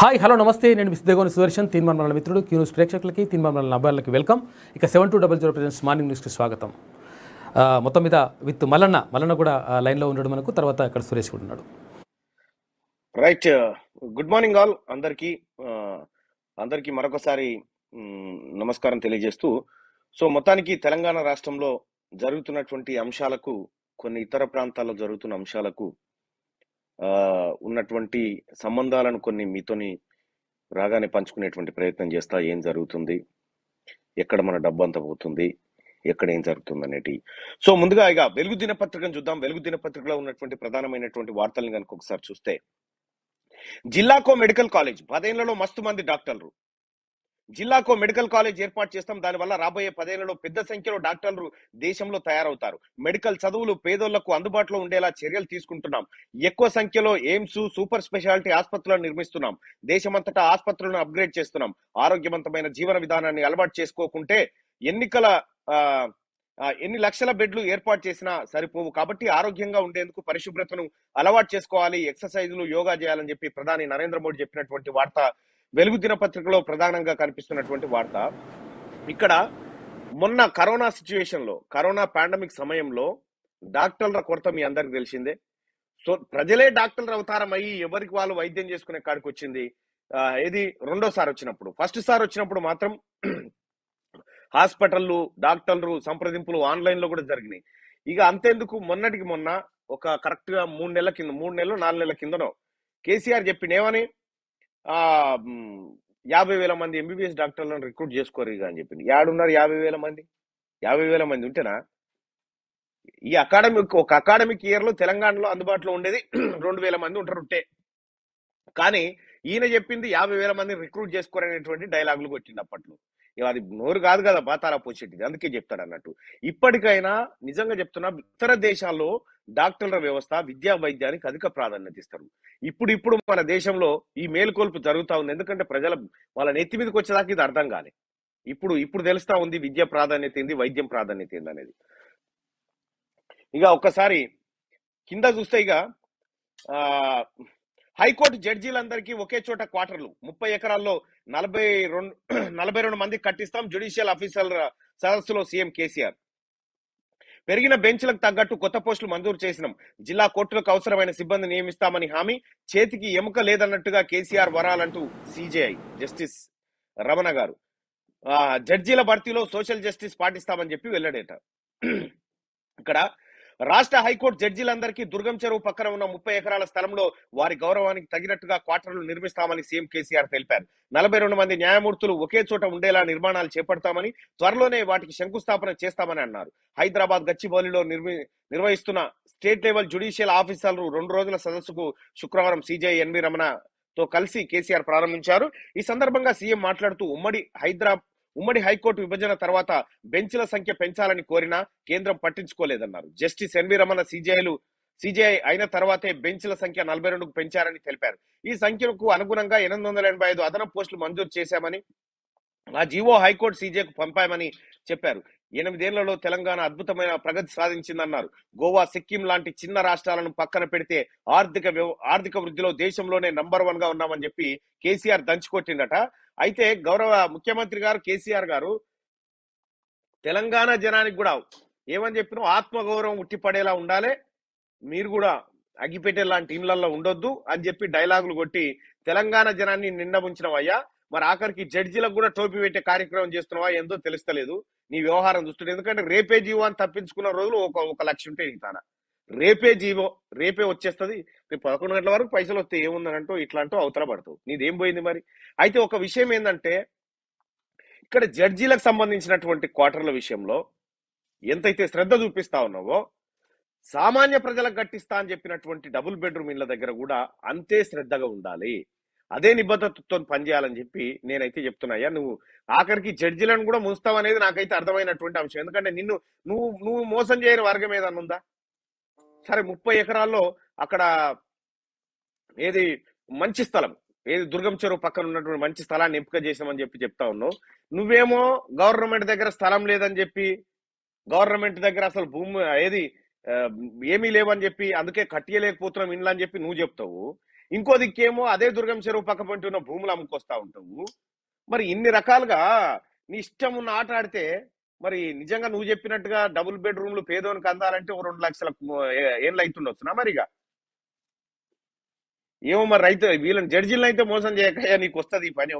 hi hello నమస్తే నేను miss దేగోని Sudarshan తీన్మార్మల మిత్రుడు క్యూస్ న్యూస్ ప్రేక్షకులకి తీన్మార్మల అబ్బాయిలకి వెల్కమ్ ఇక seven two double zero presents morning న్యూస్కి స్వాగతం మొత్తం మీద విత్ మల్లన్న మల్లన్న కూడా లైన్లో ఉండడం మనకు తర్వాత ఇక్కడ సురేష్ కూడా ఉన్నాడు రైట్ గుడ్ మార్నింగ్ ఆల్ అందరికీ అందరికీ మరొకసారి నమస్కారం తెలియజేస్తూ సో మొత్తానికి తెలంగాణ రాష్ట్రంలో జరుగుతున్నటువంటి అంశాలకు కొన్ని ఇతర ప్రాంతాల్లో జరుగుతున్న అంశాలకు ఉన్నటువంటి సంబంధాలను కొన్ని మీతోని రాగానే పంచుకునేటువంటి ప్రయత్నం చేస్తా ఏం జరుగుతుంది ఎక్కడ మన డబ్బు అంత పోతుంది ఎక్కడ ఏం జరుగుతుంది అనేటి సో ముందుగా ఇక వెలుగు దినపత్రికను చూద్దాం వెలుగు దినపత్రికలో ఉన్నటువంటి ప్రధానమైనటువంటి వార్తలను కనుక ఒకసారి చూస్తే జిల్లాకో మెడికల్ కాలేజ్ పదేళ్లలో మస్తు మంది డాక్టర్లు జిల్లాకు మెడికల్ కాలేజ్ ఏర్పాటు చేస్తాం దానివల్ల రాబోయే పదేళ్లలో పెద్ద సంఖ్యలో డాక్టర్లు దేశంలో తయారవుతారు మెడికల్ చదువులు పేదోళ్లకు అందుబాటులో ఉండేలా చర్యలు తీసుకుంటున్నాం ఎక్కువ సంఖ్యలో ఎయిమ్స్ సూపర్ స్పెషాలిటీ ఆసుపత్రులను నిర్మిస్తున్నాం దేశమంతటా ఆసుపత్రులను అప్గ్రేడ్ చేస్తున్నాం ఆరోగ్యవంతమైన జీవన విధానాన్ని అలవాటు చేసుకోకుంటే ఎన్నికల ఎన్ని లక్షల బెడ్లు ఏర్పాటు చేసినా సరిపోవు కాబట్టి ఆరోగ్యంగా ఉండేందుకు పరిశుభ్రతను అలవాటు చేసుకోవాలి ఎక్సర్సైజ్లు యోగా చేయాలని చెప్పి ప్రధాని నరేంద్ర మోడీ చెప్పినటువంటి వార్త వెలుగు దినపత్రికలో ప్రధానంగా కనిపిస్తున్నటువంటి వార్త ఇక్కడ మొన్న కరోనా సిచ్యువేషన్లో కరోనా పాండమిక్ సమయంలో డాక్టర్ల కొరత మీ అందరికి తెలిసిందే సో ప్రజలే డాక్టర్ల అవతారం అయ్యి ఎవరికి వాళ్ళు వైద్యం చేసుకునే కాడికి వచ్చింది ఇది రెండోసారి వచ్చినప్పుడు ఫస్ట్ సార్ వచ్చినప్పుడు మాత్రం హాస్పిటళ్ళు డాక్టర్లు సంప్రదింపులు ఆన్లైన్లో కూడా జరిగినాయి ఇక అంతేందుకు మొన్నటికి మొన్న ఒక కరెక్ట్గా మూడు నెలల కింద మూడు నెలలు నాలుగు నెలల కిందనో కేసీఆర్ ఏమని యాభై వేల మంది ఎంబీబీఎస్ డాక్టర్లను రిక్రూట్ చేసుకోరు ఇక అని చెప్పింది యాడున్నారు యాభై వేల మంది యాభై వేల మంది ఉంటేనా ఈ అకాడమిక్ ఒక అకాడమిక్ ఇయర్లో తెలంగాణలో అందుబాటులో ఉండేది రెండు వేల మంది ఉంటారు ఉంటే కానీ ఈయన చెప్పింది యాభై వేల మంది రిక్రూట్ చేసుకోరనేటువంటి డైలాగులు కొట్టింది అప్పట్లో ఇవాళ అది నోరు కాదు కదా బాతారా పోసేటిది అందుకే చెప్తాడు అన్నట్టు ఇప్పటికైనా నిజంగా చెప్తున్నా ఇతర దేశాల్లో డాక్టర్ల వ్యవస్థ విద్యా వైద్యానికి అధిక ప్రాధాన్యత ఇస్తారు ఇప్పుడు ఇప్పుడు మన దేశంలో ఈ మేలుకొల్పు జరుగుతూ ఉంది ఎందుకంటే ప్రజల వాళ్ళ నెత్తి మీదకి వచ్చేదాకా ఇది అర్థం కాలే ఇప్పుడు ఇప్పుడు తెలుస్తా ఉంది విద్య ప్రాధాన్యత ఏంది వైద్యం ప్రాధాన్యత ఏంది అనేది ఇక ఒక్కసారి కింద చూస్తే ఇక హైకోర్టు జడ్జీలందరికీ ఒకే చోట క్వార్టర్లు ముప్పై ఎకరాల్లో నలభై రెండు నలభై రెండు మంది కట్టిస్తాం జ్యుడిషియల్ ఆఫీసర్ల సదస్సులో సీఎం కేసీఆర్ పెరిగిన బెంచ్లకు తగ్గట్టు కొత్త పోస్టులు మంజూరు చేసినాం జిల్లా కోర్టులకు అవసరమైన సిబ్బంది నియమిస్తామని హామీ చేతికి ఎముక లేదన్నట్టుగా కేసీఆర్ వరాలంటూ సిజేఐ జస్టిస్ రమణ గారు జడ్జీల భర్తీలో సోషల్ జస్టిస్ పాటిస్తామని చెప్పి వెళ్ళడేట ఇక్కడ రాష్ట్ర హైకోర్టు జడ్జీలందరికీ దుర్గం చెరువు పక్కన ఉన్న ముప్పై ఎకరాల స్థలంలో వారి గౌరవానికి తగినట్టుగా క్వార్టర్లు నిర్మిస్తామని సీఎం కేసీఆర్ తెలిపారు నలభై రెండు మంది న్యాయమూర్తులు ఒకే చోట ఉండేలా నిర్మాణాలు చేపడతామని త్వరలోనే వాటికి శంకుస్థాపన చేస్తామని అన్నారు హైదరాబాద్ గచ్చిబౌలిలో నిర్మి నిర్వహిస్తున్న స్టేట్ లెవెల్ జుడిషియల్ ఆఫీసర్లు రెండు రోజుల సదస్సుకు శుక్రవారం సీజే ఎన్వి రమణ తో కలిసి కేసీఆర్ ప్రారంభించారు ఈ సందర్భంగా సీఎం మాట్లాడుతూ ఉమ్మడి హైదరాబాద్ ఉమ్మడి హైకోర్టు విభజన తర్వాత బెంచ్ల సంఖ్య పెంచాలని కోరినా కేంద్రం పట్టించుకోలేదన్నారు జస్టిస్ ఎన్వి రమణ సిజేఐలు సిజేఐ అయిన తర్వాతే బెంచ్ల సంఖ్య నలభై రెండుకు పెంచారని తెలిపారు ఈ సంఖ్యకు అనుగుణంగా ఎనిమిది వందల ఎనభై ఐదు అదనపు పోస్టులు మంజూరు చేశామని ఆ జీవో హైకోర్టు కు పంపామని చెప్పారు ఎనిమిదేళ్లలో తెలంగాణ అద్భుతమైన ప్రగతి సాధించిందన్నారు గోవా సిక్కిం లాంటి చిన్న రాష్ట్రాలను పక్కన పెడితే ఆర్థిక ఆర్థిక వృద్ధిలో దేశంలోనే నంబర్ వన్ గా ఉన్నామని చెప్పి కేసీఆర్ దంచుకొట్టిందట అయితే గౌరవ ముఖ్యమంత్రి గారు కేసీఆర్ గారు తెలంగాణ జనానికి కూడా ఏమని చెప్పినా ఆత్మగౌరవం ఉట్టిపడేలా ఉండాలి మీరు కూడా అగ్గిపెట్టే లాంటి ఇళ్లలో ఉండొద్దు అని చెప్పి డైలాగులు కొట్టి తెలంగాణ జనాన్ని నిండ అయ్యా మరి ఆఖరికి జడ్జిలకు కూడా టోపీ పెట్టే కార్యక్రమం చేస్తున్నావా ఏందో తెలుస్తలేదు నీ వ్యవహారం చూస్తుంటే ఎందుకంటే రేపే జీవాన్ని తప్పించుకున్న రోజులు ఒక ఒక లక్ష్యం ఉంటే నీతానా రేపే జీవో రేపే వచ్చేస్తుంది రేపు పదకొండు గంటల వరకు పైసలు వస్తే అంటూ ఇట్లా అంటూ అవతల పడతావు నీదేం పోయింది మరి అయితే ఒక విషయం ఏంటంటే ఇక్కడ జడ్జీలకు సంబంధించినటువంటి క్వార్టర్ల విషయంలో ఎంతైతే శ్రద్ధ చూపిస్తా ఉన్నావో సామాన్య ప్రజలకు కట్టిస్తా అని చెప్పినటువంటి డబుల్ బెడ్రూమ్ ఇళ్ళ దగ్గర కూడా అంతే శ్రద్ధగా ఉండాలి అదే నిబద్ధతతో పనిచేయాలని చెప్పి నేనైతే చెప్తున్నాయ్యా నువ్వు ఆఖరికి జడ్జిలను కూడా ముంచుతావు అనేది నాకైతే అర్థమైనటువంటి అంశం ఎందుకంటే నిన్ను నువ్వు నువ్వు మోసం చేయని వర్గం ఏదన్నా ఉందా సరే ముప్పై ఎకరాల్లో అక్కడ ఏది మంచి స్థలం ఏది దుర్గం చెరువు పక్కన ఉన్నటువంటి మంచి స్థలాన్ని ఎంపిక చేసామని చెప్పి చెప్తా ఉన్నావు నువ్వేమో గవర్నమెంట్ దగ్గర స్థలం లేదని చెప్పి గవర్నమెంట్ దగ్గర అసలు భూమి ఏది ఏమీ లేవని చెప్పి అందుకే కట్టియలేకపోతున్నాం ఇండ్లు అని చెప్పి నువ్వు చెప్తావు ఇంకో దిక్కేమో అదే దుర్గం చెరువు పక్క పంటి ఉన్న భూములు అమ్ముకొస్తా ఉంటావు మరి ఇన్ని రకాలుగా నీ ఇష్టం ఉన్న ఆట ఆడితే మరి నిజంగా నువ్వు చెప్పినట్టుగా డబుల్ బెడ్రూమ్లు పేదోనికి అందాలంటే ఓ రెండు లక్షల ఏళ్ళు అవుతుండొచ్చునా మరిగా ఏమో మరి రైతు వీళ్ళని జడ్జీలను అయితే మోసం చేయకయ్యా నీకు వస్తుంది ఈ పని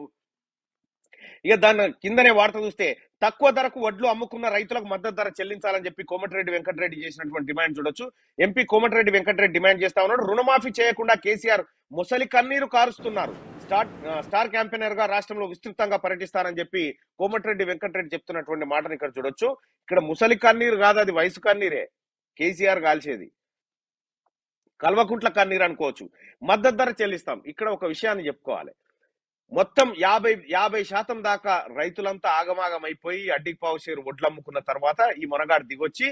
ఇక దాని కిందనే వార్త చూస్తే తక్కువ ధరకు వడ్లు అమ్ముకున్న రైతులకు మద్దతు ధర చెల్లించాలని చెప్పి కోమటిరెడ్డి వెంకటరెడ్డి చేసినటువంటి డిమాండ్ చూడొచ్చు ఎంపీ కోమటిరెడ్డి వెంకటరెడ్డి డిమాండ్ చేస్తా ఉన్నాడు రుణమాఫీ చేయకుండా కేసీఆర్ ముసలి కన్నీరు కారుస్తున్నారు స్టార్ స్టార్ క్యాంపెయినర్ గా రాష్ట్రంలో విస్తృతంగా పర్యటిస్తారని చెప్పి కోమటిరెడ్డి వెంకటరెడ్డి చెప్తున్నటువంటి మాటను ఇక్కడ చూడొచ్చు ఇక్కడ ముసలి కన్నీరు కాదు అది వయసు కన్నీరే కేసీఆర్ కాల్చేది కల్వకుంట్ల కన్నీరు అనుకోవచ్చు మద్దతు ధర చెల్లిస్తాం ఇక్కడ ఒక విషయాన్ని చెప్పుకోవాలి మొత్తం యాభై యాభై శాతం దాకా రైతులంతా ఆగమాగం అయిపోయి అడ్డికి పావు షేరు వడ్లమ్ముకున్న తర్వాత ఈ మొనగాడు దిగొచ్చి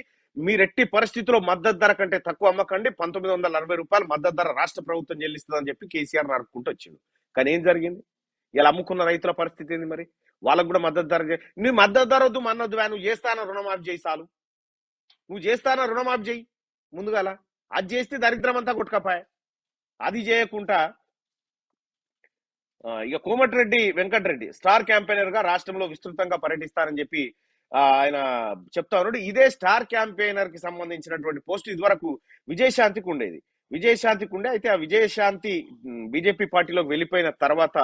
మీరెట్టి పరిస్థితిలో మద్దతు ధర కంటే తక్కువ అమ్మకండి పంతొమ్మిది వందల అరవై రూపాయలు మద్దతు ధర రాష్ట్ర ప్రభుత్వం చెల్లిస్తుందని చెప్పి కేసీఆర్ నరుక్కుంటూ వచ్చింది కానీ ఏం జరిగింది ఇలా అమ్ముకున్న రైతుల పరిస్థితి ఏంది మరి వాళ్ళకు కూడా మద్దతు ధర నువ్వు మద్దతు ధర వద్దు మన్నొద్దు నువ్వు చేస్తాన రుణమాఫ్ చేయి చాలు నువ్వు చేస్తాన రుణమాఫ్ చేయి ముందుగాల అది చేస్తే దరిద్రం అంతా కొట్టుకపోయా అది చేయకుండా ఇక కోమటిరెడ్డి వెంకటరెడ్డి స్టార్ క్యాంపెయినర్ గా రాష్ట్రంలో విస్తృతంగా పర్యటిస్తారని చెప్పి ఆయన చెప్తా ఉన్నాడు ఇదే స్టార్ క్యాంపెయినర్ కి సంబంధించినటువంటి పోస్ట్ ఇది వరకు విజయశాంతికి ఉండేది విజయశాంతికి ఉండే అయితే ఆ విజయశాంతి బీజేపీ పార్టీలోకి వెళ్ళిపోయిన తర్వాత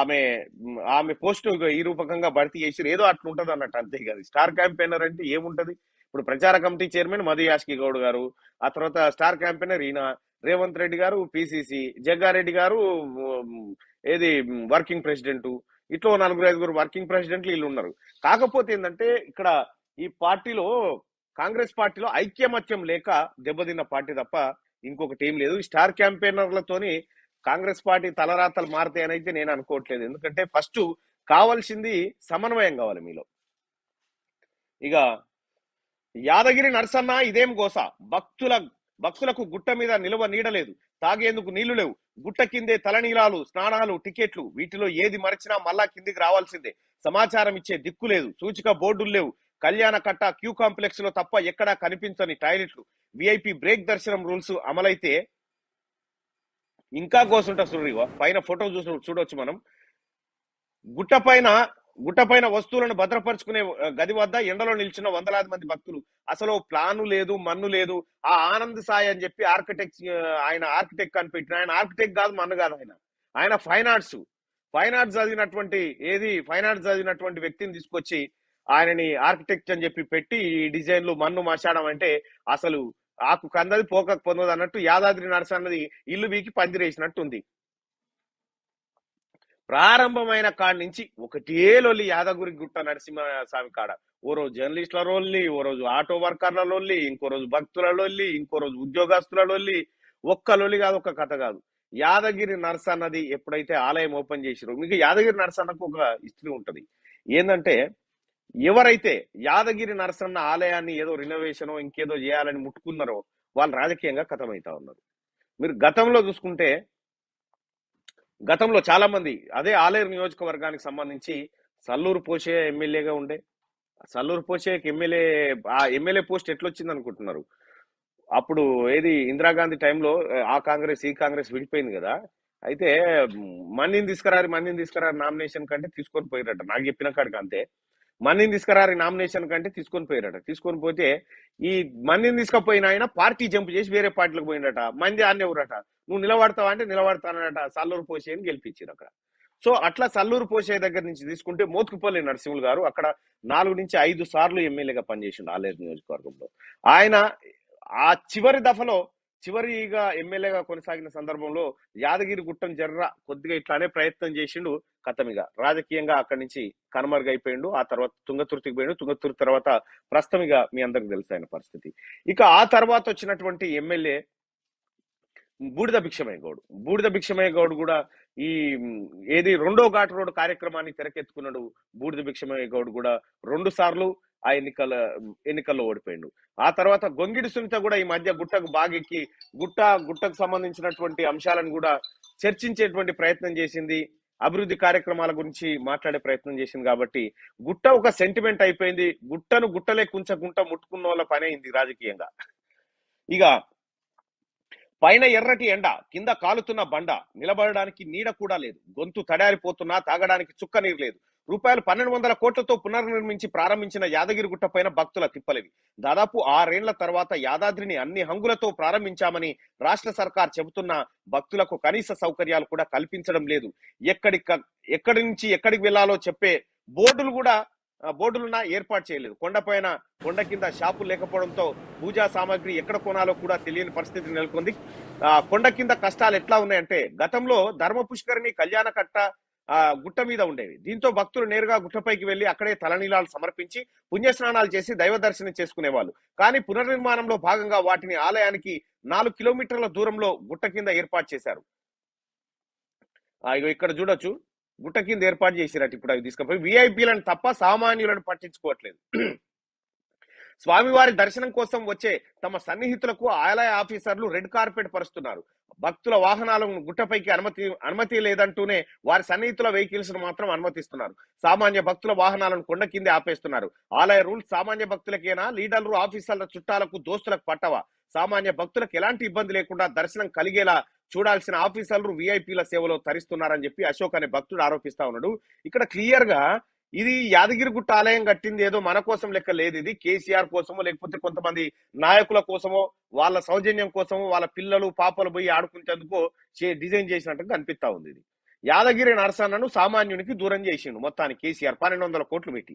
ఆమె ఆమె పోస్ట్ ఈ రూపకంగా భర్తీ చేసి ఏదో ఉంటుంది అన్నట్టు అంతే కాదు స్టార్ క్యాంపెయినర్ అంటే ఏముంటది ఇప్పుడు ప్రచార కమిటీ చైర్మన్ మధు యాస్కి గౌడ్ గారు ఆ తర్వాత స్టార్ క్యాంపెయినర్ ఈయన రేవంత్ రెడ్డి గారు పిసిసి జగ్గారెడ్డి గారు ఏది వర్కింగ్ ప్రెసిడెంట్ ఇట్లా నలుగురు ఐదుగురు వర్కింగ్ ప్రెసిడెంట్లు వీళ్ళు ఉన్నారు కాకపోతే ఏంటంటే ఇక్కడ ఈ పార్టీలో కాంగ్రెస్ పార్టీలో ఐక్యమత్యం లేక దెబ్బతిన్న పార్టీ తప్ప ఇంకొకటి ఏం లేదు స్టార్ క్యాంపెయినర్లతోని కాంగ్రెస్ పార్టీ తలరాతలు అని అయితే నేను అనుకోవట్లేదు ఎందుకంటే ఫస్ట్ కావాల్సింది సమన్వయం కావాలి మీలో ఇక యాదగిరి నరసన్న ఇదేం గోస భక్తుల భక్తులకు గుట్ట మీద నిలవ నీడలేదు తాగేందుకు నీళ్లు లేవు గుట్ట కిందే తలనీలాలు స్నానాలు టికెట్లు వీటిలో ఏది మరచినా మళ్ళా కిందికి రావాల్సిందే సమాచారం ఇచ్చే దిక్కు లేదు సూచిక బోర్డులు లేవు కళ్యాణ కట్ట క్యూ కాంప్లెక్స్ లో తప్ప ఎక్కడా కనిపించని టాయిలెట్లు విఐపి బ్రేక్ దర్శనం రూల్స్ అమలైతే ఇంకా కోసుంటా చూడు పైన ఫోటో చూసిన చూడవచ్చు మనం గుట్ట పైన గుట్టపైన వస్తువులను భద్రపరుచుకునే గది వద్ద ఎండలో నిలిచిన వందలాది మంది భక్తులు అసలు ప్లాను లేదు మన్ను లేదు ఆ ఆనంద్ సాయి అని చెప్పి ఆర్కిటెక్ట్ ఆయన ఆర్కిటెక్ట్ కనిపెట్టిన ఆయన ఆర్కిటెక్ట్ కాదు మన్ను కాదు ఆయన ఆయన ఫైన్ ఆర్ట్స్ ఫైన్ ఆర్ట్స్ చదివినటువంటి ఏది ఫైన్ ఆర్ట్స్ చదివినటువంటి వ్యక్తిని తీసుకొచ్చి ఆయనని ఆర్కిటెక్ట్ అని చెప్పి పెట్టి ఈ డిజైన్లు మన్ను మార్చడం అంటే అసలు ఆకు కందది పోక పొందదు అన్నట్టు యాదాద్రి నరసన్నది ఇల్లు వీకి ఉంది ప్రారంభమైన కాడ నుంచి ఒకటే లొల్లి యాదగిరి గుట్ట నరసింహస్వామి కాడ ఓ రోజు జర్నలిస్టుల లొల్లి ఓ రోజు ఆటో వర్కర్లలోల్లి ఇంకో రోజు భక్తుల ఇంకో రోజు ఉద్యోగస్తులలోల్లి ఒక్క లొల్లి కాదు ఒక్క కథ కాదు యాదగిరి అన్నది ఎప్పుడైతే ఆలయం ఓపెన్ చేసిరో మీకు యాదగిరి అన్నకు ఒక హిస్టరీ ఉంటది ఏంటంటే ఎవరైతే యాదగిరి నరసన్న ఆలయాన్ని ఏదో రినోవేషన్ ఇంకేదో చేయాలని ముట్టుకున్నారో వాళ్ళు రాజకీయంగా కథమవుతా ఉన్నారు మీరు గతంలో చూసుకుంటే గతంలో చాలా మంది అదే ఆలయ నియోజకవర్గానికి సంబంధించి సల్లూరు పోషే ఎమ్మెల్యేగా ఉండే సల్లూరు పోషేకి ఎమ్మెల్యే ఆ ఎమ్మెల్యే పోస్ట్ ఎట్లొచ్చింది అనుకుంటున్నారు అప్పుడు ఏది ఇందిరాగాంధీ టైంలో ఆ కాంగ్రెస్ ఈ కాంగ్రెస్ విడిపోయింది కదా అయితే మన్నిని తీసుకురారు మన్నిని తీసుకురారు నామినేషన్ కంటే తీసుకొని పోయినట్ట నాకు చెప్పిన కాడికి అంతే మనీని తీసుకురారు నామినేషన్ కంటే తీసుకొని పోయారట తీసుకొని పోతే ఈ మందిని తీసుకపోయిన ఆయన పార్టీ జంప్ చేసి వేరే పార్టీలకు పోయినట మంది ఆనే ఎవరట నువ్వు నిలబడతావు అంటే నిలబడతానట సల్లూరు పోసే అని గెలిపించారు అక్కడ సో అట్లా సల్లూరు పోసే దగ్గర నుంచి తీసుకుంటే మోత్కుపల్లి నరసింహులు గారు అక్కడ నాలుగు నుంచి ఐదు సార్లు ఎమ్మెల్యేగా పనిచేసిండు ఆలేరు నియోజకవర్గంలో ఆయన ఆ చివరి దఫలో చివరిగా ఎమ్మెల్యేగా కొనసాగిన సందర్భంలో యాదగిరి గుట్టం జర్ర కొద్దిగా ఇట్లానే ప్రయత్నం చేసిండు కతమిగా రాజకీయంగా అక్కడి నుంచి కనుమరుగైపోయిండు ఆ తర్వాత తుంగతుర్తికి పోయిండు తుంగతుర్తి తర్వాత ప్రస్తుతమిగా మీ అందరికి తెలుసు ఆయన పరిస్థితి ఇక ఆ తర్వాత వచ్చినటువంటి ఎమ్మెల్యే బూడిద భిక్షమయ్య గౌడ్ బూడిద భిక్షమయ్య గౌడ్ కూడా ఈ ఏది రెండో ఘాట్ రోడ్ కార్యక్రమాన్ని తెరకెత్తుకున్నాడు బూడిద భిక్షమయ్య గౌడ్ కూడా రెండు సార్లు ఆ ఎన్నికల ఎన్నికల్లో ఓడిపోయిండు ఆ తర్వాత గొంగిడి సునీత కూడా ఈ మధ్య గుట్టకు బాగెక్కి గుట్ట గుట్టకు సంబంధించినటువంటి అంశాలను కూడా చర్చించేటువంటి ప్రయత్నం చేసింది అభివృద్ధి కార్యక్రమాల గురించి మాట్లాడే ప్రయత్నం చేసింది కాబట్టి గుట్ట ఒక సెంటిమెంట్ అయిపోయింది గుట్టను గుట్టలే కొంచెం గుంట ముట్టుకున్న వాళ్ళ పని అయింది రాజకీయంగా ఇక పైన ఎర్రటి ఎండ కింద కాలుతున్న బండ నిలబడడానికి నీడ కూడా లేదు గొంతు తడారిపోతున్నా తాగడానికి చుక్క నీరు లేదు రూపాయలు పన్నెండు వందల కోట్లతో పునర్నిర్మించి ప్రారంభించిన యాదగిరిగుట్ట పైన భక్తుల తిప్పలివి దాదాపు ఆరేండ్ల తర్వాత యాదాద్రిని అన్ని హంగులతో ప్రారంభించామని రాష్ట్ర సర్కార్ చెబుతున్న భక్తులకు కనీస సౌకర్యాలు కూడా కల్పించడం లేదు ఎక్కడి ఎక్కడి నుంచి ఎక్కడికి వెళ్లాలో చెప్పే బోర్డులు కూడా బోర్డులున్నా ఏర్పాటు చేయలేదు కొండపైన కొండ కింద షాపులు లేకపోవడంతో పూజా సామాగ్రి ఎక్కడ కొనాలో కూడా తెలియని పరిస్థితి నెలకొంది కొండ కింద కష్టాలు ఎట్లా ఉన్నాయంటే గతంలో ధర్మ పుష్కరిణి కళ్యాణ కట్ట ఆ గుట్ట మీద ఉండేవి దీంతో భక్తులు నేరుగా గుట్టపైకి వెళ్లి అక్కడే తలనీలాలు సమర్పించి పుణ్యస్నానాలు చేసి దైవ దర్శనం చేసుకునేవాళ్ళు కానీ పునర్నిర్మాణంలో భాగంగా వాటిని ఆలయానికి నాలుగు కిలోమీటర్ల దూరంలో గుట్ట కింద ఏర్పాటు చేశారు ఇక్కడ చూడొచ్చు గుట్ట కింద ఏర్పాటు చేసినట్టు ఇప్పుడు అవి తీసుకుపోయి విఐపీలను తప్ప సామాన్యులను పట్టించుకోవట్లేదు స్వామివారి దర్శనం కోసం వచ్చే తమ సన్నిహితులకు ఆలయ ఆఫీసర్లు రెడ్ కార్పెట్ పరుస్తున్నారు భక్తుల వాహనాలను గుట్టపైకి అనుమతి అనుమతి లేదంటూనే వారి సన్నిహితుల వెహికల్స్ ను మాత్రం అనుమతిస్తున్నారు సామాన్య భక్తుల వాహనాలను కొండ కింద ఆపేస్తున్నారు ఆలయ రూల్స్ సామాన్య భక్తులకేనా లీడర్లు ఆఫీసర్ల చుట్టాలకు దోస్తులకు పట్టవా సామాన్య భక్తులకు ఎలాంటి ఇబ్బంది లేకుండా దర్శనం కలిగేలా చూడాల్సిన ఆఫీసర్లు విఐపీల సేవలో తరిస్తున్నారని చెప్పి అశోక్ అనే భక్తుడు ఆరోపిస్తా ఉన్నాడు ఇక్కడ క్లియర్ గా ఇది యాదగిరిగుట్ట ఆలయం కట్టింది ఏదో మన కోసం లెక్క లేదు ఇది కేసీఆర్ కోసమో లేకపోతే కొంతమంది నాయకుల కోసమో వాళ్ళ సౌజన్యం కోసమో వాళ్ళ పిల్లలు పాపలు పోయి ఆడుకునేందుకు డిజైన్ చేసినట్టుగా కనిపిస్తా ఉంది ఇది యాదగిరి నరసన్నను సామాన్యునికి దూరం చేసిండు మొత్తానికి కేసీఆర్ పన్నెండు వందల కోట్లు పెట్టి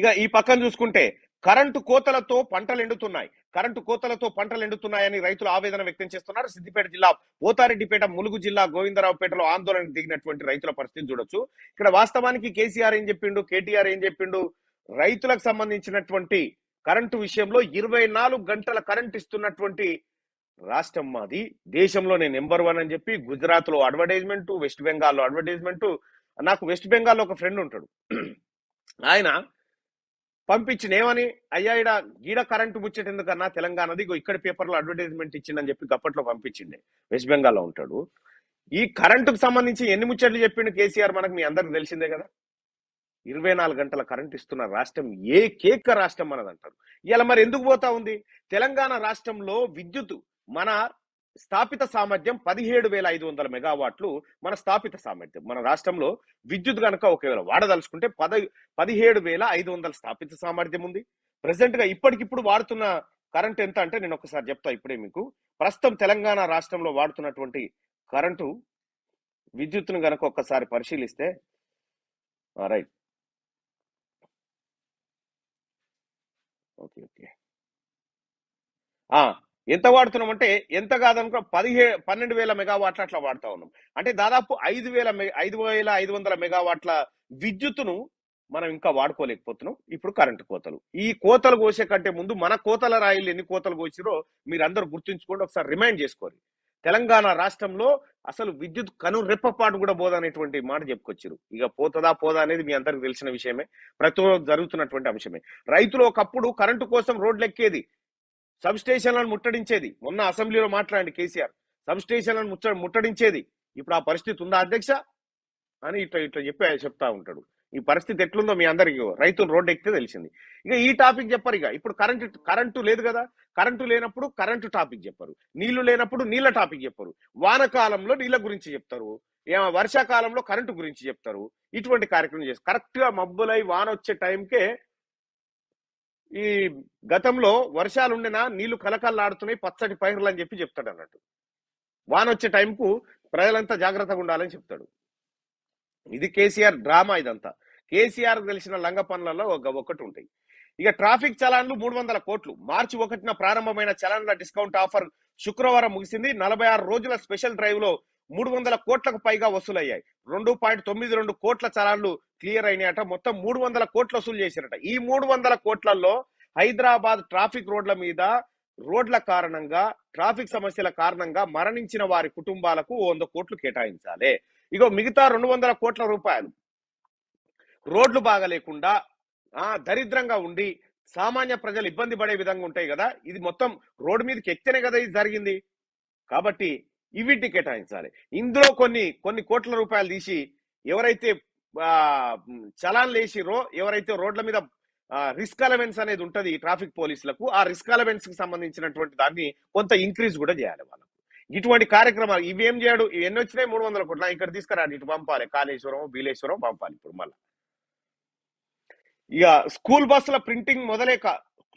ఇక ఈ పక్కన చూసుకుంటే కరెంటు కోతలతో పంటలు ఎండుతున్నాయి కరెంటు కోతలతో పంటలు ఎండుతున్నాయని రైతులు ఆవేదన వ్యక్తం చేస్తున్నారు సిద్దిపేట జిల్లా ఓతారెడ్డిపేట ములుగు జిల్లా గోవిందరావుపేటలో ఆందోళనకు దిగినటువంటి రైతుల పరిస్థితి చూడొచ్చు ఇక్కడ వాస్తవానికి కేసీఆర్ ఏం చెప్పిండు కేటీఆర్ ఏం చెప్పిండు రైతులకు సంబంధించినటువంటి కరెంటు విషయంలో ఇరవై నాలుగు గంటల కరెంట్ ఇస్తున్నటువంటి రాష్ట్రం మాది దేశంలో నేను నెంబర్ వన్ అని చెప్పి గుజరాత్ లో అడ్వర్టైజ్మెంట్ వెస్ట్ బెంగాల్లో అడ్వర్టైజ్మెంట్ నాకు వెస్ట్ బెంగాల్లో ఒక ఫ్రెండ్ ఉంటాడు ఆయన పంపించినేమని అయ్యా ఇడ గీడ కరెంటు ముచ్చట ఎందుకన్నా తెలంగాణది ఇక్కడ పేపర్లో అడ్వర్టైజ్మెంట్ ఇచ్చిందని చెప్పి గప్పట్లో పంపించిండే వెస్ట్ బెంగాల్లో ఉంటాడు ఈ కరెంటుకు సంబంధించి ఎన్ని ముచ్చట్లు చెప్పిండు కేసీఆర్ మనకు మీ అందరికి తెలిసిందే కదా ఇరవై నాలుగు గంటల కరెంట్ ఇస్తున్న రాష్ట్రం ఏ కేక రాష్ట్రం మనది అంటారు ఇలా మరి ఎందుకు పోతా ఉంది తెలంగాణ రాష్ట్రంలో విద్యుత్ మన స్థాపిత సామర్థ్యం పదిహేడు వేల ఐదు వందల మెగావాట్లు మన స్థాపిత సామర్థ్యం మన రాష్ట్రంలో విద్యుత్ కనుక ఒకవేళ వాడదలుచుకుంటే పద పదిహేడు వేల ఐదు వందల స్థాపిత సామర్థ్యం ఉంది ప్రజెంట్ గా ఇప్పటికిప్పుడు వాడుతున్న కరెంట్ ఎంత అంటే నేను ఒకసారి చెప్తా ఇప్పుడే మీకు ప్రస్తుతం తెలంగాణ రాష్ట్రంలో వాడుతున్నటువంటి కరెంటు విద్యుత్ను కనుక ఒక్కసారి పరిశీలిస్తే రైట్ ఓకే ఓకే ఎంత వాడుతున్నాం అంటే ఎంత కాదనుకో పదిహే పన్నెండు వేల మెగావాట్ల అట్లా వాడుతా ఉన్నాం అంటే దాదాపు ఐదు వేల ఐదు వేల ఐదు వందల మెగావాట్ల విద్యుత్తును మనం ఇంకా వాడుకోలేకపోతున్నాం ఇప్పుడు కరెంటు కోతలు ఈ కోతలు కోసే కంటే ముందు మన కోతల రాయిలు ఎన్ని కోతలు కోసిరో అందరూ గుర్తుంచుకోండి ఒకసారి రిమైండ్ చేసుకోండి తెలంగాణ రాష్ట్రంలో అసలు విద్యుత్ కను రెప్పపాటు కూడా అనేటువంటి మాట చెప్పుకొచ్చారు ఇక పోతదా పోదా అనేది మీ అందరికి తెలిసిన విషయమే ప్రతి జరుగుతున్నటువంటి అంశమే రైతులు ఒకప్పుడు కరెంటు కోసం రోడ్లు ఎక్కేది సబ్ స్టేషన్లను ముట్టడించేది మొన్న అసెంబ్లీలో మాట్లాడండి కేసీఆర్ సబ్ స్టేషన్లను ముట్టడించేది ఇప్పుడు ఆ పరిస్థితి ఉందా అధ్యక్ష అని ఇట్లా ఇట్లా చెప్పి చెప్తా ఉంటాడు ఈ పరిస్థితి ఎట్లుందో మీ అందరికి రైతులు రోడ్డు ఎక్కితే తెలిసింది ఇక ఈ టాపిక్ చెప్పరు ఇక ఇప్పుడు కరెంటు కరెంటు లేదు కదా కరెంటు లేనప్పుడు కరెంటు టాపిక్ చెప్పరు నీళ్లు లేనప్పుడు నీళ్ళ టాపిక్ చెప్పరు వానకాలంలో నీళ్ళ గురించి చెప్తారు ఏమో వర్షాకాలంలో కరెంటు గురించి చెప్తారు ఇటువంటి కార్యక్రమం చేస్తారు కరెక్ట్ గా మబ్బులై వాన వచ్చే టైంకే ఈ గతంలో వర్షాలు ఉండినా నీళ్లు కలకల్లాడుతున్నాయి పచ్చటి పైర్లు అని చెప్పి చెప్తాడు అన్నట్టు వాన వచ్చే టైంకు ప్రజలంతా జాగ్రత్తగా ఉండాలని చెప్తాడు ఇది కేసీఆర్ డ్రామా ఇదంతా కేసీఆర్ తెలిసిన లంగ పనులలో ఒకటి ఉంటాయి ఇక ట్రాఫిక్ చలాన్లు మూడు వందల కోట్లు మార్చి ఒకటిన ప్రారంభమైన చలాన్ల డిస్కౌంట్ ఆఫర్ శుక్రవారం ముగిసింది నలభై ఆరు రోజుల స్పెషల్ డ్రైవ్ లో మూడు వందల కోట్లకు పైగా వసూలయ్యాయి రెండు పాయింట్ తొమ్మిది రెండు కోట్ల చలాన్లు క్లియర్ అయినాయట మొత్తం మూడు వందల కోట్లు వసూలు చేశారట ఈ మూడు వందల కోట్లలో హైదరాబాద్ ట్రాఫిక్ రోడ్ల మీద రోడ్ల కారణంగా ట్రాఫిక్ సమస్యల కారణంగా మరణించిన వారి కుటుంబాలకు వంద కోట్లు కేటాయించాలి ఇగో మిగతా రెండు వందల కోట్ల రూపాయలు రోడ్లు బాగలేకుండా ఆ దరిద్రంగా ఉండి సామాన్య ప్రజలు ఇబ్బంది పడే విధంగా ఉంటాయి కదా ఇది మొత్తం రోడ్డు మీదకి ఎక్కితేనే కదా ఇది జరిగింది కాబట్టి ఇవిటి కేటాయించాలి ఇందులో కొన్ని కొన్ని కోట్ల రూపాయలు తీసి ఎవరైతే చలాన్ రో ఎవరైతే రోడ్ల మీద రిస్క్ అలవెన్స్ అనేది ఉంటుంది ట్రాఫిక్ పోలీసులకు ఆ రిస్క్ అలవెన్స్ కి సంబంధించినటువంటి దాన్ని కొంత ఇంక్రీజ్ కూడా చేయాలి వాళ్ళకు ఇటువంటి కార్యక్రమాలు ఇవేం చేయడు ఎన్ని వచ్చినాయి మూడు వందల కోట్ల ఇక్కడ తీసుకురాని ఇటు పంపాలి కాళేశ్వరం బీలేశ్వరం పంపాలి ఇప్పుడు మళ్ళా ఇక స్కూల్ బస్సుల ప్రింటింగ్ మొదలే కా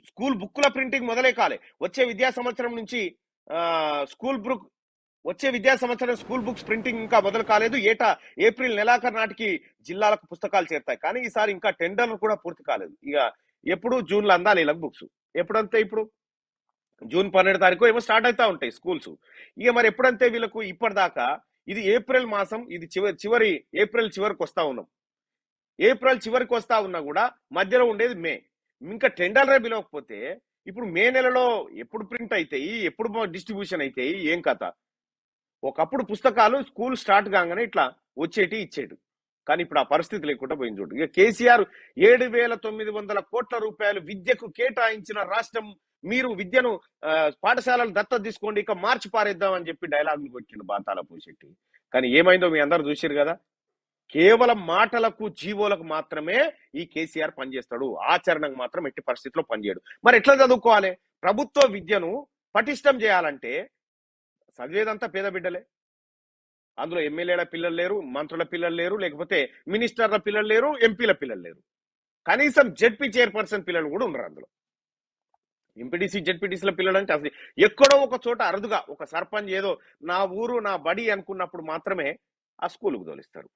స్కూల్ బుక్ల ప్రింటింగ్ మొదలే కాలే వచ్చే విద్యా సంవత్సరం నుంచి స్కూల్ బుక్ వచ్చే విద్యా సంవత్సరం స్కూల్ బుక్స్ ప్రింటింగ్ ఇంకా మొదలు కాలేదు ఏటా ఏప్రిల్ నెలాఖరు నాటికి జిల్లాలకు పుస్తకాలు చేరుతాయి కానీ ఈసారి ఇంకా టెండర్లు కూడా పూర్తి కాలేదు ఇక ఎప్పుడు జూన్లో అందాలి ఇలా బుక్స్ ఎప్పుడంతే ఇప్పుడు జూన్ పన్నెండు తారీఖు ఏమో స్టార్ట్ అవుతా ఉంటాయి స్కూల్స్ ఇక మరి ఎప్పుడంతే వీళ్ళకు ఇప్పటిదాకా ఇది ఏప్రిల్ మాసం ఇది చివరి చివరి ఏప్రిల్ చివరికి వస్తా ఉన్నాం ఏప్రిల్ చివరికి వస్తా ఉన్నా కూడా మధ్యలో ఉండేది మే ఇంకా టెండర్లే పిలవకపోతే ఇప్పుడు మే నెలలో ఎప్పుడు ప్రింట్ అవుతాయి ఎప్పుడు డిస్ట్రిబ్యూషన్ అయితే ఏం కథ ఒకప్పుడు పుస్తకాలు స్కూల్ స్టార్ట్ కాగానే ఇట్లా వచ్చేటి ఇచ్చేటి కానీ ఇప్పుడు ఆ పరిస్థితి లేకుండా పోయింది చూడు ఇక కేసీఆర్ ఏడు వేల తొమ్మిది వందల కోట్ల రూపాయలు విద్యకు కేటాయించిన రాష్ట్రం మీరు విద్యను పాఠశాలలు దత్త తీసుకోండి ఇక మార్చి పారేద్దాం అని చెప్పి డైలాగులు కొట్టిండు బాతాల పూశెట్టి కానీ ఏమైందో మీ అందరు చూసారు కదా కేవలం మాటలకు జీవోలకు మాత్రమే ఈ కేసీఆర్ పనిచేస్తాడు ఆచరణకు మాత్రం ఎట్టి పరిస్థితిలో పనిచేయడు మరి ఎట్లా చదువుకోవాలి ప్రభుత్వ విద్యను పటిష్టం చేయాలంటే చదివేదంతా పేద బిడ్డలే అందులో ఎమ్మెల్యేల పిల్లలు లేరు మంత్రుల పిల్లలు లేరు లేకపోతే మినిస్టర్ల పిల్లలు లేరు ఎంపీల పిల్లలు లేరు కనీసం జెడ్పీ చైర్పర్సన్ పిల్లలు కూడా ఉండరు అందులో ఎంపీటీసీ జెడ్పీటీసీల పిల్లలు అంటే అసలు ఎక్కడో ఒక చోట అరుదుగా ఒక సర్పంచ్ ఏదో నా ఊరు నా బడి అనుకున్నప్పుడు మాత్రమే ఆ స్కూల్కు తోలిస్తారు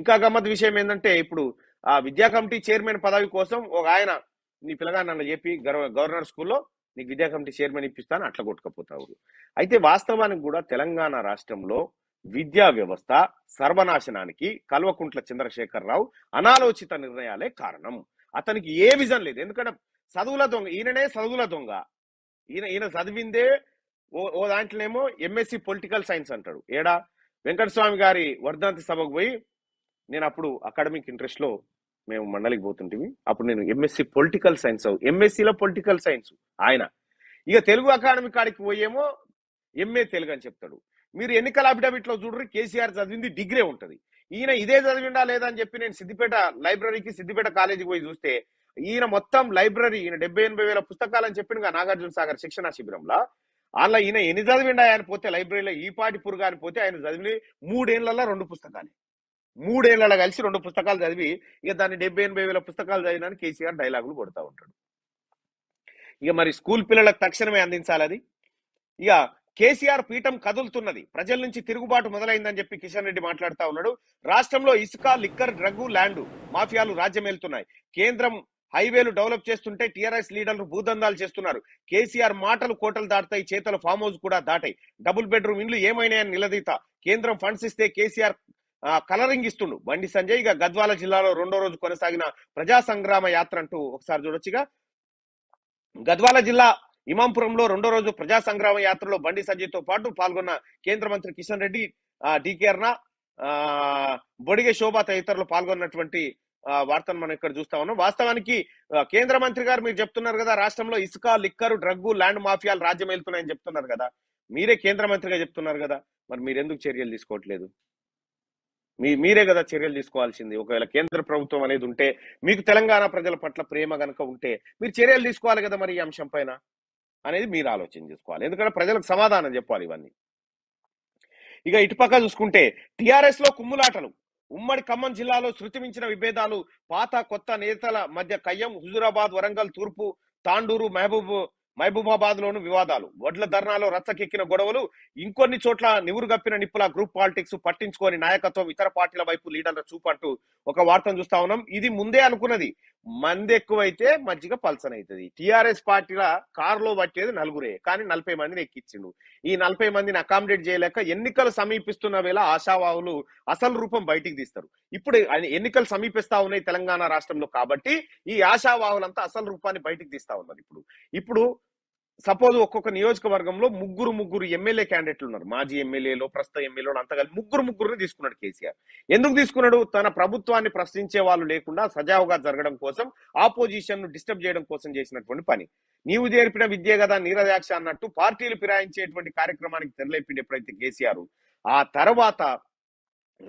ఇంకా గమ్మత్ విషయం ఏంటంటే ఇప్పుడు ఆ విద్యా కమిటీ చైర్మన్ పదవి కోసం ఒక ఆయన నీ పిల్లగా నన్ను చెప్పి గవర్నర్ స్కూల్లో నీకు విద్యా కమిటీ చైర్మన్ ఇప్పిస్తాను అట్లా కొట్టుకపోతావు అయితే వాస్తవానికి కూడా తెలంగాణ రాష్ట్రంలో విద్యా వ్యవస్థ సర్వనాశనానికి కల్వకుంట్ల చంద్రశేఖర్ రావు అనాలోచిత నిర్ణయాలే కారణం అతనికి ఏ విజన్ లేదు ఎందుకంటే చదువుల దొంగ ఈయననే చదువుల దొంగ ఈయన ఈయన చదివిందే ఓ ఓ దాంట్లోనేమో ఎంఎస్సి పొలిటికల్ సైన్స్ అంటాడు ఏడా వెంకటస్వామి గారి వర్ధంతి సభకు పోయి నేను అప్పుడు అకాడమిక్ ఇంట్రెస్ట్లో మేము మండలికి పోతుంటివి అప్పుడు నేను ఎంఎస్సి పొలిటికల్ సైన్స్ ఎంఎస్సిలో పొలిటికల్ సైన్స్ ఆయన ఇక తెలుగు అకాడమీ కాడికి పోయేమో ఎంఏ తెలుగు అని చెప్తాడు మీరు ఎన్నికల అఫిడవిట్లో చూడరు కేసీఆర్ చదివింది డిగ్రీ ఉంటుంది ఈయన ఇదే చదివిండా లేదా అని చెప్పి నేను సిద్దిపేట లైబ్రరీకి సిద్దిపేట కాలేజీకి పోయి చూస్తే ఈయన మొత్తం లైబ్రరీ ఈయన డెబ్బై ఎనభై వేల పుస్తకాలు అని చెప్పిన నాగార్జున సాగర్ శిక్షణ శిబిరంలో అలా ఈయన ఎన్ని చదివిండా ఆయన పోతే లైబ్రరీలో ఈ పాటి పురుగా అని పోతే ఆయన చదివి మూడేళ్లలో రెండు పుస్తకాలు మూడేళ్ళ కలిసి రెండు పుస్తకాలు చదివి ఇక దాన్ని డెబ్బై ఎనభై వేల పుస్తకాలు చదివినాను కేసీఆర్ డైలాగులు కొడతా ఉంటాడు ఇక మరి స్కూల్ పిల్లలకు తక్షణమే అందించాలి అది ఇక కేసీఆర్ పీఠం కదులుతున్నది ప్రజల నుంచి తిరుగుబాటు మొదలైందని చెప్పి కిషన్ రెడ్డి మాట్లాడుతూ ఉన్నాడు రాష్ట్రంలో ఇసుక లిక్కర్ డ్రగ్ ల్యాండ్ మాఫియాలు రాజ్యమేలుతున్నాయి కేంద్రం హైవేలు డెవలప్ చేస్తుంటే టీఆర్ఎస్ లీడర్లు భూదందాలు చేస్తున్నారు కేసీఆర్ మాటలు కోటలు దాటుతాయి చేతలు ఫామ్ హౌస్ కూడా దాటాయి డబుల్ బెడ్రూమ్ ఇండ్లు ఏమైనాయని నిలదీత కేంద్రం ఫండ్స్ ఇస్తే కేసీఆర్ కలరింగ్ ఇస్తుండు బండి సంజయ్ ఇక గద్వాల జిల్లాలో రెండో రోజు కొనసాగిన ప్రజా సంగ్రామ యాత్ర అంటూ ఒకసారి చూడొచ్చుగా గద్వాల జిల్లా ఇమాంపురంలో రెండో రోజు ప్రజా సంగ్రామ యాత్రలో బండి సంజయ్ తో పాటు పాల్గొన్న కేంద్ర మంత్రి కిషన్ రెడ్డి డికేర్నా బొడిగే శోభా తదితరులు పాల్గొన్నటువంటి వార్తను మనం ఇక్కడ చూస్తా ఉన్నాం వాస్తవానికి కేంద్ర మంత్రి గారు మీరు చెప్తున్నారు కదా రాష్ట్రంలో ఇసుక లిక్కరు డ్రగ్గు ల్యాండ్ మాఫియాలు రాజ్యం వెళ్తున్నాయని చెప్తున్నారు కదా మీరే కేంద్ర మంత్రిగా చెప్తున్నారు కదా మరి మీరు ఎందుకు చర్యలు తీసుకోవట్లేదు మీ మీరే కదా చర్యలు తీసుకోవాల్సింది ఒకవేళ కేంద్ర ప్రభుత్వం అనేది ఉంటే మీకు తెలంగాణ ప్రజల పట్ల ప్రేమ గనక ఉంటే మీరు చర్యలు తీసుకోవాలి కదా మరి ఈ అంశం పైన అనేది మీరు ఆలోచన చేసుకోవాలి ఎందుకంటే ప్రజలకు సమాధానం చెప్పాలి ఇవన్నీ ఇక ఇటుపక్క చూసుకుంటే టిఆర్ఎస్ లో కుమ్ములాటలు ఉమ్మడి ఖమ్మం జిల్లాలో శృతిమించిన విభేదాలు పాత కొత్త నేతల మధ్య కయ్యం హుజురాబాద్ వరంగల్ తూర్పు తాండూరు మహబూబ్ మహబూబాబాద్ లోను వివాదాలు వడ్ల ధర్నాలో రచ్చకెక్కిన గొడవలు ఇంకొన్ని చోట్ల నివురు గప్పిన నిప్పుల గ్రూప్ పాలిటిక్స్ పట్టించుకొని నాయకత్వం ఇతర పార్టీల వైపు లీడర్ల చూపు అంటూ ఒక వార్తను చూస్తా ఉన్నాం ఇది ముందే అనుకున్నది మంది ఎక్కువైతే మజ్జిగ పల్సన్ అవుతుంది టిఆర్ఎస్ పార్టీల కారులో పట్టేది నలుగురే కానీ నలభై మందిని ఎక్కిచ్చిండు ఈ నలభై మందిని అకామిడేట్ చేయలేక ఎన్నికలు సమీపిస్తున్న వేళ ఆశావాహులు అసలు రూపం బయటికి తీస్తారు ఇప్పుడు ఎన్నికలు సమీపిస్తా ఉన్నాయి తెలంగాణ రాష్ట్రంలో కాబట్టి ఈ ఆశావాహులంతా అసలు రూపాన్ని బయటికి తీస్తా ఉన్నారు ఇప్పుడు ఇప్పుడు సపోజ్ ఒక్కొక్క నియోజకవర్గంలో ముగ్గురు ముగ్గురు ఎమ్మెల్యే క్యాండిడేట్లు ఉన్నారు మాజీ ఎమ్మెల్యేలో ప్రస్తుత ఎమ్మెల్యేలో అంతగా ముగ్గురు ముగ్గురుని తీసుకున్నాడు కేసీఆర్ ఎందుకు తీసుకున్నాడు తన ప్రభుత్వాన్ని ప్రశ్నించే వాళ్ళు లేకుండా సజావుగా జరగడం కోసం ఆపోజిషన్ ను డిస్టర్బ్ చేయడం కోసం చేసినటువంటి పని నీవు జరిపిన విద్య కదా నీరదాక్ష అన్నట్టు పార్టీలు ఫిరాయించేటువంటి కార్యక్రమానికి తెరలేపిండి ఎప్పుడైతే కేసీఆర్ ఆ తర్వాత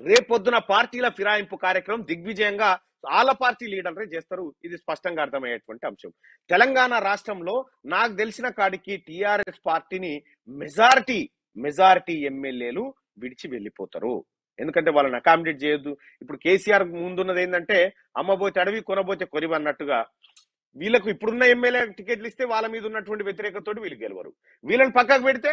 రేపొద్దున పార్టీల ఫిరాయింపు కార్యక్రమం దిగ్విజయంగా ఆల పార్టీ లీడర్లే చేస్తారు ఇది స్పష్టంగా అర్థమయ్యేటువంటి అంశం తెలంగాణ రాష్ట్రంలో నాకు తెలిసిన కాడికి టిఆర్ఎస్ పార్టీని మెజారిటీ మెజారిటీ ఎమ్మెల్యేలు విడిచి వెళ్ళిపోతారు ఎందుకంటే వాళ్ళని అకామిడేట్ చేయొద్దు ఇప్పుడు కేసీఆర్ ముందున్నది ఏంటంటే అమ్మబోతే అడవి కొనబోతే కొరివి అన్నట్టుగా వీళ్ళకు ఇప్పుడున్న ఎమ్మెల్యే టికెట్లు ఇస్తే వాళ్ళ మీద ఉన్నటువంటి వ్యతిరేకతతో వీళ్ళు గెలవరు వీళ్ళని పక్కకు పెడితే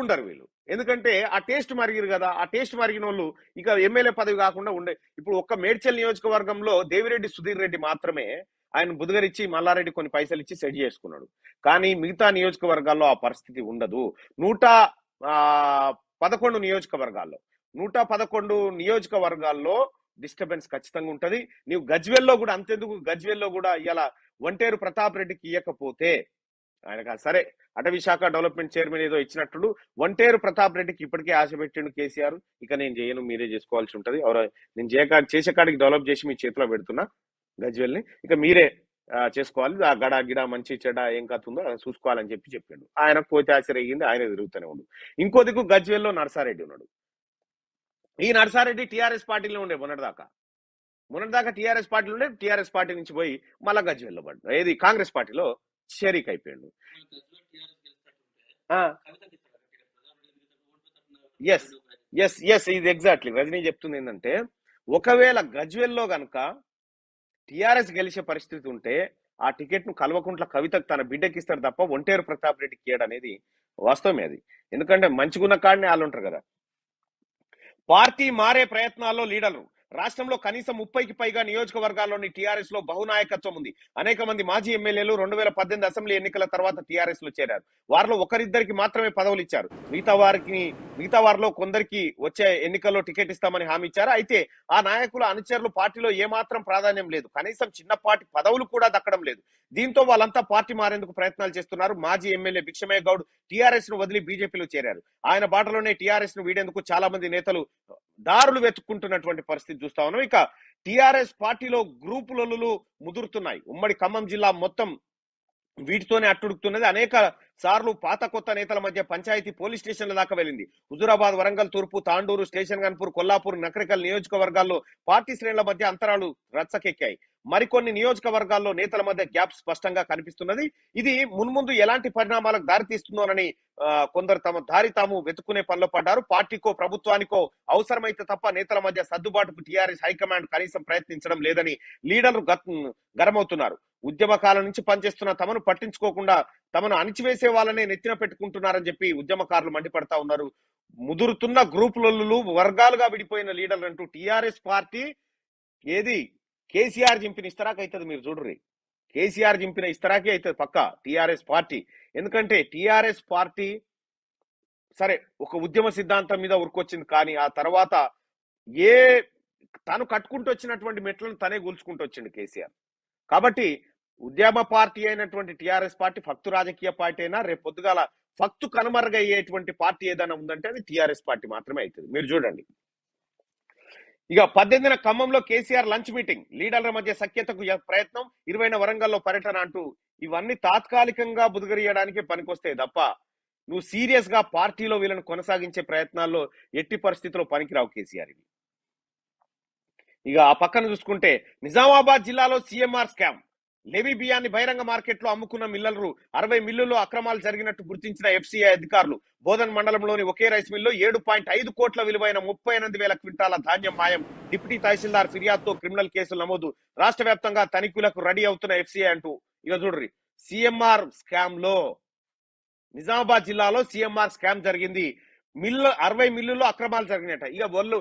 ఉండరు వీళ్ళు ఎందుకంటే ఆ టేస్ట్ మరిగిరు కదా ఆ టేస్ట్ మరిగిన వాళ్ళు ఇక ఎమ్మెల్యే పదవి కాకుండా ఉండే ఇప్పుడు ఒక్క మేడ్చల్ నియోజకవర్గంలో దేవిరెడ్డి సుధీర్ రెడ్డి మాత్రమే ఆయన బుధగరిచ్చి మల్లారెడ్డి కొన్ని పైసలు ఇచ్చి సెట్ చేసుకున్నాడు కానీ మిగతా నియోజకవర్గాల్లో ఆ పరిస్థితి ఉండదు నూట పదకొండు నియోజకవర్గాల్లో నూట పదకొండు నియోజకవర్గాల్లో డిస్టర్బెన్స్ ఖచ్చితంగా ఉంటుంది నీవు గజ్వెల్లో కూడా అంతెందుకు గజ్వెల్లో కూడా ఇలా ఒంటేరు ప్రతాప్ రెడ్డికి ఇవ్వకపోతే ఆయన సరే అటవీ శాఖ డెవలప్మెంట్ చైర్మన్ ఏదో ఇచ్చినట్టు ఒంటేరు ప్రతాప్ రెడ్డికి ఇప్పటికే ఆశ పెట్టిండు కేసీఆర్ ఇక నేను చేయను మీరే చేసుకోవాల్సి ఉంటుంది ఎవరు నేను చేయకా చేసే కాడికి డెవలప్ చేసి మీ చేతిలో పెడుతున్నా గజ్వెల్ని ఇక మీరే చేసుకోవాలి ఆ గడ గిడ మంచి చెడ ఏం కతుందో చూసుకోవాలని చెప్పి చెప్పాడు ఆయన కోతి అయ్యింది ఆయన తిరుగుతూనే ఉండు ఇంకో దిక్కు గజ్వేల్లో నర్సారెడ్డి ఉన్నాడు ఈ నర్సారెడ్డి టీఆర్ఎస్ పార్టీలో ఉండే మొన్నటిదాకా మొన్నటిదాకా టీఆర్ఎస్ పార్టీలో ఉండే టీఆర్ఎస్ పార్టీ నుంచి పోయి మళ్ళా గజ్వేల్లో పడ్డాడు ఏది కాంగ్రెస్ పార్టీలో షరీక్ అయిపోయాడు ఎస్ ఎస్ ఎస్ ఇది ఎగ్జాక్ట్లీ రజనీ చెప్తుంది ఏంటంటే ఒకవేళ గజ్వెల్లో గనక టిఆర్ఎస్ గెలిచే పరిస్థితి ఉంటే ఆ టికెట్ ను కల్వకుంట్ల కవితకు తన బిడ్డకి ఇస్తారు తప్ప ఒంటేరు ప్రతాప్ రెడ్డి ఇయ్యడం అనేది వాస్తవమే అది ఎందుకంటే మంచిగున్న కాడనే వాళ్ళు ఉంటారు కదా పార్టీ మారే ప్రయత్నాల్లో లీడర్లు రాష్ట్రంలో కనీసం ముప్పైకి పైగా నియోజకవర్గాల్లోని టీఆర్ఎస్ లో బహునాయకత్వం ఉంది అనేక మంది మాజీ ఎమ్మెల్యేలు రెండు వేల పద్దెనిమిది అసెంబ్లీ ఎన్నికల తర్వాత టీఆర్ఎస్ లో చేరారు వారిలో ఒకరిద్దరికి మాత్రమే పదవులు ఇచ్చారు మిగతా వారికి మిగతా వారిలో కొందరికి వచ్చే ఎన్నికల్లో టికెట్ ఇస్తామని హామీ ఇచ్చారు అయితే ఆ నాయకుల అనుచరులు పార్టీలో ఏమాత్రం ప్రాధాన్యం లేదు కనీసం చిన్నపాటి పదవులు కూడా దక్కడం లేదు దీంతో వాళ్ళంతా పార్టీ మారేందుకు ప్రయత్నాలు చేస్తున్నారు మాజీ ఎమ్మెల్యే భిక్షమయ్య గౌడ్ టీఆర్ఎస్ ను వదిలి బీజేపీలో చేరారు ఆయన బాటలోనే టీఆర్ఎస్ ను వీడేందుకు చాలా మంది నేతలు దారులు వెతుక్కుంటున్నటువంటి పరిస్థితి చూస్తా ఉన్నాం ఇక టిఆర్ఎస్ పార్టీలో గ్రూపులలో ముదురుతున్నాయి ఉమ్మడి ఖమ్మం జిల్లా మొత్తం వీటితోనే అట్టుడుకుతున్నది అనేక సార్లు పాత కొత్త నేతల మధ్య పంచాయతీ పోలీస్ స్టేషన్ల దాకా వెళ్ళింది హుజురాబాద్ వరంగల్ తూర్పు తాండూరు స్టేషన్ గన్పూర్ కొల్లాపూర్ నకరికల్ నియోజకవర్గాల్లో పార్టీ శ్రేణుల మధ్య అంతరాలు రచ్చకెక్కాయి మరికొన్ని నియోజకవర్గాల్లో నేతల మధ్య గ్యాప్ స్పష్టంగా కనిపిస్తున్నది ఇది మున్ముందు ఎలాంటి పరిణామాలకు దారితీస్తుందోనని కొందరు తమ దారి తాము వెతుకునే పనిలో పడ్డారు పార్టీకో ప్రభుత్వానికో అవసరమైతే తప్ప నేతల మధ్య సర్దుబాటుకు టీఆర్ఎస్ హైకమాండ్ కనీసం ప్రయత్నించడం లేదని లీడర్లు గరమవుతున్నారు ఉద్యమకాలం నుంచి పనిచేస్తున్న తమను పట్టించుకోకుండా తమను అణిచివేసే వాళ్ళనే నెత్తిన పెట్టుకుంటున్నారని చెప్పి ఉద్యమకారులు మండిపడతా ఉన్నారు ముదురుతున్న గ్రూపులలో వర్గాలుగా విడిపోయిన లీడర్లు అంటూ టిఆర్ఎస్ పార్టీ ఏది కేసీఆర్ జింపిన ఇస్తరాకి అవుతుంది మీరు చూడరి కేసీఆర్ జింపిన ఇస్తరాకే అవుతుంది పక్క టిఆర్ఎస్ పార్టీ ఎందుకంటే టిఆర్ఎస్ పార్టీ సరే ఒక ఉద్యమ సిద్ధాంతం మీద ఉరుకొచ్చింది కానీ ఆ తర్వాత ఏ తను కట్టుకుంటూ వచ్చినటువంటి మెట్లను తనే గుల్చుకుంటూ వచ్చింది కేసీఆర్ కాబట్టి ఉద్యమ పార్టీ అయినటువంటి టిఆర్ఎస్ పార్టీ ఫక్తు రాజకీయ పార్టీ అయినా రేపు పొద్దుగాల ఫక్తు కనుమరుగయ్యేటువంటి పార్టీ ఏదైనా ఉందంటే అది టిఆర్ఎస్ పార్టీ మాత్రమే అవుతుంది మీరు చూడండి ఇక పద్దెనిమిదిన ఖమ్మంలో కేసీఆర్ లంచ్ మీటింగ్ లీడర్ల మధ్య సఖ్యతకు ప్రయత్నం ఇరవైన వరంగల్లో పర్యటన అంటూ ఇవన్నీ తాత్కాలికంగా బుదగరియడానికి పనికొస్తాయి తప్ప నువ్వు సీరియస్ గా పార్టీలో వీళ్ళని కొనసాగించే ప్రయత్నాల్లో ఎట్టి పరిస్థితుల్లో పనికిరావు కేసీఆర్ ఇక ఆ పక్కన చూసుకుంటే నిజామాబాద్ జిల్లాలో సీఎంఆర్ స్కామ్ లెవి బియ్యాన్ని బహిరంగ మార్కెట్లో అమ్ముకున్న మిల్లలు అరవై మిల్లుల్లో అక్రమాలు జరిగినట్టు గుర్తించిన ఎఫ్సీఐ అధికారులు బోధన్ మండలంలోని ఒకే రైస్ మిల్లో ఏడు పాయింట్ ఐదు కోట్ల విలువైన ముప్పై ఎనిమిది వేల క్వింటాల ధాన్యం మాయం డిప్యూటీ తహసీల్దార్ ఫిర్యాదుతో క్రిమినల్ కేసులు నమోదు రాష్ట్ర వ్యాప్తంగా తనిఖీలకు రెడీ అవుతున్న ఎఫ్సీఐ అంటూ ఇక చూడ్రి సిఎంఆర్ స్కామ్ లో నిజామాబాద్ జిల్లాలో సిఎంఆర్ స్కామ్ జరిగింది మిల్లు అరవై మిల్లుల్లో అక్రమాలు జరిగినట్ట ఇక వాళ్ళు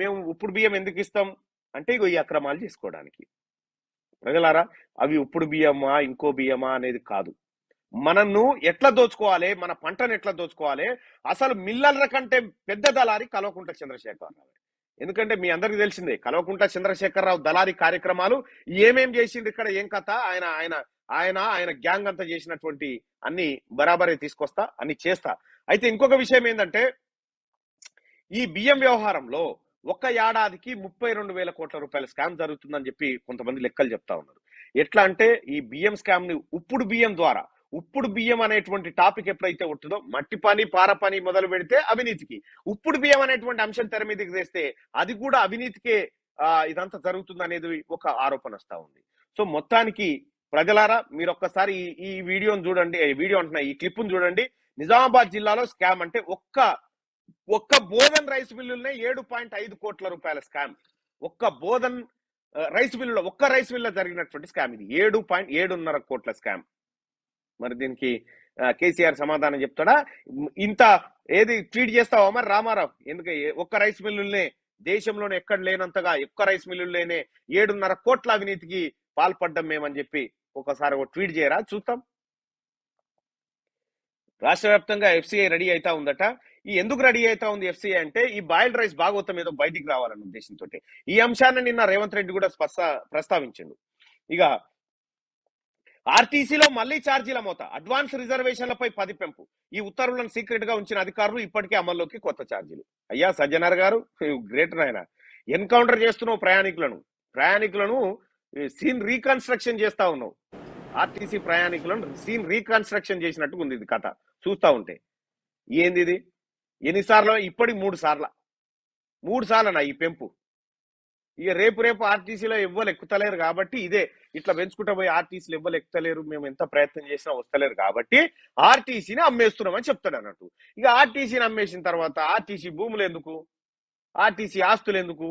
మేము ఇప్పుడు బియ్యం ఎందుకు ఇస్తాం అంటే ఇక ఈ అక్రమాలు చేసుకోవడానికి ప్రజలారా అవి ఇప్పుడు బియ్యమా ఇంకో బియ్యమా అనేది కాదు మనను ఎట్లా దోచుకోవాలి మన పంటను ఎట్లా దోచుకోవాలి అసలు మిల్లల కంటే పెద్ద దళారి కల్వకుంట్ల చంద్రశేఖరరావు ఎందుకంటే మీ అందరికి తెలిసిందే కల్వకుంట్ల చంద్రశేఖరరావు దళారి కార్యక్రమాలు ఏమేం చేసింది ఇక్కడ ఏం కథ ఆయన ఆయన ఆయన ఆయన గ్యాంగ్ అంతా చేసినటువంటి అన్ని బరాబరే తీసుకొస్తా అన్ని చేస్తా అయితే ఇంకొక విషయం ఏంటంటే ఈ బియ్యం వ్యవహారంలో ఒక్క ఏడాదికి ముప్పై రెండు వేల కోట్ల రూపాయల స్కామ్ జరుగుతుందని చెప్పి కొంతమంది లెక్కలు చెప్తా ఉన్నారు ఎట్లా అంటే ఈ బియ్యం స్కామ్ ని ఉప్పుడు బియ్యం ద్వారా ఉప్పుడు బియ్యం అనేటువంటి టాపిక్ ఎప్పుడైతే ఉంటుందో మట్టి పని పార పని మొదలు పెడితే అవినీతికి ఉప్పుడు బియ్యం అనేటువంటి అంశం తెర మీదకి తెస్తే అది కూడా అవినీతికే ఇదంతా జరుగుతుంది అనేది ఒక ఆరోపణ వస్తా ఉంది సో మొత్తానికి ప్రజలారా మీరు ఒక్కసారి ఈ వీడియోని చూడండి వీడియో అంటున్నా ఈ క్లిప్ను చూడండి నిజామాబాద్ జిల్లాలో స్కామ్ అంటే ఒక్క ఒక్క బోధన్ రైస్ మిల్లునే ఏడు పాయింట్ ఐదు కోట్ల రూపాయల స్కామ్ ఒక్క బోధన్ రైస్ మిల్లులో ఒక్క రైస్ మిల్లులో జరిగినటువంటి స్కామ్ ఇది ఏడు పాయింట్ ఏడున్నర కోట్ల స్కామ్ మరి దీనికి కేసీఆర్ సమాధానం చెప్తాడా ఇంత ఏది ట్వీట్ చేస్తావా మరి రామారావు ఎందుకు ఒక్క రైస్ మిల్లునే దేశంలోనే ఎక్కడ లేనంతగా ఒక్క రైస్ మిల్లుల్లోనే ఏడున్నర కోట్ల అవినీతికి పాల్పడ్డం మేమని చెప్పి ఒకసారి ఒక ట్వీట్ చేయరా చూస్తాం రాష్ట్ర వ్యాప్తంగా ఎఫ్సిఐ రెడీ అవుతా ఉందట ఈ ఎందుకు రెడీ అవుతా ఉంది ఎఫ్సీ అంటే ఈ బాయిల్డ్ రైస్ భాగవతం ఏదో బయటికి రావాలన్న ఉద్దేశంతో ఈ అంశాన్ని నిన్న రేవంత్ రెడ్డి కూడా స్పష్ట ప్రస్తావించిండు ఇక ఆర్టీసీలో మళ్లీ ఛార్జీల మోత అడ్వాన్స్ రిజర్వేషన్లపై పది పెంపు ఈ ఉత్తర్వులను సీక్రెట్ గా ఉంచిన అధికారులు ఇప్పటికే అమల్లోకి కొత్త ఛార్జీలు అయ్యా సజ్జనర్ గారు గ్రేట్ నాయన ఎన్కౌంటర్ చేస్తున్నావు ప్రయాణికులను ప్రయాణికులను సీన్ రీకన్స్ట్రక్షన్ చేస్తా ఉన్నావు ఆర్టీసీ ప్రయాణికులను సీన్ రీకన్స్ట్రక్షన్ చేసినట్టు ఉంది ఇది కథ చూస్తా ఉంటే ఏంది ఇది ఎన్నిసార్లు ఇప్పటికి మూడు సార్ల మూడు సార్లు అన్న ఈ పెంపు ఇక రేపు రేపు ఆర్టీసీలో ఎవ్వరు ఎక్కుతలేరు కాబట్టి ఇదే ఇట్లా పెంచుకుంటా పోయి ఆర్టీసీలు ఎవ్వరు ఎక్కుతలేరు మేము ఎంత ప్రయత్నం చేసినా వస్తలేరు కాబట్టి ఆర్టీసీని అమ్మేస్తున్నామని చెప్తాడు అన్నట్టు ఇక ఆర్టీసీని అమ్మేసిన తర్వాత ఆర్టీసీ భూములు ఎందుకు ఆర్టీసీ ఆస్తులు ఎందుకు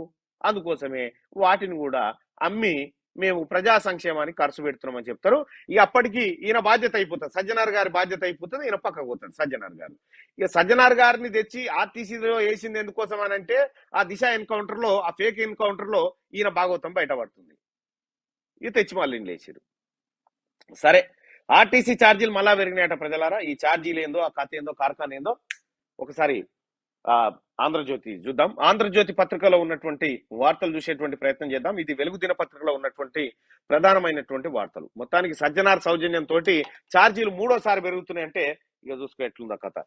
అందుకోసమే వాటిని కూడా అమ్మి మేము ప్రజా సంక్షేమానికి ఖర్చు పెడుతున్నామని చెప్తారు ఇక అప్పటికి ఈయన బాధ్యత అయిపోతుంది సజ్జనార్ గారి బాధ్యత అయిపోతుంది ఈయన పక్కకు పోతుంది సజ్జనార్ గారు ఇక సజ్జనార్ గారిని తెచ్చి ఆర్టీసీలో వేసింది ఎందుకోసం అని అంటే ఆ దిశ ఎన్కౌంటర్ లో ఆ ఫేక్ ఎన్కౌంటర్ లో ఈయన భాగవతం బయటపడుతుంది ఇది తెచ్చి మళ్ళీ లేచారు సరే ఆర్టీసీ ఛార్జీలు మళ్ళా పెరిగినాయట ప్రజలారా ఈ ఛార్జీలు ఏందో ఆ కథ ఏందో కార్ఖాన ఏందో ఒకసారి ఆంధ్రజ్యోతి చూద్దాం ఆంధ్రజ్యోతి పత్రికలో ఉన్నటువంటి వార్తలు చూసేటువంటి ప్రయత్నం చేద్దాం ఇది వెలుగు దినపత్రికలో ఉన్నటువంటి ప్రధానమైనటువంటి వార్తలు మొత్తానికి సజ్జనార్ సౌజన్యంతో ఛార్జీలు మూడోసారి పెరుగుతున్నాయంటే ఇక చూసుకో ఎట్లుందా కథ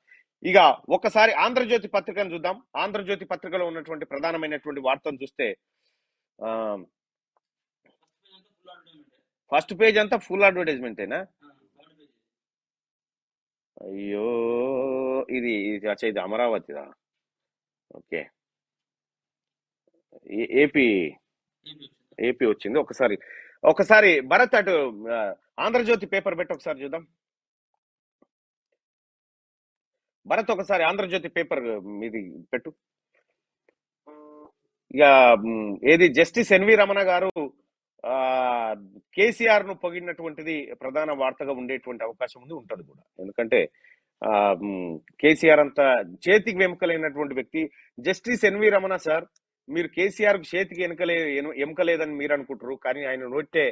ఇక ఒక్కసారి ఆంధ్రజ్యోతి పత్రికను చూద్దాం ఆంధ్రజ్యోతి పత్రికలో ఉన్నటువంటి ప్రధానమైనటువంటి వార్తను చూస్తే ఫస్ట్ పేజ్ అంతా ఫుల్ అడ్వర్టైజ్మెంటేనా అయ్యో ఇది ఇది అమరావతిదా ఓకే ఏపీ ఏపీ వచ్చింది ఒకసారి ఒకసారి భరత్ అటు ఆంధ్రజ్యోతి పేపర్ పెట్టి ఒకసారి చూద్దాం భరత్ ఒకసారి ఆంధ్రజ్యోతి పేపర్ మీది పెట్టు ఇక ఏది జస్టిస్ ఎన్వి రమణ గారు కేసీఆర్ ను పొగిడినటువంటిది ప్రధాన వార్తగా ఉండేటువంటి అవకాశం ఉంది ఉంటుంది కూడా ఎందుకంటే కేసీఆర్ అంత చేతికి వెముకలేనటువంటి వ్యక్తి జస్టిస్ ఎన్వి రమణ సార్ మీరు కేసీఆర్ చేతికి ఎనకలే ఎముకలేదని మీరు అనుకుంటారు కానీ ఆయన నోటే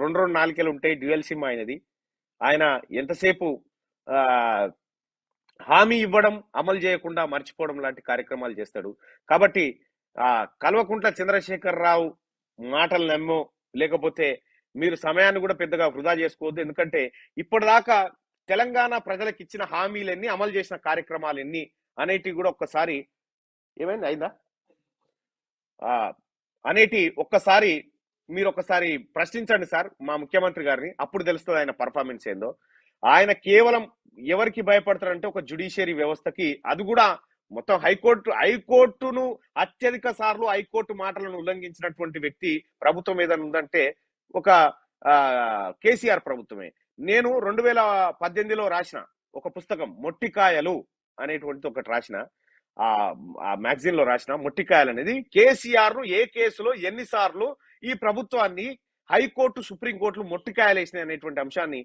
రెండు రెండు నాలుకలు ఉంటాయి డ్యూయల్ సిమ్ ఆయనది ఆయన ఎంతసేపు హామీ ఇవ్వడం అమలు చేయకుండా మర్చిపోవడం లాంటి కార్యక్రమాలు చేస్తాడు కాబట్టి ఆ కల్వకుంట్ల చంద్రశేఖర్ రావు మాటలు నమ్మో లేకపోతే మీరు సమయాన్ని కూడా పెద్దగా వృధా చేసుకోవద్దు ఎందుకంటే ఇప్పటిదాకా తెలంగాణ ప్రజలకు ఇచ్చిన హామీలన్నీ అమలు చేసిన కార్యక్రమాలు ఎన్ని అనేటివి కూడా ఒక్కసారి ఏమైంది అయిందా అనేటి ఒక్కసారి మీరు ఒకసారి ప్రశ్నించండి సార్ మా ముఖ్యమంత్రి గారిని అప్పుడు తెలుస్తుంది ఆయన పర్ఫార్మెన్స్ ఏందో ఆయన కేవలం ఎవరికి భయపడతారంటే ఒక జుడిషియరీ వ్యవస్థకి అది కూడా మొత్తం హైకోర్టు హైకోర్టును అత్యధిక సార్లు హైకోర్టు మాటలను ఉల్లంఘించినటువంటి వ్యక్తి ప్రభుత్వం ఏదైనా ఉందంటే ఒక కేసీఆర్ ప్రభుత్వమే నేను రెండు వేల పద్దెనిమిదిలో రాసిన ఒక పుస్తకం మొట్టికాయలు అనేటువంటిది ఒకటి రాసిన ఆ మ్యాగజైన్ లో రాసిన మొట్టికాయలు అనేది కేసీఆర్ ను ఏ కేసులో ఎన్నిసార్లు ఈ ప్రభుత్వాన్ని హైకోర్టు సుప్రీంకోర్టులు మొట్టికాయలు వేసినాయి అనేటువంటి అంశాన్ని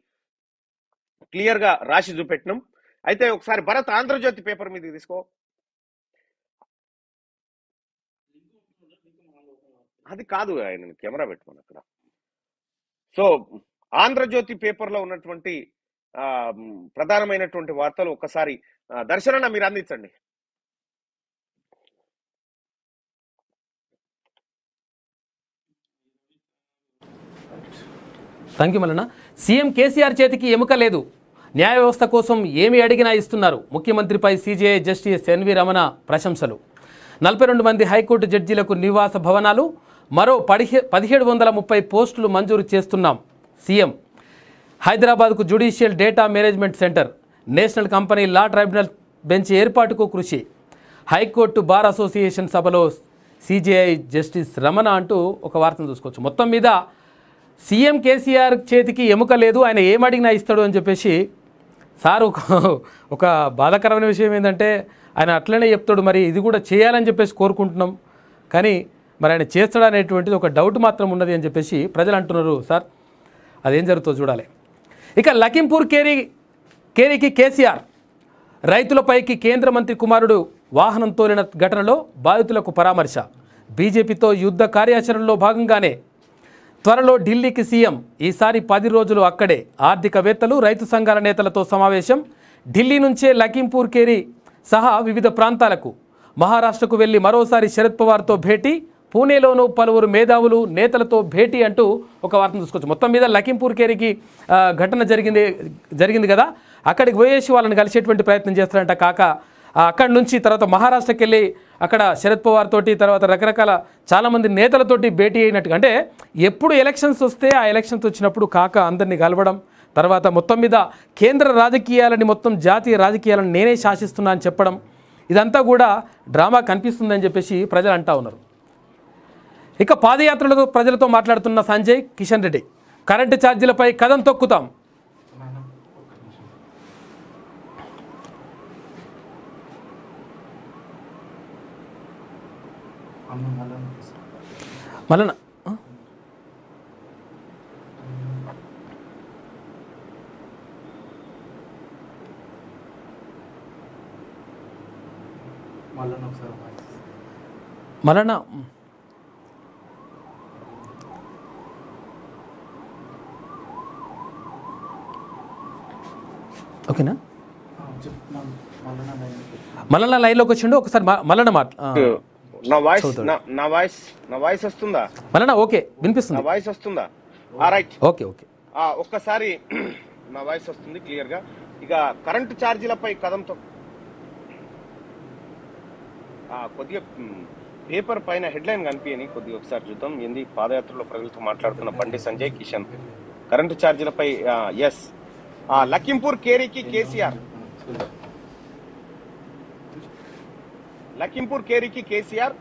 క్లియర్ గా రాసి చూపెట్టినాం అయితే ఒకసారి భరత్ ఆంధ్రజ్యోతి పేపర్ మీద తీసుకో అది కాదు ఆయన కెమెరా పెట్టుకోను అక్కడ సో ఆంధ్రజ్యోతి పేపర్లో ఉన్నటువంటి ప్రధానమైనటువంటి వార్తలు ఒక్కసారి దర్శన మీరు అందించండి thank you Mallanna CM KCR చేతికి ఎముక లేదు న్యాయ వ్యవస్థ కోసం ఏమి అడిగినా ఇస్తున్నారు ముఖ్యమంత్రిపై సీజేఐ జస్టిస్ ఎన్వి రమణ ప్రశంసలు నలభై రెండు మంది హైకోర్టు జడ్జీలకు నివాస భవనాలు మరో పదిహే పదిహేడు వందల ముప్పై పోస్టులు మంజూరు చేస్తున్నాం సీఎం హైదరాబాద్కు judicial data management centre national company law tribunal bench ఏర్పాటుకు కృషి హైకోర్టు బార్ అసోసియేషన్ సభలో సిజేఐ జస్టిస్ రమణ అంటూ ఒక వార్తను చూసుకోవచ్చు మొత్తం మీద సీఎం కేసీఆర్ చేతికి ఎముక లేదు ఆయన ఏమడిగినా ఇస్తాడు అని చెప్పేసి సార్ ఒక బాధాకరమైన విషయం ఏంటంటే ఆయన అట్లనే చెప్తాడు మరి ఇది కూడా చేయాలని చెప్పేసి కోరుకుంటున్నాం కానీ మరి ఆయన చేస్తాడనేటువంటిది ఒక డౌట్ మాత్రం ఉన్నది అని చెప్పేసి ప్రజలు అంటున్నారు సార్ అదేం జరుగుతుందో చూడాలి ఇక లఖింపూర్ కేరీ కేరీకి కేసీఆర్ రైతులపైకి కేంద్ర మంత్రి కుమారుడు వాహనం తోలిన ఘటనలో బాధితులకు పరామర్శ బీజేపీతో యుద్ధ కార్యాచరణలో భాగంగానే త్వరలో ఢిల్లీకి సీఎం ఈసారి పది రోజులు అక్కడే ఆర్థికవేత్తలు రైతు సంఘాల నేతలతో సమావేశం ఢిల్లీ నుంచే లఖింపూర్ కేరీ సహా వివిధ ప్రాంతాలకు మహారాష్ట్రకు వెళ్లి మరోసారి శరద్ పవార్తో భేటీ పూణేలోనూ పలువురు మేధావులు నేతలతో భేటీ అంటూ ఒక వార్తను చూసుకోవచ్చు మొత్తం మీద లఖింపూర్ కేరికి ఘటన జరిగింది జరిగింది కదా అక్కడికి పోయేసి వాళ్ళని కలిసేటువంటి ప్రయత్నం చేస్తారంట కాక అక్కడి నుంచి తర్వాత మహారాష్ట్రకి వెళ్ళి అక్కడ శరద్ పవార్ తోటి తర్వాత రకరకాల చాలామంది నేతలతోటి భేటీ అయినట్టు అంటే ఎప్పుడు ఎలక్షన్స్ వస్తే ఆ ఎలక్షన్స్ వచ్చినప్పుడు కాక అందరినీ కలవడం తర్వాత మొత్తం మీద కేంద్ర రాజకీయాలని మొత్తం జాతీయ రాజకీయాలను నేనే శాసిస్తున్నా అని చెప్పడం ఇదంతా కూడా డ్రామా కనిపిస్తుందని చెప్పేసి ప్రజలు అంటా ఉన్నారు ఇక పాదయాత్రలతో ప్రజలతో మాట్లాడుతున్న సంజయ్ కిషన్ రెడ్డి కరెంటు ఛార్జీలపై కథం తొక్కుతాం మళ్ళా మళ్ళా ఓకేనా మళ్ళా లైన్లోకి వచ్చిండు ఒకసారి మళ్ళా మాట నా వాయిస్ నా వాయిస్ నా వాయిస్ వస్తుందా మళ్ళా ఓకే వినిపిస్తుంది నా వాయిస్ వస్తుందా ఆ రైట్ ఓకే ఓకే ఆ ఒక్కసారి నా వాయిస్ వస్తుంది క్లియర్ గా ఇక కరెంట్ ఛార్జీలపై కథంతో కొద్దిగా పేపర్ పైన హెడ్లైన్ కనిపించని కొద్దిగా ఒకసారి చూద్దాం ఏంది పాదయాత్రలో ప్రజలతో మాట్లాడుతున్న బండి సంజయ్ కిషన్ కరెంటు ఛార్జీలపై ఎస్ లఖింపూర్ కేరీకి కేసీఆర్ లఖింపూర్ కేరీకి కేసీఆర్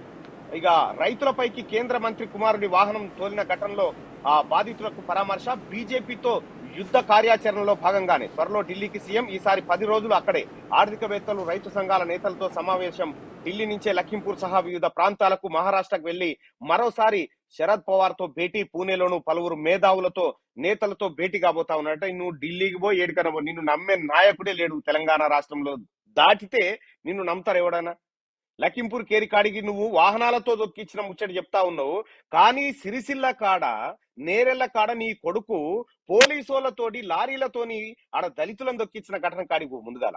ఇక రైతులపైకి కేంద్ర మంత్రి కుమారుడి వాహనం తోలిన ఘటనలో ఆ బాధితులకు పరామర్శ బీజేపీతో యుద్ధ కార్యాచరణలో భాగంగానే త్వరలో ఢిల్లీకి సీఎం ఈసారి పది రోజులు అక్కడే ఆర్థికవేత్తలు రైతు సంఘాల నేతలతో సమావేశం ఢిల్లీ నుంచే లఖింపూర్ సహా వివిధ ప్రాంతాలకు మహారాష్ట్రకు వెళ్లి మరోసారి శరద్ పవార్ తో భేటీ పూణేలోను పలువురు మేధావులతో నేతలతో భేటీ కాబోతా ఉన్నారట నువ్వు ఢిల్లీకి పోయి ఏడుకన నిన్ను నమ్మే నాయకుడే లేడు తెలంగాణ రాష్ట్రంలో దాటితే నిన్ను నమ్ముతారు ఎవడైనా లఖింపూర్ కేరికాడికి నువ్వు వాహనాలతో దొక్కిచ్చిన ముచ్చట చెప్తా ఉన్నావు కానీ సిరిసిల్ల కాడ నేరెళ్ల కాడ నీ కొడుకు పోలీసులతోటి లారీలతోని ఆడ దళితులను దొక్కిచ్చిన ఘటన కాడికి ముందుగాల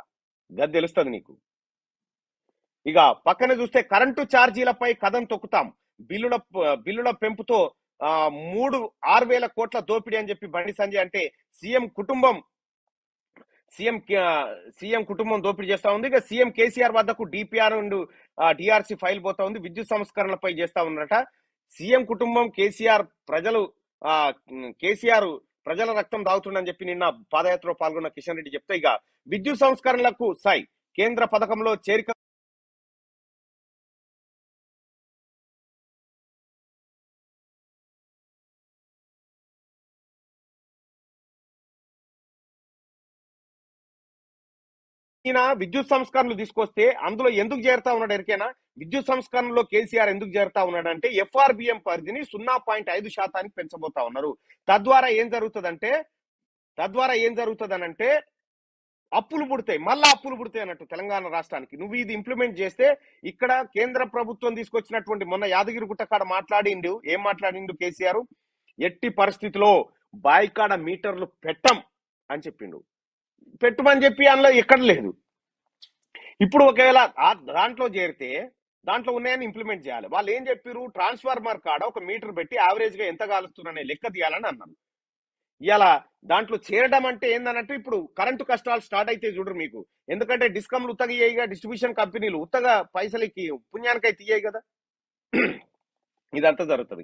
గది తెలుస్తుంది నీకు ఇక పక్కన చూస్తే కరెంటు ఛార్జీలపై కథం తొక్కుతాం బిల్లుల బిల్లుల పెంపుతో మూడు ఆరు వేల కోట్ల దోపిడీ అని చెప్పి బండి సంజయ్ అంటే సీఎం కుటుంబం సీఎం సీఎం కుటుంబం దోపిడీ చేస్తా ఉంది ఇక సీఎం కేసీఆర్ వద్దకు డిపిఆర్ అండ్ డిఆర్సి ఫైల్ పోతా ఉంది విద్యుత్ సంస్కరణలపై చేస్తా ఉన్నట సీఎం కుటుంబం కేసీఆర్ ప్రజలు ఆ కేసీఆర్ ప్రజల రక్తం దాగుతుందని చెప్పి నిన్న పాదయాత్రలో పాల్గొన్న కిషన్ రెడ్డి చెప్తే ఇక విద్యుత్ సంస్కరణలకు సై కేంద్ర పథకంలో చేరిక ఎరికిన విద్యుత్ సంస్కరణలు తీసుకొస్తే అందులో ఎందుకు చేరుతా ఉన్నాడు ఎరికైనా విద్యుత్ సంస్కరణలో కేసీఆర్ ఎందుకు చేరుతా ఉన్నాడు అంటే ఎఫ్ఆర్బిఎం పరిధిని సున్నా పాయింట్ ఐదు శాతానికి పెంచబోతా ఉన్నారు తద్వారా ఏం జరుగుతుందంటే తద్వారా ఏం జరుగుతుందనంటే అప్పులు పుడతాయి మళ్ళా అప్పులు పుడతాయి అన్నట్టు తెలంగాణ రాష్ట్రానికి నువ్వు ఇది ఇంప్లిమెంట్ చేస్తే ఇక్కడ కేంద్ర ప్రభుత్వం తీసుకొచ్చినటువంటి మొన్న యాదగిరి గుట్టకాడ మాట్లాడిండు ఏం మాట్లాడిండు కేసీఆర్ ఎట్టి పరిస్థితిలో బాయికాడ మీటర్లు పెట్టం అని చెప్పిండు పెట్టమని చెప్పి అందులో ఎక్కడ లేదు ఇప్పుడు ఒకవేళ దాంట్లో చేరితే దాంట్లో ఉన్నాయని ఇంప్లిమెంట్ చేయాలి వాళ్ళు ఏం చెప్పారు ట్రాన్స్ఫార్మర్ కాడ ఒక మీటర్ పెట్టి యావరేజ్ గా ఎంత కాలుస్తున్నానే లెక్క తీయాలని అన్నారు ఇలా దాంట్లో చేరడం అంటే ఏందన్నట్టు ఇప్పుడు కరెంటు కష్టాలు స్టార్ట్ అయితే చూడరు మీకు ఎందుకంటే డిస్కౌంట్లు ఉత్తగా ఇయ్యాయిగా డిస్ట్రిబ్యూషన్ కంపెనీలు ఉత్తగా పైసలకి అయితే ఇయ్యాయి కదా ఇదంతా జరుగుతుంది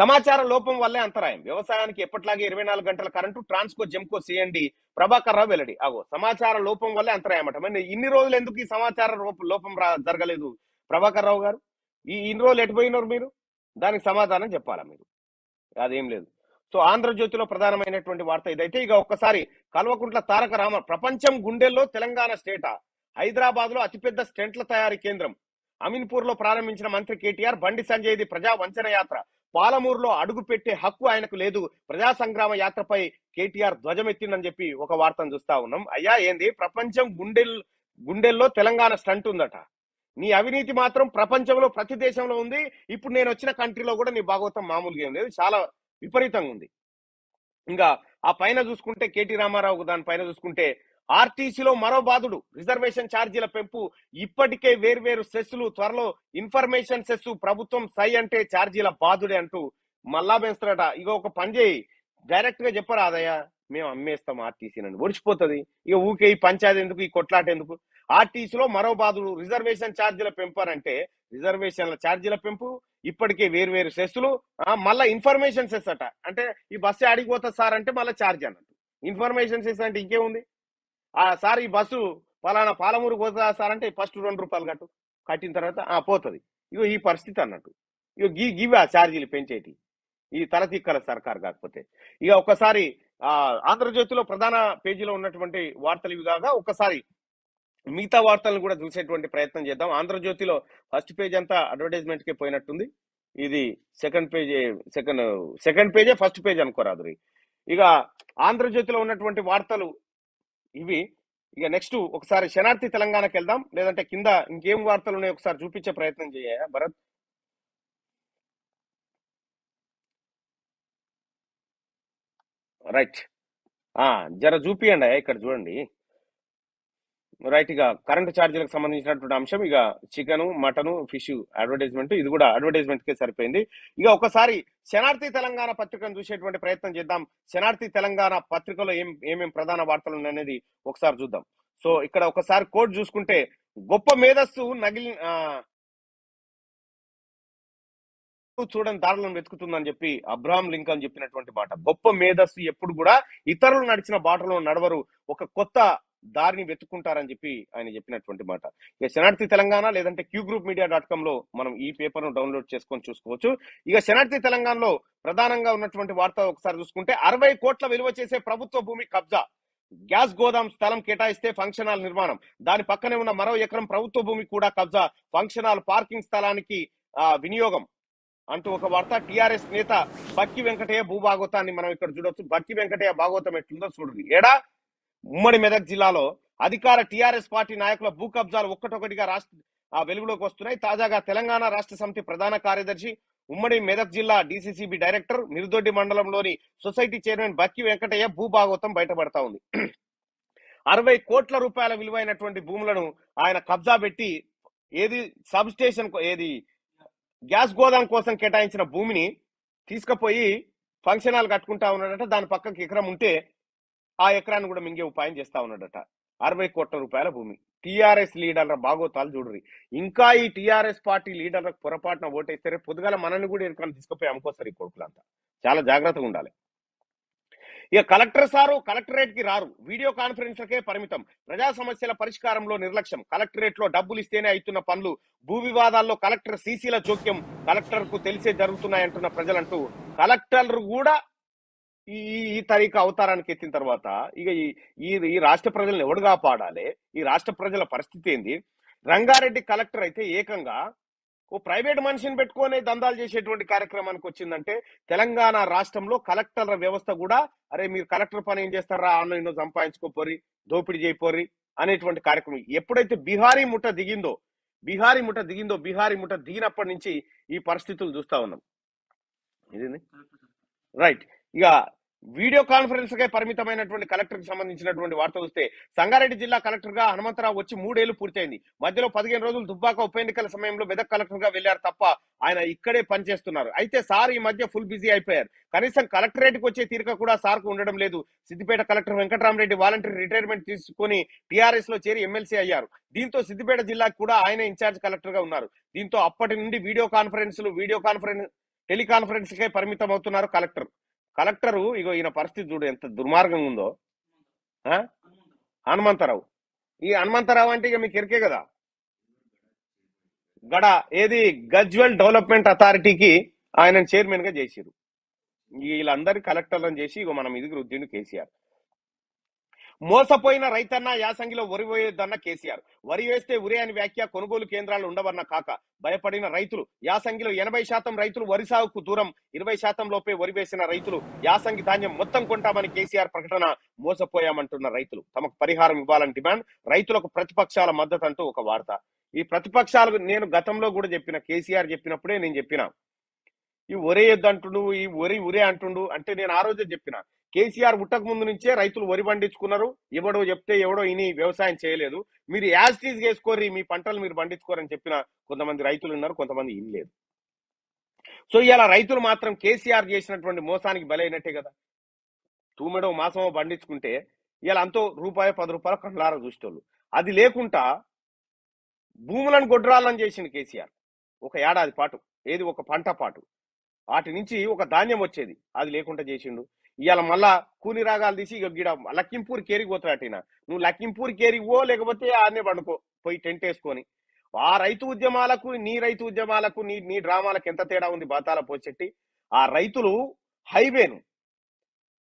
సమాచార లోపం వల్లే అంతరాయం వ్యవసాయానికి ఎప్పటిలాగే ఇరవై నాలుగు గంటల కరెంటు ట్రాన్స్కో జెమ్కో సిఎండి ప్రభాకర్ రావు వెల్లడి అగో సమాచార లోపం వల్లే అంతరాయం అంట మరి ఇన్ని రోజులు ఎందుకు ఈ సమాచార లోపం జరగలేదు ప్రభాకర్ రావు గారు ఈ ఇన్ని రోజులు ఎటుపోయినారు మీరు దానికి సమాధానం చెప్పాలా మీరు అదేం లేదు సో ఆంధ్రజ్యోతిలో ప్రధానమైనటువంటి వార్త ఇదైతే ఇక ఒక్కసారి కల్వకుంట్ల తారక రామ ప్రపంచం గుండెల్లో తెలంగాణ స్టేటా హైదరాబాద్ లో అతిపెద్ద స్టెంట్ల తయారీ కేంద్రం అమీన్పూర్ లో ప్రారంభించిన మంత్రి కేటీఆర్ బండి సంజయ్ది ప్రజా వంచన యాత్ర పాలమూరులో అడుగు పెట్టే హక్కు ఆయనకు లేదు ప్రజా సంగ్రామ యాత్రపై కేటీఆర్ ధ్వజమెత్తిందని చెప్పి ఒక వార్తను చూస్తా ఉన్నాం అయ్యా ఏంది ప్రపంచం గుండెల్ గుండెల్లో తెలంగాణ స్టంట్ ఉందట నీ అవినీతి మాత్రం ప్రపంచంలో ప్రతి దేశంలో ఉంది ఇప్పుడు నేను వచ్చిన కంట్రీలో కూడా నీ భాగవతం మామూలుగా ఏం లేదు చాలా విపరీతంగా ఉంది ఇంకా ఆ పైన చూసుకుంటే కేటీ రామారావు దాని పైన చూసుకుంటే ఆర్టీసీలో మరో బాధుడు రిజర్వేషన్ ఛార్జీల పెంపు ఇప్పటికే వేర్వేరు సెస్సులు త్వరలో ఇన్ఫర్మేషన్ సెస్సు ప్రభుత్వం సై అంటే ఛార్జీల బాధుడే అంటూ మళ్ళా పెంచుతారట ఇక ఒక పని చేయి డైరెక్ట్ గా చెప్పరాదయ్య మేము అమ్మేస్తాం ఆర్టీసీని ఒడిచిపోతుంది ఇక ఊకే ఈ పంచాయతీ ఎందుకు ఈ కొట్లాట ఎందుకు ఆర్టీసీలో మరో బాధుడు రిజర్వేషన్ ఛార్జీల పెంపారంటే రిజర్వేషన్ల ఛార్జీల పెంపు ఇప్పటికే వేర్వేరు సెస్సులు మళ్ళీ ఇన్ఫర్మేషన్ సెస్ అట అంటే ఈ బస్సు అడిగిపోతుంది సార్ అంటే మళ్ళీ ఛార్జ్ అన్నట్టు ఇన్ఫర్మేషన్ సెస్ అంటే ఇంకేముంది ఆ సార్ ఈ బస్సు పలానా పాలమూరు పోతుందా సార్ అంటే ఫస్ట్ రెండు రూపాయలు కట్టు కట్టిన తర్వాత ఆ పోతుంది ఇగో ఈ పరిస్థితి అన్నట్టు ఇగో గీ గివి ఆ ఛార్జీలు పెంచేటి ఈ తిక్కల సర్కార్ కాకపోతే ఇక ఒకసారి ఆంధ్రజ్యోతిలో ప్రధాన పేజీలో ఉన్నటువంటి వార్తలు ఇవి కాగా ఒకసారి మిగతా వార్తలను కూడా చూసేటువంటి ప్రయత్నం చేద్దాం ఆంధ్రజ్యోతిలో ఫస్ట్ పేజ్ అంతా అడ్వర్టైజ్మెంట్ కే పోయినట్టుంది ఇది సెకండ్ పేజ్ సెకండ్ సెకండ్ పేజే ఫస్ట్ పేజ్ అనుకోరాదు ఇక ఆంధ్రజ్యోతిలో ఉన్నటువంటి వార్తలు ఇవి ఇక నెక్స్ట్ ఒకసారి శనార్థి తెలంగాణకి వెళ్దాం లేదంటే కింద ఇంకేం వార్తలు ఉన్నాయి ఒకసారి చూపించే ప్రయత్నం చేయ భరత్ రైట్ జర చూపియండి ఇక్కడ చూడండి రైట్ ఇక కరెంట్ ఛార్జీలకు సంబంధించినటువంటి అంశం ఇక చికెన్ మటన్ ఫిష్ అడ్వర్టైజ్మెంట్ ఇది కూడా అడ్వర్టైజ్మెంట్ కే సరిపోయింది ఇక ఒకసారి శనార్థి తెలంగాణ పత్రికను చూసేటువంటి ప్రయత్నం చేద్దాం శనార్థి తెలంగాణ పత్రికలో ఏం ఏమేం ప్రధాన వార్తలు ఉన్నాయనేది ఒకసారి చూద్దాం సో ఇక్కడ ఒకసారి కోడ్ చూసుకుంటే గొప్ప మేధస్సు నగిలి చూడని దారులను వెతుకుతుందని చెప్పి అబ్రహాం లింకన్ చెప్పినటువంటి మాట గొప్ప మేధస్సు ఎప్పుడు కూడా ఇతరులు నడిచిన బాటలో నడవరు ఒక కొత్త దారిని వెతుక్కుంటారని చెప్పి ఆయన చెప్పినటువంటి మాట ఇక శనార్థి తెలంగాణ లేదంటే Q group media dot com లో మనం ఈ పేపర్ ను డౌన్లోడ్ చేసుకొని చూసుకోవచ్చు ఇక శనార్థి తెలంగాణలో ప్రధానంగా ఉన్నటువంటి వార్త ఒకసారి చూసుకుంటే అరవై కోట్ల విలువ చేసే ప్రభుత్వ భూమి కబ్జా గ్యాస్ గోదాం స్థలం కేటాయిస్తే ఫంక్షన్ హాల్ నిర్మాణం దాని పక్కనే ఉన్న మరో ఎకరం ప్రభుత్వ భూమి కూడా కబ్జా ఫంక్షన్ హాల్ పార్కింగ్ స్థలానికి వినియోగం అంటూ ఒక వార్త టిఆర్ఎస్ నేత బక్కి వెంకటయ్య భూభాగోతాన్ని మనం ఇక్కడ చూడవచ్చు బక్కి వెంకటయ్య భాగోతం ఎట్లుందో చూడండి ఏడా ఉమ్మడి మెదక్ జిల్లాలో అధికార టీఆర్ఎస్ పార్టీ నాయకుల భూ కబ్జాలు ఒక్కటొకటిగా రాష్ట్ర వెలుగులోకి వస్తున్నాయి తాజాగా తెలంగాణ రాష్ట్ర సమితి ప్రధాన కార్యదర్శి ఉమ్మడి మెదక్ జిల్లా డిసిసిబి డైరెక్టర్ మిరుదొడ్డి మండలంలోని సొసైటీ చైర్మన్ బక్కి వెంకటయ్య భూభాగవతం బయటపడతా ఉంది అరవై కోట్ల రూపాయల విలువైనటువంటి భూములను ఆయన కబ్జా పెట్టి ఏది సబ్ స్టేషన్ ఏది గ్యాస్ గోదాం కోసం కేటాయించిన భూమిని తీసుకుపోయి ఫంక్షన్ హాల్ కట్టుకుంటా ఉన్నాడంటే దాని పక్కకి ఎకరం ఉంటే ఆ ఎకరాన్ని కూడా మింగే ఉపాయం చేస్తా ఉన్నాడట అరవై కోట్ల రూపాయల భూమి టీఆర్ఎస్ లీడర్ల బాగోతాలు చూడరి ఇంకా ఈ టీఆర్ఎస్ పార్టీ లీడర్లకు పొరపాటున ఓటేస్తే రేపు పొద్దుగాల మనల్ని కూడా ఎక్కడ తీసుకుపోయి అమ్ముకొస్తారు ఈ కొడుకులంతా చాలా జాగ్రత్తగా ఉండాలి ఇక కలెక్టర్ సారు కలెక్టరేట్ కి రారు వీడియో కాన్ఫరెన్స్లకే పరిమితం ప్రజా సమస్యల పరిష్కారంలో నిర్లక్ష్యం కలెక్టరేట్ లో డబ్బులు ఇస్తేనే అవుతున్న పనులు భూ వివాదాల్లో కలెక్టర్ సీసీల జోక్యం కలెక్టర్ కు తెలిసే జరుగుతున్నాయంటున్న ప్రజలంటూ కలెక్టర్లు కూడా ఈ ఈ తారీఖు అవతారానికి ఎత్తిన తర్వాత ఇక ఈ ఈ రాష్ట్ర ప్రజలను ఎవడు కాపాడాలి ఈ రాష్ట్ర ప్రజల పరిస్థితి ఏంది రంగారెడ్డి కలెక్టర్ అయితే ఏకంగా ఓ ప్రైవేట్ మనిషిని పెట్టుకొని దందాలు చేసేటువంటి కార్యక్రమానికి వచ్చిందంటే తెలంగాణ రాష్ట్రంలో కలెక్టర్ల వ్యవస్థ కూడా అరే మీరు కలెక్టర్ పని ఏం చేస్తారా ఆన్లైన్ సంపాదించుకోపోరి దోపిడీ చేయపోరి అనేటువంటి కార్యక్రమం ఎప్పుడైతే బీహారీ ముఠ దిగిందో బీహారీ ముఠ దిగిందో బీహారీ ముఠ దిగినప్పటి నుంచి ఈ పరిస్థితులు చూస్తా ఉన్నాం ఇది రైట్ ఇక వీడియో కాన్ఫరెన్స్ కే పరిమితమైనటువంటి కలెక్టర్ కి సంబంధించినటువంటి వార్త వస్తే సంగారెడ్డి జిల్లా కలెక్టర్ గా హనుమంతరావు వచ్చి మూడేళ్లు పూర్తయింది మధ్యలో పదిహేను రోజులు దుబ్బాక ఉప ఎన్నికల సమయంలో మెదక్ కలెక్టర్ గా వెళ్లారు తప్ప ఆయన ఇక్కడే పనిచేస్తున్నారు అయితే సార్ ఈ మధ్య ఫుల్ బిజీ అయిపోయారు కనీసం కలెక్టరేట్ కి వచ్చే తీరిక కూడా సార్ కు ఉండడం లేదు Siddipet collector Venkatarami Reddy volunteer retirement తీసుకుని టీఆర్ఎస్ లో చేరి ఎమ్మెల్సీ అయ్యారు దీంతో సిద్దిపేట జిల్లాకు కూడా ఆయన ఇన్ఛార్జ్ కలెక్టర్ గా ఉన్నారు దీంతో అప్పటి నుండి వీడియో కాన్ఫరెన్స్లు వీడియో కాన్ఫరెన్స్ టెలికాన్ఫరెన్స్ కే పరిమితం అవుతున్నారు కలెక్టర్ కలెక్టరు ఇగో ఈయన పరిస్థితి చూడు ఎంత దుర్మార్గంగా ఉందో హనుమంతరావు ఈ హనుమంతరావు అంటే ఇక మీకు ఎరికే కదా గడ ఏది గజ్వెల్ డెవలప్మెంట్ అథారిటీకి ఆయన చైర్మన్ గా చేసిరు వీళ్ళందరి కలెక్టర్లను చేసి ఇగో మనం ఇదిగురు ఉద్యోగి కేసీఆర్ మోసపోయిన రైతన్న యాసంగిలో వరి వేయొద్దన్న కేసీఆర్ వరి వేస్తే ఉరే అని వ్యాఖ్య కొనుగోలు కేంద్రాలు ఉండవన్న కాక భయపడిన రైతులు యాసంగిలో ఎనభై శాతం రైతులు వరి సాగుకు దూరం ఇరవై శాతం లోపే వరి వేసిన రైతులు యాసంగి ధాన్యం మొత్తం కొంటామని కేసీఆర్ ప్రకటన మోసపోయామంటున్న రైతులు తమకు పరిహారం ఇవ్వాలని డిమాండ్ రైతులకు ప్రతిపక్షాల మద్దతు అంటూ ఒక వార్త ఈ ప్రతిపక్షాలు నేను గతంలో కూడా చెప్పిన కేసీఆర్ చెప్పినప్పుడే నేను చెప్పిన ఈ ఒరే ఎద్దు అంటుండు ఈ ఒరి ఉరే అంటుండు అంటే నేను ఆ రోజే చెప్పిన కేసీఆర్ పుట్టక ముందు నుంచే రైతులు వరి పండించుకున్నారు ఎవడో చెప్తే ఎవడో ఇని వ్యవసాయం చేయలేదు మీరు యాజ్ టీజ్ చేసుకోర్రి మీ పంటలు మీరు పండించుకోరని చెప్పిన కొంతమంది రైతులు ఉన్నారు కొంతమంది ఇల్లేదు సో ఇలా రైతులు మాత్రం కేసీఆర్ చేసినటువంటి మోసానికి బలైనట్టే కదా తూమెడో మాసమో పండించుకుంటే ఇలా అంతో రూపాయి పది రూపాయలు కండ్లారా చూసేటోళ్ళు అది లేకుండా భూములను గొడ్రాలని చేసిండు కేసీఆర్ ఒక ఏడాది పాటు ఏది ఒక పంట పాటు వాటి నుంచి ఒక ధాన్యం వచ్చేది అది లేకుండా చేసిండు ఇవాళ మళ్ళా కూలి రాగాలు తీసి ఇక గిడ లక్కింపూర్ కేరికి పోతున్నాడు ఈయన నువ్వు లక్కింపూర్ కేరికి పో లేకపోతే ఆనే పండుకో పోయి టెంట్ వేసుకొని ఆ రైతు ఉద్యమాలకు నీ రైతు ఉద్యమాలకు నీ నీ డ్రామాలకు ఎంత తేడా ఉంది బాతాల పోచెట్టి ఆ రైతులు హైవేను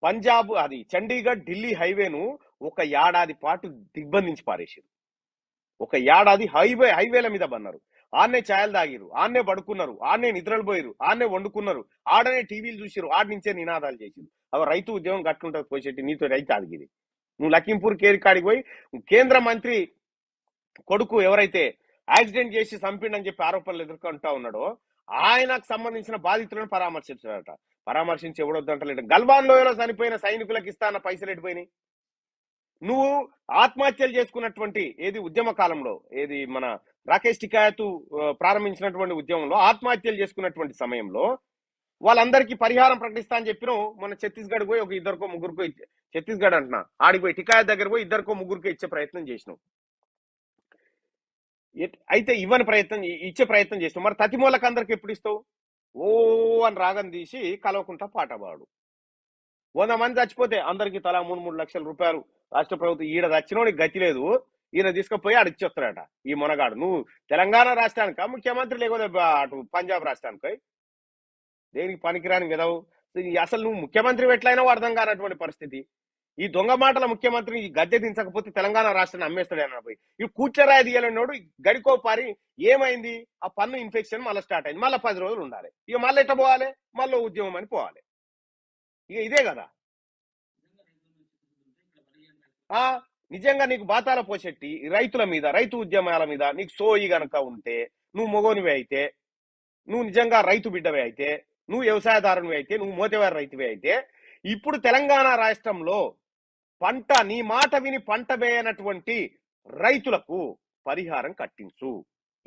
పంజాబ్ అది చండీగఢ్ ఢిల్లీ హైవేను ఒక ఏడాది పాటు దిగ్బంధించి పారేసారు ఒక ఏడాది హైవే హైవేల మీద బన్నారు ఆడనే ఛాయలు తాగిరు ఆడనే పడుకున్నారు ఆడనే నిద్రలు పోయిరు ఆడనే వండుకున్నారు ఆడనే టీవీలు చూసిరు ఆడ నుంచే నినాదాలు చేసిరు అవి రైతు ఉద్యమం కట్టుకుంటారు పోసేటి నీతో రైతు ఆదిగిరి నువ్వు లఖింపూర్ కేర్ కాడికి పోయి కేంద్ర మంత్రి కొడుకు ఎవరైతే యాక్సిడెంట్ చేసి చంపిండని చెప్పి ఆరోపణలు ఎదుర్కొంటా ఉన్నాడో ఆయనకు సంబంధించిన బాధితులను పరామర్శించారట పరామర్శించి ఎవడొద్దంటలేడు గల్వాన్ లోయలో చనిపోయిన సైనికులకు ఇస్తాన పైసలు ఎడిపోయినాయి నువ్వు ఆత్మహత్యలు చేసుకున్నటువంటి ఏది ఉద్యమ కాలంలో ఏది మన రాకేష్ టికాయతు ప్రారంభించినటువంటి ఉద్యమంలో ఆత్మహత్యలు చేసుకున్నటువంటి సమయంలో వాళ్ళందరికీ పరిహారం ప్రకటిస్తా అని చెప్పిన మన ఛత్తీస్గఢ్ పోయి ఒక ఇద్దరికో ముగ్గురికో ఛత్తీస్గఢ్ అంటున్నా ఆడిపోయి టికాయత్ దగ్గర పోయి ఇద్దరికో ముగ్గురికో ఇచ్చే ప్రయత్నం చేసినావు అయితే ఇవ్వని ప్రయత్నం ఇచ్చే ప్రయత్నం చేసినావు మరి తతిమూలకందరికి ఎప్పుడు ఇస్తావు ఓ అని రాగం తీసి కలవకుండా పాట పాడు వంద మంది చచ్చిపోతే అందరికి తలా మూడు మూడు లక్షల రూపాయలు రాష్ట్ర ప్రభుత్వం ఈడ చచ్చినోడికి గతి లేదు ఈయన తీసుకుపోయి ఆడ ఇచ్చేస్తాడట ఈ మునగాడు నువ్వు తెలంగాణ రాష్ట్రానిక ముఖ్యమంత్రి లేకపోతే అటు పంజాబ్ రాష్ట్రానికి దేనికి పనికిరాని విధవు అసలు నువ్వు ముఖ్యమంత్రి ఎట్లయినా అర్థం కానటువంటి పరిస్థితి ఈ దొంగ మాటల ముఖ్యమంత్రి గద్దె దించకపోతే తెలంగాణ రాష్ట్రాన్ని అమ్మేస్తాడని పోయి ఈ కూర్చరాయి గడికో పారి ఏమైంది ఆ పన్ను ఇన్ఫెక్షన్ మళ్ళీ స్టార్ట్ అయింది మళ్ళీ పది రోజులు ఉండాలి ఇక మళ్ళీ ఎట్ట పోవాలి మళ్ళీ ఉద్యమం అని పోవాలి ఇక ఇదే కదా ఆ నిజంగా నీకు బాతాల పోసెట్టి రైతుల మీద రైతు ఉద్యమాల మీద నీకు సోయి గనక ఉంటే నువ్వు మొగోనివి అయితే నువ్వు నిజంగా రైతు బిడ్డవి అయితే నువ్వు వ్యవసాయదారునివి అయితే నువ్వు మోతేవారి రైతువి అయితే ఇప్పుడు తెలంగాణ రాష్ట్రంలో పంట నీ మాట విని పంట వేయనటువంటి రైతులకు పరిహారం కట్టించు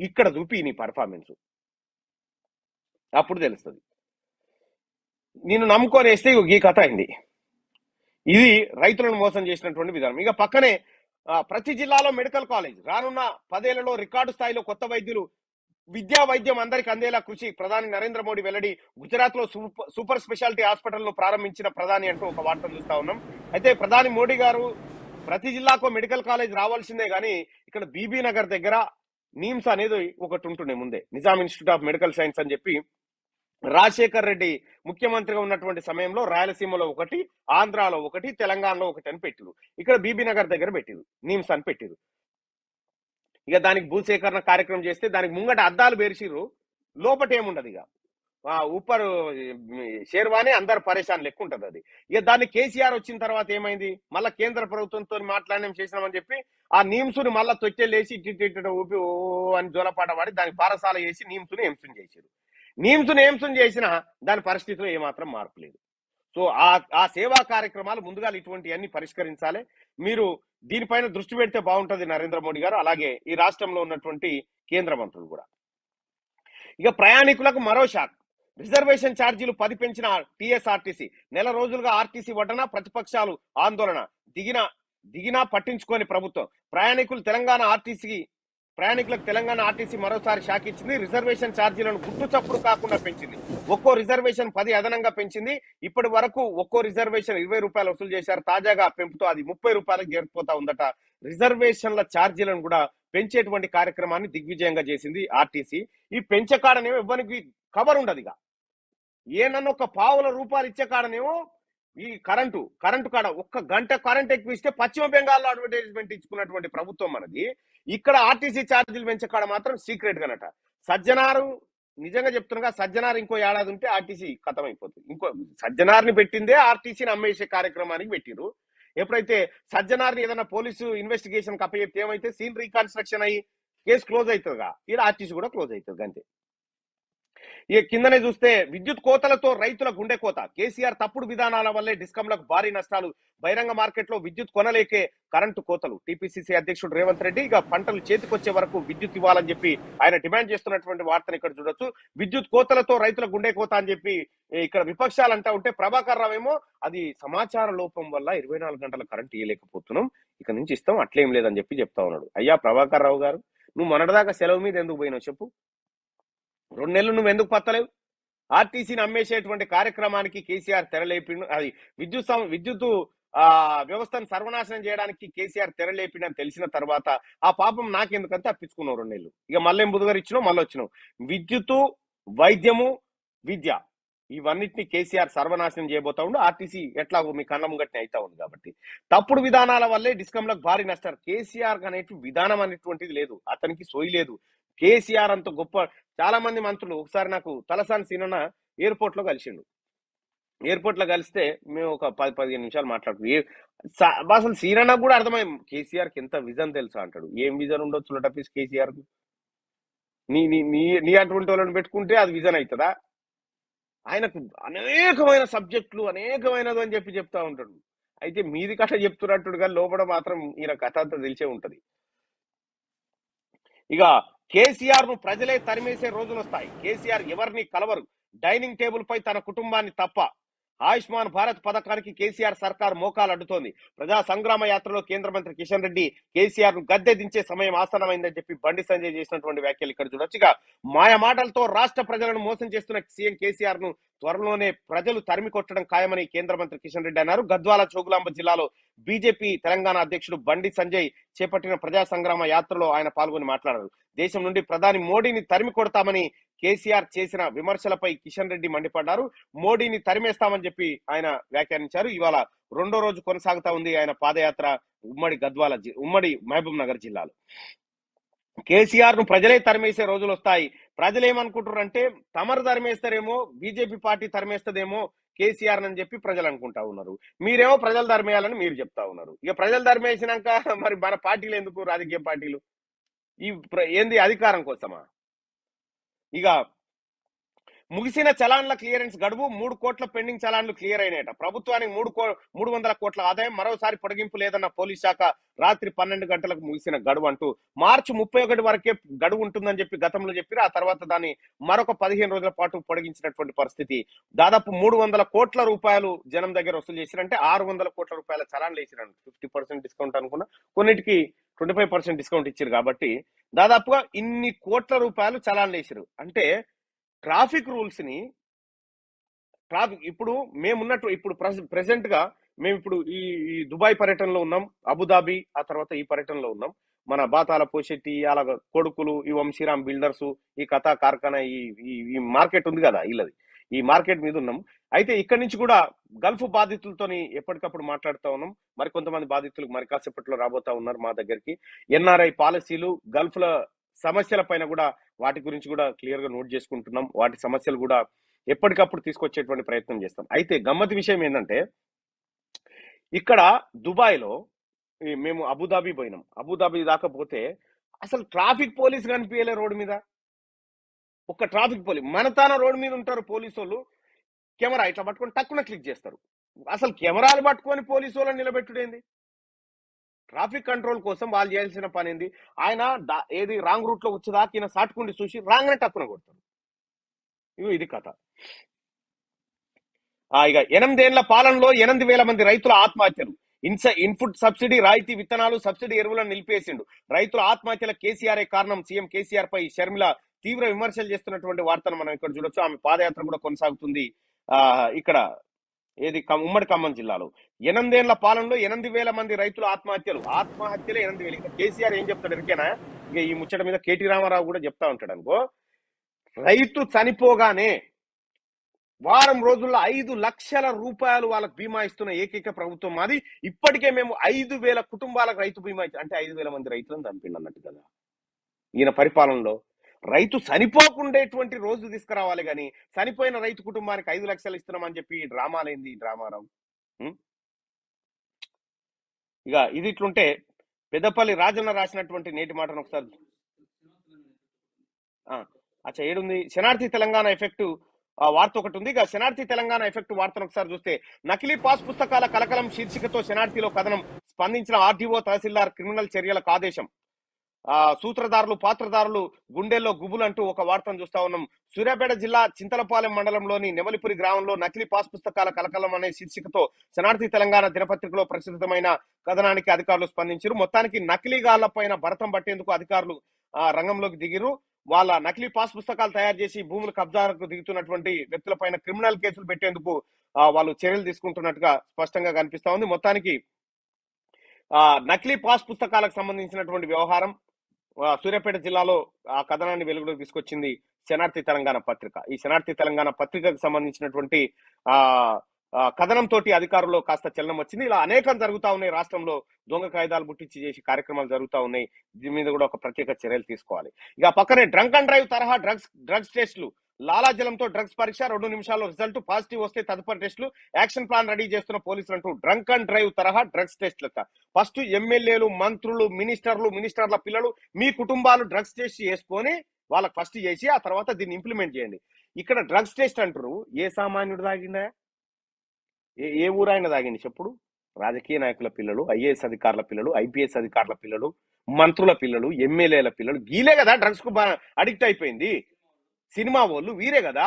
ఇక్కడ చూపి నీ పర్ఫార్మెన్స్ అప్పుడు తెలుస్తుంది నేను నమ్ముకొని వేస్తే ఈ కథ అయింది ఇది రైతులను మోసం చేసినటువంటి విధానం ఇక పక్కనే ప్రతి జిల్లాలో మెడికల్ కాలేజ్ రానున్న పదేళ్లలో రికార్డు స్థాయిలో కొత్త వైద్యులు విద్యా వైద్యం అందరికి అందేలా కృషి ప్రధాని నరేంద్ర మోడీ వెల్లడి గుజరాత్ లో సూపర్ స్పెషాలిటీ హాస్పిటల్ లో ప్రారంభించిన ప్రధాని అంటూ ఒక వార్త చూస్తా ఉన్నాం అయితే ప్రధాని మోడీ గారు ప్రతి జిల్లాకు మెడికల్ కాలేజ్ రావాల్సిందే కానీ ఇక్కడ బీబీ నగర్ దగ్గర నీమ్స్ అనేది ఒకటి ఉంటుండే ముందే Nizam institute of medical science అని చెప్పి రాజశేఖర్ రెడ్డి ముఖ్యమంత్రిగా ఉన్నటువంటి సమయంలో రాయలసీమలో ఒకటి ఆంధ్రాలో ఒకటి తెలంగాణలో ఒకటి అని పెట్టిరు ఇక్కడ బీబీ నగర్ దగ్గర పెట్టిరు నీమ్స్ అని పెట్టిరు ఇక దానికి భూసేకరణ కార్యక్రమం చేస్తే దానికి ముంగట అద్దాలు బేర్చిర్రు లోపట ఏముండదు ఇక ఉప్పర్ షేర్వానే అందరు పరేషాన్ లెక్క ఉంటుంది అది ఇక దాన్ని కేసీఆర్ వచ్చిన తర్వాత ఏమైంది మళ్ళీ కేంద్ర ప్రభుత్వంతో మాట్లాడడం చేసినామని చెప్పి ఆ నీమ్సుని మళ్ళీ తొచ్చెళ్ళేసి ఇటు ఇటు ఊపి ఓ అని జోలపాట పాడి దానికి పారసాల చేసి నీమ్సుని ఎంసం చేశారు నేమ్స్ నేమ్స్ చేసినా దాని పరిస్థితిలో ఏమాత్రం మార్పు లేదు సో ఆ ఆ సేవా కార్యక్రమాలు ముందుగా ఇటువంటి అన్ని పరిష్కరించాలి మీరు దీనిపైన దృష్టి పెడితే బాగుంటుంది నరేంద్ర మోడీ గారు అలాగే ఈ రాష్ట్రంలో ఉన్నటువంటి కేంద్ర మంత్రులు కూడా ఇక ప్రయాణికులకు మరో షాక్ రిజర్వేషన్ ఛార్జీలు పది పెంచిన టీఎస్ఆర్టీసీ నెల రోజులుగా ఆర్టీసీ వడ్డన ప్రతిపక్షాలు ఆందోళన దిగిన దిగినా పట్టించుకోని ప్రభుత్వం ప్రయాణికులు తెలంగాణ ఆర్టీసీ ప్రయాణికులకు తెలంగాణ ఆర్టీసీ మరోసారి షాక్ ఇచ్చింది రిజర్వేషన్ ఛార్జీలను గుట్టు చప్పుడు కాకుండా పెంచింది ఒక్కో రిజర్వేషన్ పది అదనంగా పెంచింది ఇప్పటి వరకు ఒక్కో రిజర్వేషన్ ఇరవై రూపాయలు వసూలు చేశారు తాజాగా పెంపుతో అది ముప్పై రూపాయలకు చేరిపోతా ఉందట రిజర్వేషన్ల ఛార్జీలను కూడా పెంచేటువంటి కార్యక్రమాన్ని దిగ్విజయంగా చేసింది ఆర్టీసీ ఈ పెంచకాడనేమో ఇవ్వనికి కవర్ ఉండదు ఇక ఏనన్న ఒక పావుల రూపాయలు ఇచ్చే కాడనేమో ఈ కరెంటు కరెంటు కాడ ఒక్క గంట కరెంట్ ఎక్కువిస్తే పశ్చిమ పశ్చిమ బెంగాల్లో అడ్వర్టైజ్మెంట్ ఇచ్చుకున్నటువంటి ప్రభుత్వం మనది ఇక్కడ ఆర్టీసీ ఛార్జీలు పెంచే కాడ మాత్రం సీక్రెట్ గనట సజ్జనారు నిజంగా చెప్తున్నాగా సజ్జనార్ ఇంకో ఏడాది ఉంటే ఆర్టీసీ ఖతం అయిపోతుంది ఇంకో సజ్జనార్ని పెట్టిందే ఆర్టీసీని అమ్మేసే కార్యక్రమానికి పెట్టిరు ఎప్పుడైతే సజ్జనార్ని ఏదైనా పోలీసు ఇన్వెస్టిగేషన్ కప్పచెప్తే ఏమైతే సీన్ రీకన్స్ట్రక్షన్ అయ్యి కేసు క్లోజ్ అవుతుందిగా ఇక్కడ ఆర్టీసీ కూడా క్లోజ్ అవుతుంది అంతే ఇక కిందనే చూస్తే విద్యుత్ కోతలతో రైతుల గుండె కోత కేసీఆర్ తప్పుడు విధానాల వల్లే డిస్కంలకు భారీ నష్టాలు బహిరంగ మార్కెట్లో విద్యుత్ కొనలేకే కరెంటు కోతలు టీపీసీసీ అధ్యక్షుడు రేవంత్ రెడ్డి ఇక పంటలు చేతికొచ్చే వరకు విద్యుత్ ఇవ్వాలని చెప్పి ఆయన డిమాండ్ చేస్తున్నటువంటి వార్తను ఇక్కడ చూడొచ్చు విద్యుత్ కోతలతో రైతుల గుండె కోత అని చెప్పి ఇక్కడ విపక్షాలు అంటా ఉంటే ప్రభాకర్ రావు ఏమో అది సమాచార లోపం వల్ల ఇరవై నాలుగు గంటల కరెంట్ ఇవ్వలేకపోతున్నాం ఇక నుంచి ఇస్తాం అట్లేం లేదని చెప్పి చెప్తా ఉన్నాడు అయ్యా ప్రభాకర్ రావు గారు నువ్వు మొన్నటిదాకా సెలవు మీద ఎందుకు పోయినావు చెప్పు రెండు నెలలు నువ్వు ఎందుకు పత్తలేవు ఆర్టీసీని అమ్మేసేటువంటి కార్యక్రమానికి కేసీఆర్ తెరలేపిండు అది విద్యుత్ విద్యుత్ వ్యవస్థను సర్వనాశనం చేయడానికి కేసీఆర్ తెరలేపిండని తెలిసిన తర్వాత ఆ పాపం నాకెందుకంటే అప్పించుకున్నావు రెండు నెలలు ఇక మళ్ళీ బుధగారు ఇచ్చినావు మళ్ళీ వచ్చినావు విద్యుత్తు వైద్యము విద్య ఇవన్నిటిని కేసీఆర్ సర్వనాశనం చేయబోతా ఉండు ఆర్టీసీ ఎట్లాగో మీ కన్నం గట్టిన అవుతా ఉంది కాబట్టి తప్పుడు విధానాల వల్లే డిస్కంలకు భారీ నష్టం కేసీఆర్ అనేటువంటి విధానం అనేటువంటిది లేదు అతనికి సోయి లేదు కేసీఆర్ అంత గొప్ప చాలా మంది మంత్రులు ఒకసారి నాకు తలసాని సీనన్న ఎయిర్పోర్ట్ లో కలిసిండు ఎయిర్పోర్ట్ లో కలిస్తే మేము ఒక పది పదిహేను నిమిషాలు మాట్లాడుతున్నాం అసలు సీనన్న కూడా అర్థమై కేసీఆర్ కి ఎంత విజన్ తెలుసా అంటాడు ఏం విజన్ ఉండొచ్చు లటపీస్ కేసీఆర్ కు నీ నీ నీ నీ అటువంటి వాళ్ళని పెట్టుకుంటే అది విజన్ అవుతుందా ఆయనకు అనేకమైన సబ్జెక్టులు అనేకమైనది అని చెప్పి చెప్తా ఉంటాడు అయితే మీది కథ చెప్తున్నట్టుగా లోపల మాత్రం ఈయన కథ అంతా తెలిసే ఉంటది ఇక కేసీఆర్ ను ప్రజలే తరిమేసే రోజులు వస్తాయి కేసీఆర్ ఎవరిని కలవరు డైనింగ్ టేబుల్ పై తన కుటుంబాన్ని తప్ప ఆయుష్మాన్ భారత్ పథకానికి కేసీఆర్ సర్కార్ మోకాలు అడ్డుతోంది ప్రజా సంగ్రామ యాత్రలో కేంద్ర మంత్రి కిషన్ రెడ్డి కేసీఆర్ ను గద్దె దించే సమయం ఆసనమైందని చెప్పి బండి సంజయ్ చేసినటువంటి వ్యాఖ్యలు ఇక్కడ చూడొచ్చుగా మాయ మాటలతో రాష్ట్ర ప్రజలను మోసం చేస్తున్న సీఎం కేసీఆర్ ను త్వరలోనే ప్రజలు తరిమి కొట్టడం ఖాయమని కేంద్ర మంత్రి కిషన్ రెడ్డి అన్నారు గద్వాల చోగులాంబ జిల్లాలో బీజేపీ తెలంగాణ అధ్యక్షుడు బండి సంజయ్ చేపట్టిన ప్రజా సంగ్రామ యాత్రలో ఆయన పాల్గొని మాట్లాడారు దేశం నుండి ప్రధాని మోడీని తరిమి కొడతామని కేసీఆర్ చేసిన విమర్శలపై కిషన్ రెడ్డి మండిపడ్డారు మోడీని తరిమేస్తామని చెప్పి ఆయన వ్యాఖ్యానించారు ఇవాళ రెండో రోజు కొనసాగుతా ఉంది ఆయన పాదయాత్ర ఉమ్మడి గద్వాల ఉమ్మడి మహబూబ్ నగర్ జిల్లాలో కేసీఆర్ ను ప్రజలే తరిమేసే రోజులు వస్తాయి ప్రజలు ఏమనుకుంటారు అంటే తమరు ధర్మేస్తారేమో బీజేపీ పార్టీ తరిమేస్తుందేమో కేసీఆర్ అని చెప్పి ప్రజలు అనుకుంటా ఉన్నారు మీరేమో ప్రజలు ధర్మేయాలని మీరు చెప్తా ఉన్నారు ఇక ప్రజలు ధర్మేసినాక మరి మన పార్టీలు ఎందుకు రాజకీయ పార్టీలు ఈ ఏంది అధికారం కోసమా ఇక ముగిసిన చలాన్ల క్లియరెన్స్ గడువు మూడు కోట్ల పెండింగ్ చలాన్లు క్లియర్ అయినాయట ప్రభుత్వానికి మూడు కో మూడు వందల కోట్ల ఆదాయం మరోసారి పొడిగింపు లేదన్న పోలీస్ శాఖ రాత్రి పన్నెండు గంటలకు ముగిసిన గడువు అంటూ మార్చి ముప్పై ఒకటి వరకే గడువు ఉంటుందని చెప్పి గతంలో చెప్పి ఆ తర్వాత దాన్ని మరొక పదిహేను రోజుల పాటు పొడిగించినటువంటి పరిస్థితి దాదాపు మూడు వందల కోట్ల రూపాయలు జనం దగ్గర వసూలు చేసినారంటే ఆరు వందల కోట్ల రూపాయల చలాన్లు వేసిరండి ఫిఫ్టీ పర్సెంట్ డిస్కౌంట్ అనుకున్నా కొన్నిటికి ట్వంటీ ఫైవ్ పర్సెంట్ డిస్కౌంట్ ఇచ్చారు కాబట్టి దాదాపుగా ఇన్ని కోట్ల రూపాయలు చలాన్లు వేసారు అంటే ట్రాఫిక్ రూల్స్ ని ట్రాఫిక్ ఇప్పుడు మేమున్నట్టు ఇప్పుడు ప్రెసెంట్ గా మేము ఇప్పుడు ఈ దుబాయ్ పర్యటనలో ఉన్నాం అబుదాబి ఆ తర్వాత ఈ పర్యటనలో ఉన్నాం మన బాతాల పోషెట్టి అలా కొడుకులు ఈ వంశీరామ్ బిల్డర్స్ ఈ కథా కార్ఖానా ఈ ఈ మార్కెట్ ఉంది కదా వీళ్ళది ఈ మార్కెట్ మీద ఉన్నాం అయితే ఇక్కడి నుంచి కూడా గల్ఫ్ బాధితులతోని ఎప్పటికప్పుడు మాట్లాడుతూ ఉన్నాం మరి కొంతమంది బాధితులు మరి కాసేపట్లో రాబోతా ఉన్నారు మా దగ్గరికి ఎన్ఆర్ఐ పాలసీలు గల్ఫ్ సమస్యల పైన కూడా వాటి గురించి కూడా క్లియర్గా నోట్ చేసుకుంటున్నాం వాటి సమస్యలు కూడా ఎప్పటికప్పుడు తీసుకొచ్చేటువంటి ప్రయత్నం చేస్తాం అయితే గమ్మతి విషయం ఏంటంటే ఇక్కడ దుబాయ్లో మేము అబుదాబి పోయినాం అబుదాబి దాకా పోతే అసలు ట్రాఫిక్ పోలీస్ కనిపించలే రోడ్డు మీద ఒక్క ట్రాఫిక్ పోలీస్ మన తాన రోడ్డు మీద ఉంటారు పోలీసు వాళ్ళు కెమెరా ఇట్లా పట్టుకొని టక్కున క్లిక్ చేస్తారు అసలు కెమెరాలు పట్టుకొని పోలీసు వాళ్ళని నిలబెట్టుడేంది ట్రాఫిక్ కంట్రోల్ కోసం వాళ్ళు చేయాల్సిన పని ఏంది ఆయన ఏది రాంగ్ రూట్ లో వచ్చేదాకా ఈయన సాటుకుండి చూసి రాంగ్ అని టక్కున కొడతారు ఇవి ఇది కథ ఇక ఎనిమిదేళ్ల పాలనలో ఎనిమిది వేల మంది రైతుల ఆత్మహత్యలు ఇన్స ఇన్పుట్ సబ్సిడీ రాయితీ విత్తనాలు సబ్సిడీ ఎరువులను నిలిపేసిండు రైతుల ఆత్మహత్యల కేసీఆర్ కారణం సీఎం కేసీఆర్ పై షర్మిల తీవ్ర విమర్శలు చేస్తున్నటువంటి వార్తను మనం ఇక్కడ చూడొచ్చు ఆమె పాదయాత్ర కూడా కొనసాగుతుంది ఆ ఇక్కడ ఏది ఉమ్మడి ఖమ్మం జిల్లాలో ఎనిమిదేళ్ల పాలనలో ఎనిమిది వేల మంది రైతుల ఆత్మహత్యలు ఆత్మహత్యలే ఎనిమిది వేలు ఇంకా కేసీఆర్ ఏం చెప్తాడు ఎందుకేనా ఇక ఈ ముచ్చట మీద కేటీ రామారావు కూడా చెప్తా ఉంటాడు అనుకో రైతు చనిపోగానే వారం రోజుల్లో ఐదు లక్షల రూపాయలు వాళ్ళకు బీమా ఇస్తున్న ఏకైక ప్రభుత్వం మాది ఇప్పటికే మేము ఐదు వేల కుటుంబాలకు రైతు బీమా అంటే ఐదు వేల మంది రైతులను చంపిండి అన్నట్టు కదా ఈయన పరిపాలనలో రైతు చనిపోకుండేటువంటి రోజు తీసుకురావాలి కానీ చనిపోయిన రైతు కుటుంబానికి ఐదు లక్షలు ఇస్తున్నామని చెప్పి ఈ డ్రామాలైంది ఈ డ్రామారావు ఇక ఇది ఇట్లుంటే పెద్దపల్లి రాజన్న రాసినటువంటి నేటి మాటను ఒకసారి అచ్చా ఏడుంది శనార్థి తెలంగాణ ఎఫెక్ట్ వార్త ఒకటి ఉంది ఇక శనార్థి తెలంగాణ ఎఫెక్ట్ వార్తను ఒకసారి చూస్తే నకిలీ పాస్ పుస్తకాల కలకలం శీర్షికతో శనార్థిలో కథనం స్పందించిన ఆర్డీఓ తహసీల్దార్ క్రిమినల్ చర్యలకు ఆదేశం ఆ సూత్రధారులు పాత్రధారులు గుండెల్లో గుబులు అంటూ ఒక వార్తను చూస్తా ఉన్నాం సూర్యాపేట జిల్లా చింతలపాలెం మండలంలోని నెమలిపురి గ్రామంలో నకిలీ పాస్ పుస్తకాల కలకలం అనే శీర్షికతో శనార్థి తెలంగాణ దినపత్రికలో ప్రసిద్ధమైన కథనానికి అధికారులు స్పందించారు మొత్తానికి గాళ్ల పైన భరతం పట్టేందుకు అధికారులు రంగంలోకి దిగిరు వాళ్ళ నకిలీ పాస్ పుస్తకాలు తయారు చేసి భూముల కబ్జాలకు దిగుతున్నటువంటి వ్యక్తులపైన క్రిమినల్ కేసులు పెట్టేందుకు వాళ్ళు చర్యలు తీసుకుంటున్నట్టుగా స్పష్టంగా కనిపిస్తా ఉంది మొత్తానికి నకిలీ పాస్ పుస్తకాలకు సంబంధించినటువంటి వ్యవహారం సూర్యాపేట జిల్లాలో ఆ కథనాన్ని వెలుగులోకి తీసుకొచ్చింది శనార్థి తెలంగాణ పత్రిక ఈ శనార్థి తెలంగాణ పత్రికకు సంబంధించినటువంటి ఆ కథనంతో అధికారుల్లో కాస్త చలనం వచ్చింది ఇలా అనేకం జరుగుతూ ఉన్నాయి రాష్ట్రంలో దొంగ కాయిదాలు పుట్టించి చేసి కార్యక్రమాలు జరుగుతూ ఉన్నాయి దీని మీద కూడా ఒక ప్రత్యేక చర్యలు తీసుకోవాలి ఇక పక్కనే డ్రంక్ అండ్ డ్రైవ్ తరహా డ్రగ్స్ డ్రగ్స్ టెస్ట్లు లాలాజలంతో డ్రగ్స్ పరీక్ష రెండు నిమిషాల్లో రిజల్ట్ పాజిటివ్ వస్తే తదుపరి టెస్టులు యాక్షన్ ప్లాన్ రెడీ చేస్తున్న పోలీసులు అంటూ డ్రంక్ అండ్ డ్రైవ్ తరహా డ్రగ్స్ టెస్ట్ ఫస్ట్ ఎమ్మెల్యేలు మంత్రులు మినిస్టర్లు మినిస్టర్ల పిల్లలు మీ కుటుంబాలు డ్రగ్స్ టెస్ట్ చేసుకొని వాళ్ళకి ఫస్ట్ చేసి ఆ తర్వాత దీన్ని ఇంప్లిమెంట్ చేయండి ఇక్కడ డ్రగ్స్ టెస్ట్ అంటారు ఏ సామాన్యుడు తాగిందా ఏ ఏ ఊరాయన తాగింది చెప్పుడు రాజకీయ నాయకుల పిల్లలు ఐఏఎస్ అధికారుల పిల్లలు ఐపీఎస్ అధికారుల పిల్లలు మంత్రుల పిల్లలు ఎమ్మెల్యేల పిల్లలు గీలే కదా డ్రగ్స్ కు అడిక్ట్ అయిపోయింది సినిమా వాళ్ళు వీరే కదా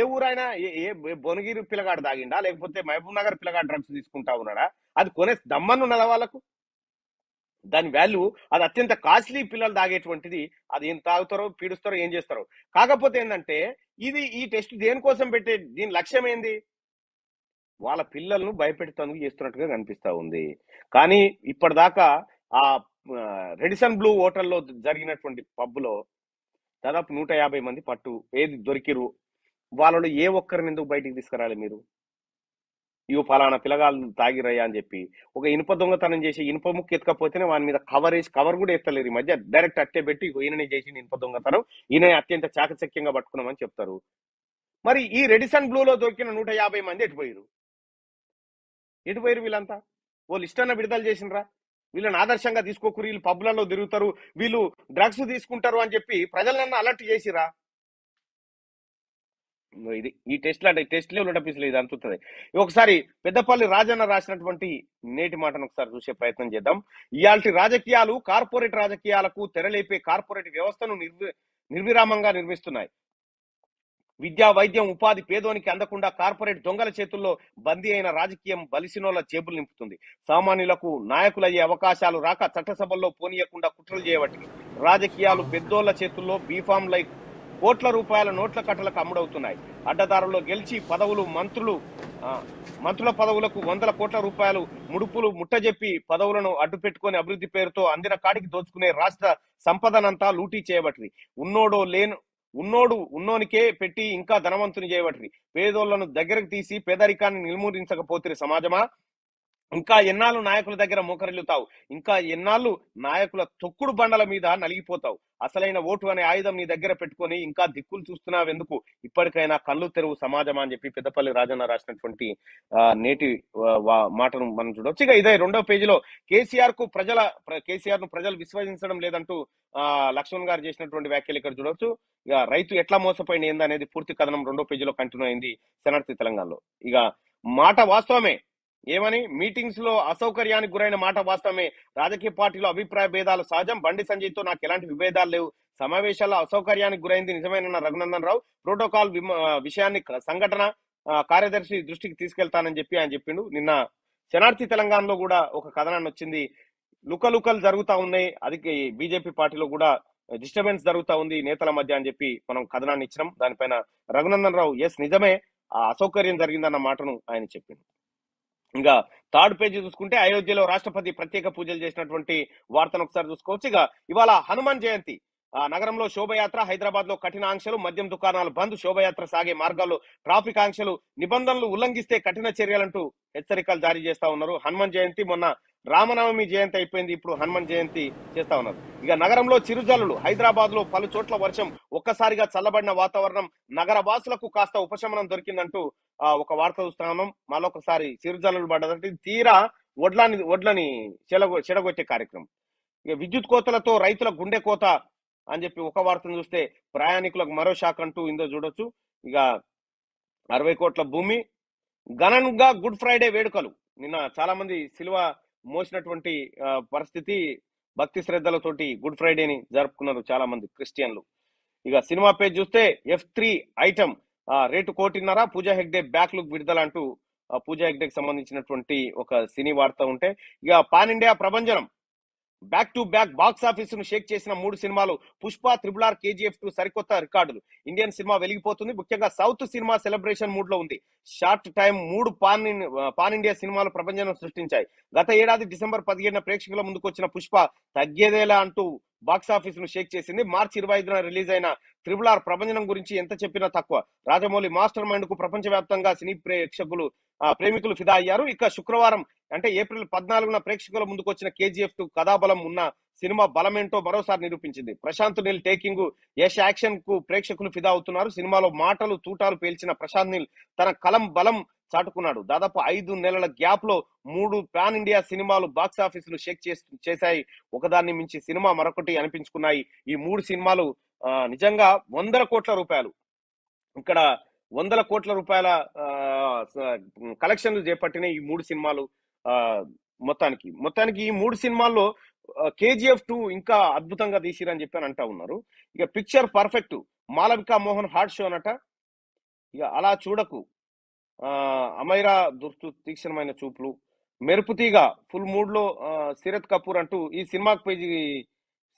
ఏ ఊరైనా ఏ భువనగిరి పిల్లగాడు తాగిండా లేకపోతే మహబూబ్ నగర్ పిల్లగాడు డ్రగ్స్ తీసుకుంటా ఉన్నాడా అది కొనే దమ్మను ఉన్నదా వాళ్ళకు దాని వాల్యూ అది అత్యంత కాస్ట్లీ పిల్లలు తాగేటువంటిది అది ఏం తాగుతారో పీడుస్తారో ఏం చేస్తారో కాకపోతే ఏంటంటే ఇది ఈ టెస్ట్ దేనికోసం పెట్టే దీని లక్ష్యం ఏంది వాళ్ళ పిల్లలను భయపెడతానికి చేస్తున్నట్టుగా కనిపిస్తా ఉంది కానీ ఇప్పటిదాకా ఆ రెడిసన్ బ్లూ హోటల్లో జరిగినటువంటి పబ్లో దాదాపు నూట యాభై మంది పట్టు ఏది దొరికిరు వాళ్ళలో ఏ ఒక్కరి ఎందుకు బయటికి తీసుకురాలి మీరు ఇవి ఫలానా పిల్లగాళ్ళు తాగిరయ్యా అని చెప్పి ఒక ఇనుప దొంగతనం చేసి ఇనుప ముక్కు ఎత్తకపోతేనే వాని మీద కవర్ వేసి కవర్ కూడా ఎత్తలేరు ఈ మధ్య డైరెక్ట్ అట్టే పెట్టి ఈయననే చేసి ఇనుప దొంగతనం ఈయన అత్యంత చాకచక్యంగా పట్టుకున్నామని చెప్తారు మరి ఈ బ్లూ బ్లూలో దొరికిన నూట యాభై మంది ఎటుపోయారు ఎటుపోయారు వీళ్ళంతా ఓ లిస్ట్ అన్న విడుదల చేసినరా వీళ్ళని ఆదర్శంగా తీసుకోకూరి వీళ్ళు పబ్లలో తిరుగుతారు వీళ్ళు డ్రగ్స్ తీసుకుంటారు అని చెప్పి ప్రజలన్నా అలర్ట్ చేసిరా ఇది ఈ టెస్ట్లు అంటే లెవెల్ ఉండటపిసలు ఇది అంతుంది ఒకసారి పెద్దపల్లి రాజన్న రాసినటువంటి నేటి మాటను ఒకసారి చూసే ప్రయత్నం చేద్దాం ఇవాళ రాజకీయాలు కార్పొరేట్ రాజకీయాలకు తెరలేపే కార్పొరేట్ వ్యవస్థను నిర్వి నిర్విరామంగా నిర్మిస్తున్నాయి విద్యా వైద్యం ఉపాధి పేదోనికి అందకుండా కార్పొరేట్ దొంగల చేతుల్లో బందీ అయిన రాజకీయం బలిసినోళ్ల చేబులు నింపుతుంది సామాన్యులకు నాయకులయ్యే అవకాశాలు రాక చట్టసభల్లో పోనీయకుండా కుట్రలు చేయబట్టి రాజకీయాలు పెద్దోళ్ల చేతుల్లో బీఫామ్ లైక్ కోట్ల రూపాయల నోట్ల కట్టలకు అమ్ముడవుతున్నాయి అడ్డదారుల్లో గెలిచి పదవులు మంత్రులు మంత్రుల పదవులకు వందల కోట్ల రూపాయలు ముడుపులు ముట్టజెప్పి పదవులను అడ్డు పెట్టుకుని అభివృద్ధి పేరుతో అందిన కాడికి దోచుకునే రాష్ట్ర సంపదనంతా లూటీ చేయబట్టింది ఉన్నోడో లేను ఉన్నోడు ఉన్నోనికే పెట్టి ఇంకా ధనవంతుని చేయబట్టి పేదోళ్లను దగ్గరకు తీసి పేదరికాన్ని నిర్మూలించకపోతే సమాజమా ఇంకా ఎన్నాళ్ళు నాయకుల దగ్గర మోకరిల్లుతావు ఇంకా ఎన్నాళ్ళు నాయకుల తొక్కుడు బండల మీద నలిగిపోతావు అసలైన ఓటు అనే ఆయుధం నీ దగ్గర పెట్టుకొని ఇంకా దిక్కులు చూస్తున్నావెందుకు ఇప్పటికైనా కళ్ళు తెరువు సమాజం అని చెప్పి పెద్దపల్లి రాజన్న రాసినటువంటి నేటి మాటను మనం చూడవచ్చు ఇక ఇదే రెండవ పేజీలో కేసీఆర్ కు ప్రజల కేసీఆర్ ను ప్రజలు విశ్వసించడం లేదంటూ ఆ లక్ష్మణ్ గారు చేసినటువంటి వ్యాఖ్యలు ఇక్కడ చూడవచ్చు ఇక రైతు ఎట్లా మోసపోయింది ఏందనేది పూర్తి కథనం రెండో పేజీలో కంటిన్యూ అయింది శనార్థి తెలంగాణలో ఇక మాట వాస్తవమే ఏమని మీటింగ్స్ లో అసౌకర్యానికి గురైన మాట వాస్తవమే రాజకీయ పార్టీలో అభిప్రాయ భేదాలు సహజం బండి సంజయ్తో నాకు ఎలాంటి విభేదాలు లేవు సమావేశాల్లో అసౌకర్యానికి గురైంది నిజమైన రఘునందన్ రావు ప్రోటోకాల్ విషయాన్ని సంఘటన కార్యదర్శి దృష్టికి తీసుకెళ్తానని చెప్పి ఆయన చెప్పిండు నిన్న శనార్థి తెలంగాణలో కూడా ఒక కథనాన్ని వచ్చింది లుకలుకలు జరుగుతా ఉన్నాయి అది బీజేపీ పార్టీలో కూడా డిస్టర్బెన్స్ జరుగుతా ఉంది నేతల మధ్య అని చెప్పి మనం కథనాన్ని ఇచ్చినాం దానిపైన రఘునందన్ రావు ఎస్ నిజమే ఆ అసౌకర్యం జరిగిందన్న మాటను ఆయన చెప్పింది ఇంకా థర్డ్ పేజీ చూసుకుంటే అయోధ్యలో రాష్ట్రపతి ప్రత్యేక పూజలు చేసినటువంటి వార్తను ఒకసారి చూసుకోవచ్చు ఇక ఇవాళ హనుమాన్ జయంతి ఆ నగరంలో శోభయాత్ర హైదరాబాద్ లో కఠిన ఆంక్షలు మద్యం దుకాణాలు బంద్ శోభయాత్ర సాగే మార్గాల్లో ట్రాఫిక్ ఆంక్షలు నిబంధనలు ఉల్లంఘిస్తే కఠిన చర్యలంటూ హెచ్చరికలు జారీ చేస్తా ఉన్నారు హనుమాన్ జయంతి మొన్న రామనవమి జయంతి అయిపోయింది ఇప్పుడు హనుమాన్ జయంతి చేస్తా ఉన్నారు ఇక నగరంలో చిరుజల్లులు హైదరాబాద్ లో పలు చోట్ల వర్షం ఒక్కసారిగా చల్లబడిన వాతావరణం నగర వాసులకు కాస్త ఉపశమనం దొరికిందంటూ ఒక వార్త చూస్తున్నాం మరొకసారి చిరుజల్లులు పడ్డదంటే తీరా వడ్లని వడ్లని చెలగొ చెడగొట్టే కార్యక్రమం ఇక విద్యుత్ కోతలతో రైతుల గుండె కోత అని చెప్పి ఒక వార్తను చూస్తే ప్రయాణికులకు మరో షాక్ అంటూ ఇందో చూడొచ్చు ఇక అరవై కోట్ల భూమి ఘనంగా గుడ్ ఫ్రైడే వేడుకలు నిన్న చాలా మంది సిల్వా మోసినటువంటి పరిస్థితి భక్తి శ్రద్ధలతోటి గుడ్ ఫ్రైడేని జరుపుకున్నారు చాలా మంది క్రిస్టియన్లు ఇక సినిమా పేజ్ చూస్తే ఎఫ్ త్రీ ఐటమ్ రేటు కోటిన్నర పూజా హెగ్డే బ్యాక్ లుక్ విడుదల అంటూ పూజా హెగ్డేకి సంబంధించినటువంటి ఒక సినీ వార్త ఉంటే ఇక పాన్ ఇండియా ప్రభంజనం back to back box office ను షేక్ చేసిన మూడు సినిమాలు Pushpa triple R KGF two సరికొత్త రికార్డులు ఇండియన్ సినిమా వెలిగిపోతుంది ముఖ్యంగా సౌత్ సినిమా సెలబ్రేషన్ మూడ్ లో ఉంది షార్ట్ టైం మూడు పాన్ పాన్ ఇండియా సినిమాలు ప్రపంచం సృష్టించాయి గత ఏడాది డిసెంబర్ పదిహేడున ప్రేక్షకుల ముందుకు వచ్చిన పుష్ప తగ్గేదేలా అంటూ బాక్స్ ఆఫీస్ ను షేక్ చేసింది మార్చి ఇరవై ఐదున రిలీజ్ అయిన త్రిబుల్ ఆర్ ప్రపంచం గురించి ఎంత చెప్పినా తక్కువ రాజమౌళి మాస్టర్ మైండ్ కు ప్రపంచవ్యాప్తంగా సినీ ప్రేక్షకులు ప్రేమికులు ఫిదా అయ్యారు ఇక శుక్రవారం అంటే ఏప్రిల్ పద్నాలుగున ప్రేక్షకుల ముందుకు వచ్చిన కేజీఎఫ్ కు కథాబలం ఉన్న సినిమా బలమేంటో మరోసారి నిరూపించింది ప్రశాంత్ నీల్ టేకింగ్ యష్ యాక్షన్ కు ప్రేక్షకులు ఫిదా అవుతున్నారు సినిమాలో మాటలు తూటాలు పేల్చిన ప్రశాంత్ నీల్ తన కలం బలం చాటుకున్నాడు దాదాపు ఐదు నెలల గ్యాప్ లో మూడు పాన్ ఇండియా సినిమాలు బాక్స్ ఆఫీస్ ను షేక్ చేశాయి ఒకదాన్ని మించి సినిమా మరొకటి అనిపించుకున్నాయి ఈ మూడు సినిమాలు నిజంగా వందల కోట్ల రూపాయలు ఇక్కడ వందల కోట్ల రూపాయల కలెక్షన్లు చేపట్టిన ఈ మూడు సినిమాలు మొత్తానికి మొత్తానికి ఈ మూడు సినిమాల్లో కేజీఎఫ్ టూ ఇంకా అద్భుతంగా తీసిరని చెప్పి అని అంటా ఉన్నారు ఇక picture perfect Malavika Mohan heart show అనట ఇక అలా చూడకు అమైరా దుర్తు తీక్షణమైన చూపులు మెరుపుతీగా ఫుల్ మూడ్లో శరత్ కపూర్ అంటూ ఈ సినిమాకి పోయి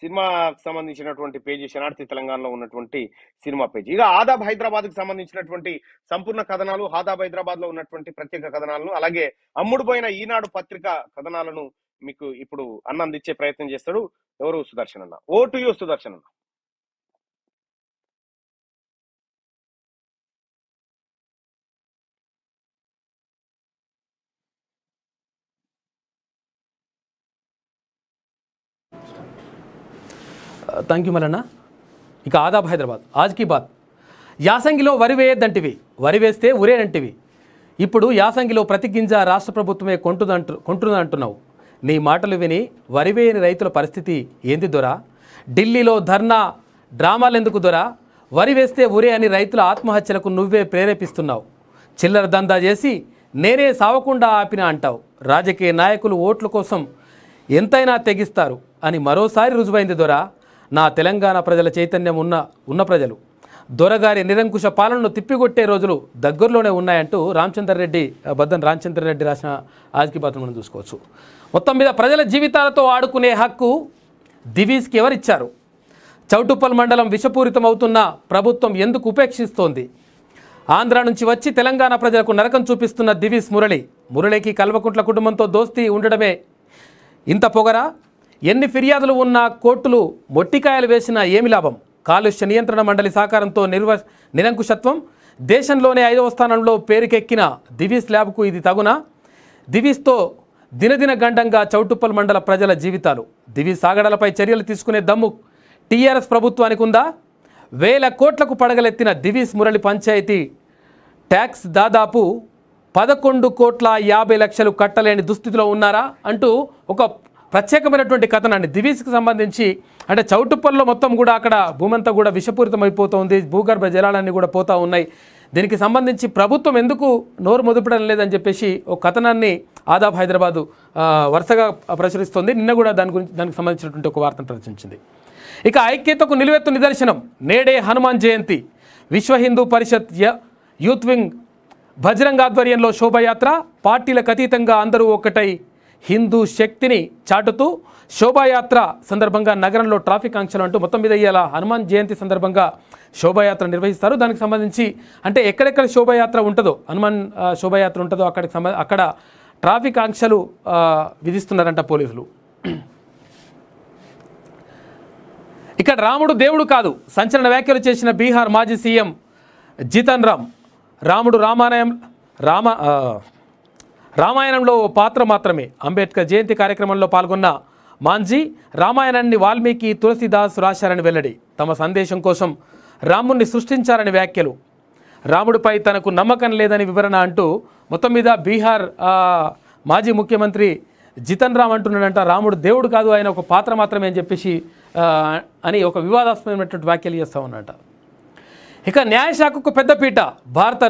సినిమాకి సంబంధించినటువంటి పేజీ శనార్థి తెలంగాణలో ఉన్నటువంటి సినిమా పేజీ ఇక ఆదాబ్ కి సంబంధించినటువంటి సంపూర్ణ కథనాలు ఆదాబ్ హైదరాబాద్ లో ఉన్నటువంటి ప్రత్యేక కథనాలను అలాగే అమ్ముడు పోయిన ఈనాడు పత్రిక కథనాలను మీకు ఇప్పుడు అన్నందిచ్చే ప్రయత్నం చేస్తాడు ఎవరు సుదర్శన్ అన్న ఓ టు యూ సుదర్శన్ అన్న థ్యాంక్ యూ మలన్న ఇక ఆదాబ్ హైదరాబాద్ ఆజ్కి బాత్ యాసంగిలో వరి వేయద్దంటివి వరి వేస్తే ఉరేనంటివి ఇప్పుడు యాసంగిలో ప్రతి గింజ రాష్ట్ర ప్రభుత్వమే కొంటుదంటు కొంటుందంటున్నావు నీ మాటలు విని వరి వేయని రైతుల పరిస్థితి ఏంది దొరా ఢిల్లీలో ధర్నా డ్రామాలెందుకు దొరా వరి వేస్తే ఉరే అని రైతుల ఆత్మహత్యలకు నువ్వే ప్రేరేపిస్తున్నావు చిల్లర దందా చేసి నేనే సావకుండా ఆపిన అంటావు రాజకీయ నాయకులు ఓట్ల కోసం ఎంతైనా తెగిస్తారు అని మరోసారి రుజువైంది దొరా నా తెలంగాణ ప్రజల చైతన్యం ఉన్న ఉన్న ప్రజలు దొరగారి నిరంకుశ పాలనను తిప్పికొట్టే రోజులు దగ్గరలోనే ఉన్నాయంటూ రామచంద్ర రెడ్డి బద్దన్ రామచంద్ర రెడ్డి రాసిన ఆజ్కి పాత్ర మనం చూసుకోవచ్చు మొత్తం మీద ప్రజల జీవితాలతో ఆడుకునే హక్కు దివీస్కి ఎవరిచ్చారు చౌటుప్పల్ మండలం విషపూరితం అవుతున్న ప్రభుత్వం ఎందుకు ఉపేక్షిస్తోంది ఆంధ్ర నుంచి వచ్చి తెలంగాణ ప్రజలకు నరకం చూపిస్తున్న దివీస్ మురళి మురళికి కల్వకుంట్ల కుటుంబంతో దోస్తీ ఉండడమే ఇంత పొగరా ఎన్ని ఫిర్యాదులు ఉన్నా కోర్టులు మొట్టికాయలు వేసినా ఏమి లాభం కాలుష్య నియంత్రణ మండలి సహకారంతో నిర్వ నిరంకుశత్వం దేశంలోనే ఐదవ స్థానంలో పేరుకెక్కిన దివీస్ ల్యాబ్కు ఇది తగునా దివీస్తో దినదిన గండంగా చౌటుప్పల్ మండల ప్రజల జీవితాలు దివి సాగడలపై చర్యలు తీసుకునే దమ్ము టీఆర్ఎస్ ప్రభుత్వానికి ఉందా వేల కోట్లకు పడగలెత్తిన దివీస్ మురళి పంచాయతీ ట్యాక్స్ దాదాపు పదకొండు కోట్ల యాభై లక్షలు కట్టలేని దుస్థితిలో ఉన్నారా అంటూ ఒక ప్రత్యేకమైనటువంటి కథనాన్ని దివీస్కి సంబంధించి అంటే చౌటుప్పల్లో మొత్తం కూడా అక్కడ భూమంతా కూడా విషపూరితం అయిపోతుంది భూగర్భ జలాలన్నీ కూడా పోతూ ఉన్నాయి దీనికి సంబంధించి ప్రభుత్వం ఎందుకు నోరు మొదపడం లేదని చెప్పేసి ఒక కథనాన్ని ఆదాబ్ హైదరాబాదు వరుసగా ప్రచురిస్తుంది నిన్న కూడా దాని గురించి దానికి సంబంధించినటువంటి ఒక వార్తను ప్రదర్శించింది ఇక ఐక్యతకు నిలువెత్తు నిదర్శనం నేడే హనుమాన్ జయంతి విశ్వ హిందూ పరిషత్ యూత్ వింగ్ బజరంగ్ ఆధ్వర్యంలో శోభయాత్ర పార్టీలకు అతీతంగా అందరూ ఒక్కటై హిందూ శక్తిని చాటుతూ శోభాయాత్ర సందర్భంగా నగరంలో ట్రాఫిక్ ఆంక్షలు అంటూ మొత్తం మీద ఇవాళ హనుమాన్ జయంతి సందర్భంగా శోభాయాత్ర నిర్వహిస్తారు దానికి సంబంధించి అంటే ఎక్కడెక్కడ శోభాయాత్ర ఉంటుందో హనుమాన్ శోభాయాత్ర ఉంటుందో అక్కడికి సంబంధ అక్కడ ట్రాఫిక్ ఆంక్షలు విధిస్తున్నారంట పోలీసులు ఇక్కడ రాముడు దేవుడు కాదు సంచలన వ్యాఖ్యలు చేసిన బీహార్ మాజీ సీఎం జితన్ రామ్ రాముడు రామాలయం రామ రామాయణంలో ఓ పాత్ర మాత్రమే అంబేద్కర్ జయంతి కార్యక్రమంలో పాల్గొన్న మాంజీ రామాయణాన్ని వాల్మీకి తులసిదాస్ రాశారని వెల్లడి తమ సందేశం కోసం రాముణ్ణి సృష్టించారని వ్యాఖ్యలు రాముడిపై తనకు నమ్మకం లేదని వివరణ అంటూ మొత్తం మీద బీహార్ మాజీ ముఖ్యమంత్రి జితన్ రామ్ అంటున్నాడంట రాముడు దేవుడు కాదు ఆయన ఒక పాత్ర మాత్రమే అని చెప్పేసి అని ఒక వివాదాస్పదమైనటువంటి వ్యాఖ్యలు చేస్తూ ఉన్నట ఇక న్యాయశాఖకు పెద్దపీట భారత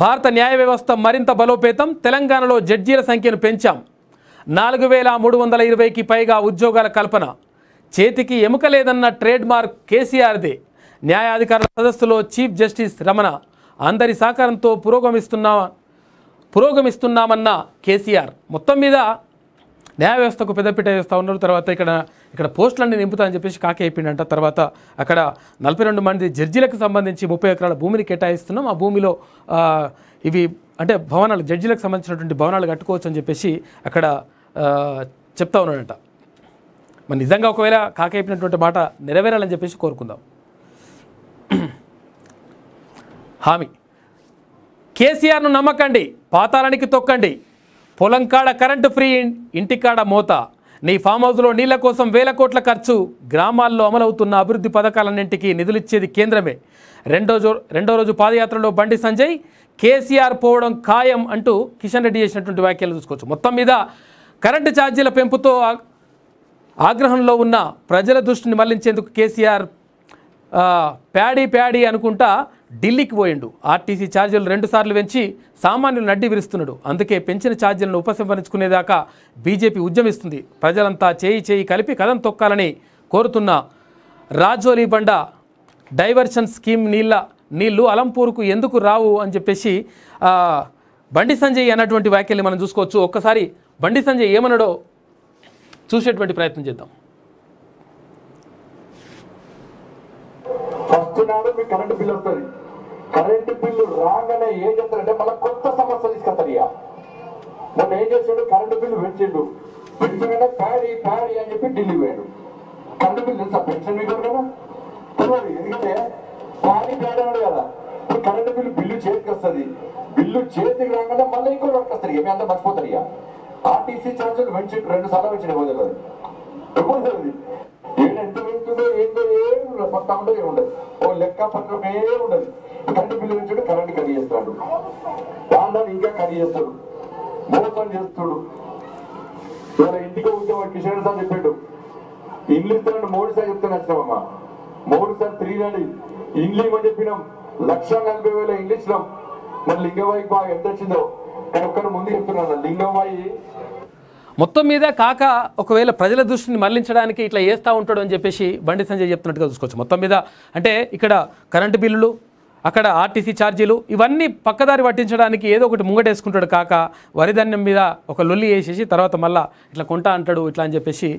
భారత న్యాయ వ్యవస్థ మరింత బలోపేతం తెలంగాణలో జడ్జీల సంఖ్యను పెంచాం నాలుగు వేల మూడు వందల ఇరవైకి పైగా ఉద్యోగాల కల్పన చేతికి ఎముక లేదన్న ట్రేడ్ మార్క్ కేసీఆర్దే న్యాయాధికారుల సదస్సులో చీఫ్ జస్టిస్ రమణ అందరి సహకారంతో పురోగమిస్తున్నా పురోగమిస్తున్నామన్న కేసీఆర్ మొత్తం మీద న్యాయ వ్యవస్థకు పెద్దపీట వేస్తూ ఉన్నారు తర్వాత ఇక్కడ ఇక్కడ పోస్టులన్నీ నింపుతా అని చెప్పేసి కాకి అయిపోయిందంట తర్వాత అక్కడ నలభై రెండు మంది జడ్జీలకు సంబంధించి ముప్పై ఎకరాల భూమిని కేటాయిస్తున్నాం ఆ భూమిలో ఇవి అంటే భవనాలు జడ్జీలకు సంబంధించినటువంటి భవనాలు కట్టుకోవచ్చు అని చెప్పేసి అక్కడ చెప్తా ఉన్నాడంట మరి నిజంగా ఒకవేళ కాకైపోయినటువంటి మాట నెరవేరాలని చెప్పేసి కోరుకుందాం హామీ కేసీఆర్ను నమ్మకండి పాతాళానికి తొక్కండి పొలం కాడ కరెంటు ఫ్రీ ఇంటికాడ మోత నీ ఫామ్ హౌస్లో నీళ్ల కోసం వేల కోట్ల ఖర్చు గ్రామాల్లో అమలవుతున్న అభివృద్ధి పథకాలన్నింటికీ నిధులిచ్చేది కేంద్రమే రెండో రెండో రోజు పాదయాత్రలో బండి సంజయ్ కేసీఆర్ పోవడం ఖాయం అంటూ కిషన్ రెడ్డి చేసినటువంటి వ్యాఖ్యలు చూసుకోవచ్చు మొత్తం మీద కరెంటు ఛార్జీల పెంపుతో ఆగ్రహంలో ఉన్న ప్రజల దృష్టిని మళ్లించేందుకు కేసీఆర్ ప్యాడీ ప్యాడీ అనుకుంటా ఢిల్లీకి పోయిండు ఆర్టీసీ ఛార్జీలు రెండుసార్లు పెంచి సామాన్యులు నడ్డి విరుస్తున్నాడు అందుకే పెంచిన ఛార్జీలను ఉపసంహరించుకునేదాకా బీజేపీ ఉద్యమిస్తుంది ప్రజలంతా చేయి చేయి కలిపి కథం తొక్కాలని కోరుతున్న రాజోలీ బండ డైవర్షన్ స్కీమ్ నీళ్ళ నీళ్లు అలంపూర్కు ఎందుకు రావు అని చెప్పేసి బండి సంజయ్ అన్నటువంటి వ్యాఖ్యల్ని మనం చూసుకోవచ్చు ఒక్కసారి బండి సంజయ్ ఏమన్నాడో చూసేటువంటి ప్రయత్నం చేద్దాం ఫస్ట్ నాడు మీ కరెంటు బిల్లు వస్తుంది కరెంటు బిల్లు రాగానే ఏం చేస్తారంటే మళ్ళీ కొత్త సమస్య తీసుకెళ్తారు ఇక మొన్న ఏం చేసాడు కరెంటు బిల్లు పెంచిండు పెంచగానే ప్యాడీ ప్యాడీ అని చెప్పి ఢిల్లీ పోయాడు కరెంటు బిల్లు తెలుసా పెన్షన్ మీకు కదా తెలియదు ఎందుకంటే ప్యాడీ ప్యాడీ అన్నాడు కదా ఇప్పుడు కరెంటు బిల్లు బిల్లు చేతికి వస్తుంది బిల్లు చేతికి రాగానే మళ్ళీ ఇంకో వర్క్ వస్తారు ఇక మీ అంతా మర్చిపోతారు ఇక ఆర్టీసీ ఛార్జీలు పెంచి రెండు సార్లు ఏమో తెలియదు ఏంటంటే ఇందులో ఏందో ఏమి ఉండదు మొత్తం ఉండదు ఓ లెక్క పత్రమే ఉండదు కంటి బిల్లు నుంచి కరెంట్ కట్ చేస్తాడు వాళ్ళని ఇంకా కట్ చేస్తాడు మోసం చేస్తాడు ఇలా ఇంటికి ఉద్యోగం కిషన్ సార్ చెప్పాడు ఇల్లు ఇస్తానంటే మోడీ సార్ చెప్తాను అశ్రమమ్మ మోడీ సార్ త్రీ నాడు ఇల్లు ఇవ్వని చెప్పినాం లక్ష నలభై వేల ఇల్లు ఇచ్చినాం మన లింగవాయికి బాగా ఎంత వచ్చిందో కానీ ఒక్కరు ముందు చెప్తున్నాను లింగవాయి మొత్తం మీద కాక ఒకవేళ ప్రజల దృష్టిని మళ్లించడానికి ఇట్లా వేస్తూ ఉంటాడు అని చెప్పేసి బండి సంజయ్ చెప్తున్నట్టుగా చూసుకోవచ్చు మొత్తం మీద అంటే ఇక్కడ కరెంటు బిల్లులు అక్కడ ఆర్టీసీ ఛార్జీలు ఇవన్నీ పక్కదారి పట్టించడానికి ఏదో ఒకటి ముంగటేసుకుంటాడు కాక వరిధాన్యం మీద ఒక లొల్లి వేసేసి తర్వాత మళ్ళీ ఇట్లా కొంటా అంటాడు ఇట్లా అని చెప్పేసి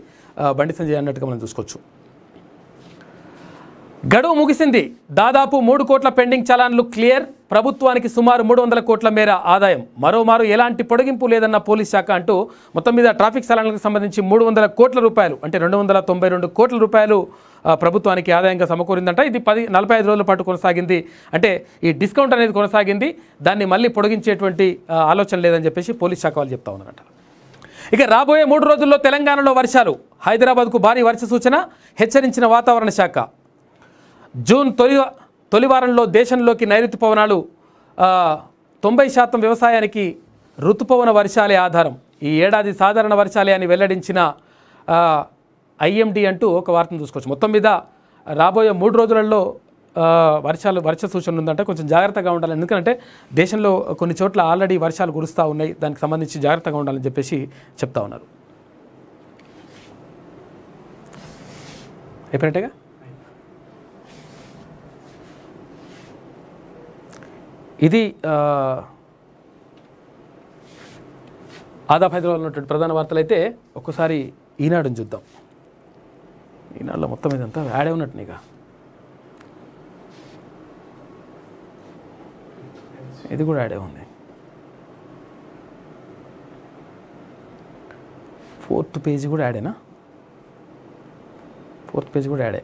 బండి సంజయ్ అన్నట్టుగా మనం చూసుకోవచ్చు గడువు ముగిసింది దాదాపు మూడు కోట్ల పెండింగ్ చలాన్లు క్లియర్ ప్రభుత్వానికి సుమారు మూడు వందల కోట్ల మేర ఆదాయం మరోమారు ఎలాంటి పొడిగింపు లేదన్న పోలీస్ శాఖ అంటూ మొత్తం మీద ట్రాఫిక్ చలాన్లకు సంబంధించి మూడు వందల కోట్ల రూపాయలు అంటే రెండు వందల తొంభై రెండు కోట్ల రూపాయలు ప్రభుత్వానికి ఆదాయంగా సమకూరిందంట ఇది పది నలభై ఐదు రోజుల పాటు కొనసాగింది అంటే ఈ డిస్కౌంట్ అనేది కొనసాగింది దాన్ని మళ్ళీ పొడిగించేటువంటి ఆలోచన లేదని చెప్పేసి పోలీస్ శాఖ వాళ్ళు చెప్తా ఉన్నారంట ఇక రాబోయే మూడు రోజుల్లో తెలంగాణలో వర్షాలు హైదరాబాద్కు భారీ వర్ష సూచన హెచ్చరించిన వాతావరణ శాఖ జూన్ తొలి తొలి వారంలో దేశంలోకి నైరుతి పవనాలు తొంభై శాతం వ్యవసాయానికి ఋతుపవన వర్షాలే ఆధారం ఈ ఏడాది సాధారణ వర్షాలే అని వెల్లడించిన ఐఎండి అంటూ ఒక వార్తను చూసుకోవచ్చు మొత్తం మీద రాబోయే మూడు రోజులలో వర్షాలు వర్ష సూచనలు ఉందంటే కొంచెం జాగ్రత్తగా ఉండాలి ఎందుకంటే దేశంలో కొన్ని చోట్ల ఆల్రెడీ వర్షాలు కురుస్తూ ఉన్నాయి దానికి సంబంధించి జాగ్రత్తగా ఉండాలని చెప్పేసి చెప్తా ఉన్నారు అయిపోయినట్టేగా ఇది ఆదాబ్ హైదరాబాద్ ఉన్నటువంటి ప్రధాన వార్తలు అయితే ఒక్కసారి ఈనాడుని చూద్దాం ఈనాడులో మొత్తం ఇదంతా యాడే ఉన్నట్టు నీగా ఇది కూడా యాడే ఉంది ఫోర్త్ పేజీ కూడా యాడేనా ఫోర్త్ పేజ్ కూడా యాడే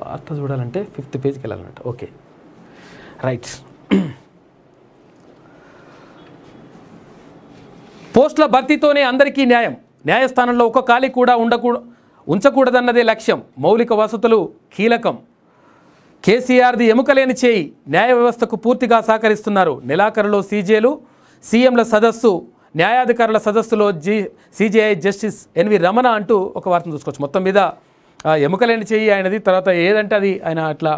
వార్త చూడాలంటే ఫిఫ్త్ పేజ్కి వెళ్ళాలన్నట్టు ఓకే రైట్ పోస్టుల భర్తీతోనే అందరికీ న్యాయం న్యాయస్థానంలో ఒక ఖాళీ కూడా ఉండకూడదు ఉంచకూడదన్నదే లక్ష్యం మౌలిక వసతులు కీలకం కేసీఆర్ది ఎముకలేని చేయి న్యాయ వ్యవస్థకు పూర్తిగా సహకరిస్తున్నారు నెలాఖరులో సీజేలు సీఎంల సదస్సు న్యాయాధికారుల సదస్సులో జీ సీజీఐ జస్టిస్ ఎన్వి రమణ అంటూ ఒక వార్తను చూసుకోవచ్చు మొత్తం మీద ఎముకలేని చేయి ఆయనది తర్వాత ఏదంటే అది ఆయన అట్లా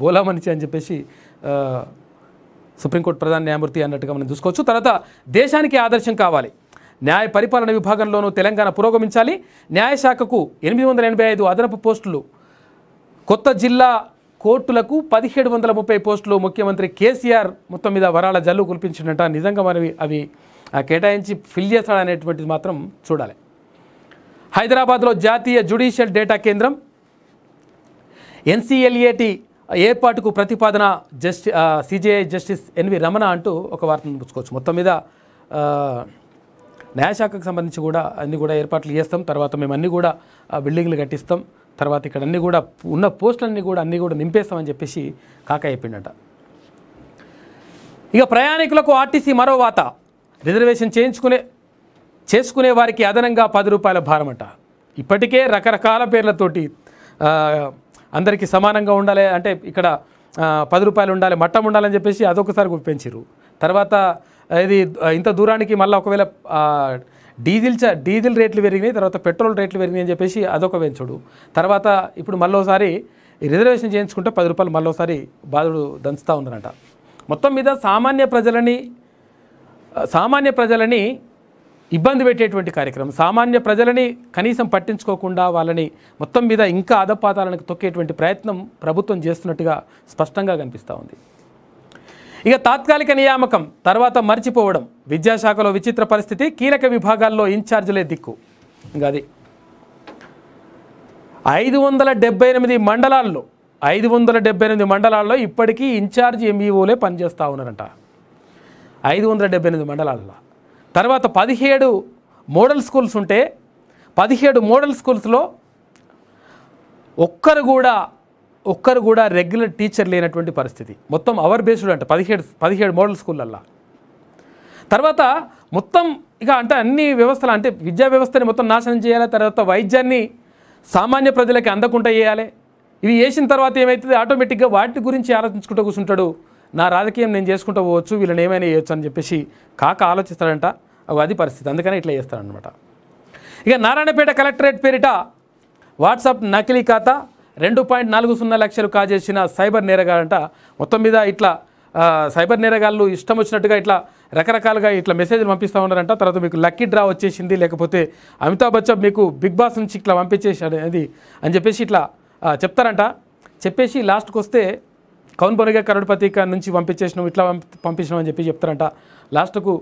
బోలామనిచి అని చెప్పేసి సుప్రీంకోర్టు ప్రధాన న్యాయమూర్తి అన్నట్టుగా మనం చూసుకోవచ్చు తర్వాత దేశానికి ఆదర్శం కావాలి న్యాయ పరిపాలన విభాగంలోనూ తెలంగాణ పురోగమించాలి న్యాయశాఖకు ఎనిమిది వందల ఎనభై ఐదు అదనపు పోస్టులు కొత్త జిల్లా కోర్టులకు పదిహేడు వందల ముప్పై పోస్టులు ముఖ్యమంత్రి కేసీఆర్ మొత్తం మీద వరాల జల్లు కురిపించినట్ట నిజంగా మనం అవి కేటాయించి ఫిల్ చేస్తాడనేటువంటిది అనేటువంటిది మాత్రం చూడాలి హైదరాబాద్లో జాతీయ జ్యుడిషియల్ డేటా కేంద్రం ఎన్సిఎల్ఏటి ఏర్పాటుకు ప్రతిపాదన జస్టి సిజేఐ జస్టిస్ ఎన్వి రమణ అంటూ ఒక వార్తను పుచ్చుకోవచ్చు మొత్తం మీద న్యాయశాఖకు సంబంధించి కూడా అన్ని కూడా ఏర్పాట్లు చేస్తాం తర్వాత మేము అన్నీ కూడా బిల్డింగ్లు కట్టిస్తాం తర్వాత ఇక్కడ అన్నీ కూడా ఉన్న పోస్టులన్నీ కూడా అన్నీ కూడా నింపేస్తామని చెప్పేసి కాక చెప్పిండట ఇక ప్రయాణికులకు ఆర్టీసీ మరో వాత రిజర్వేషన్ చేయించుకునే చేసుకునే వారికి అదనంగా పది రూపాయల భారమట ఇప్పటికే రకరకాల పేర్లతోటి అందరికీ సమానంగా ఉండాలి అంటే ఇక్కడ పది రూపాయలు ఉండాలి మట్టం ఉండాలని చెప్పేసి అదొకసారి పెంచారు తర్వాత ఇది ఇంత దూరానికి మళ్ళీ ఒకవేళ డీజిల్ చ డీజిల్ రేట్లు పెరిగినాయి తర్వాత పెట్రోల్ రేట్లు పెరిగినాయి అని చెప్పేసి అదొక పెంచుడు తర్వాత ఇప్పుడు మళ్ళోసారి రిజర్వేషన్ చేయించుకుంటే పది రూపాయలు మళ్ళోసారి బాధుడు దంచుతూ ఉన్నారంట మొత్తం మీద సామాన్య ప్రజలని సామాన్య ప్రజలని ఇబ్బంది పెట్టేటువంటి కార్యక్రమం సామాన్య ప్రజలని కనీసం పట్టించుకోకుండా వాళ్ళని మొత్తం మీద ఇంకా అదపాతాలను తొక్కేటువంటి ప్రయత్నం ప్రభుత్వం చేస్తున్నట్టుగా స్పష్టంగా కనిపిస్తూ ఉంది ఇక తాత్కాలిక నియామకం తర్వాత మర్చిపోవడం విద్యాశాఖలో విచిత్ర పరిస్థితి కీలక విభాగాల్లో ఇన్ఛార్జీలే దిక్కు ఇంకా అది ఐదు వందల డెబ్బై ఎనిమిది మండలాల్లో ఐదు వందల డెబ్బై ఎనిమిది మండలాల్లో ఇప్పటికీ ఇన్ఛార్జ్ ఎంఈఓలే e పనిచేస్తూ ఉన్నారంట ఐదు వందల డెబ్బై ఎనిమిది మండలాల్లో తర్వాత పదిహేడు మోడల్ స్కూల్స్ ఉంటే పదిహేడు మోడల్ స్కూల్స్లో ఒక్కరు కూడా ఒక్కరు కూడా రెగ్యులర్ టీచర్ లేనటువంటి పరిస్థితి మొత్తం అవర్ బేస్డ్ అంటే పదిహేడు పదిహేడు మోడల్ స్కూళ్ళల్లో తర్వాత మొత్తం ఇక అంటే అన్ని వ్యవస్థలు అంటే విద్యా వ్యవస్థని మొత్తం నాశనం చేయాలి తర్వాత వైద్యాన్ని సామాన్య ప్రజలకి అందకుండా చేయాలి ఇవి వేసిన తర్వాత ఏమవుతుంది ఆటోమేటిక్గా వాటి గురించి ఆలోచించుకుంటూ కూర్చుంటాడు నా రాజకీయం నేను చేసుకుంటూ పోవచ్చు వీళ్ళని ఏమైనా చేయొచ్చు అని చెప్పేసి కాక ఆలోచిస్తాడంట అది పరిస్థితి అందుకని ఇట్లా చేస్తారనమాట ఇక నారాయణపేట కలెక్టరేట్ పేరిట వాట్సాప్ నకిలీ ఖాతా రెండు పాయింట్ నాలుగు సున్నా లక్షలు కాజేసిన సైబర్ నేరగాడంట మొత్తం మీద ఇట్లా సైబర్ నేరగాళ్ళు ఇష్టం వచ్చినట్టుగా ఇట్లా రకరకాలుగా ఇట్లా మెసేజ్లు పంపిస్తూ ఉన్నారంట తర్వాత మీకు లక్కీ డ్రా వచ్చేసింది లేకపోతే అమితాబ్ బచ్చన్ మీకు బిగ్ బాస్ నుంచి ఇట్లా పంపించేసాడు అది అని చెప్పేసి ఇట్లా చెప్తారంట చెప్పేసి లాస్ట్కి వస్తే కౌన్ బొనగా కరోడ్పతి నుంచి పంపించేసినాం ఇట్లా పంపించినాం అని చెప్పి చెప్తారంట లాస్ట్కు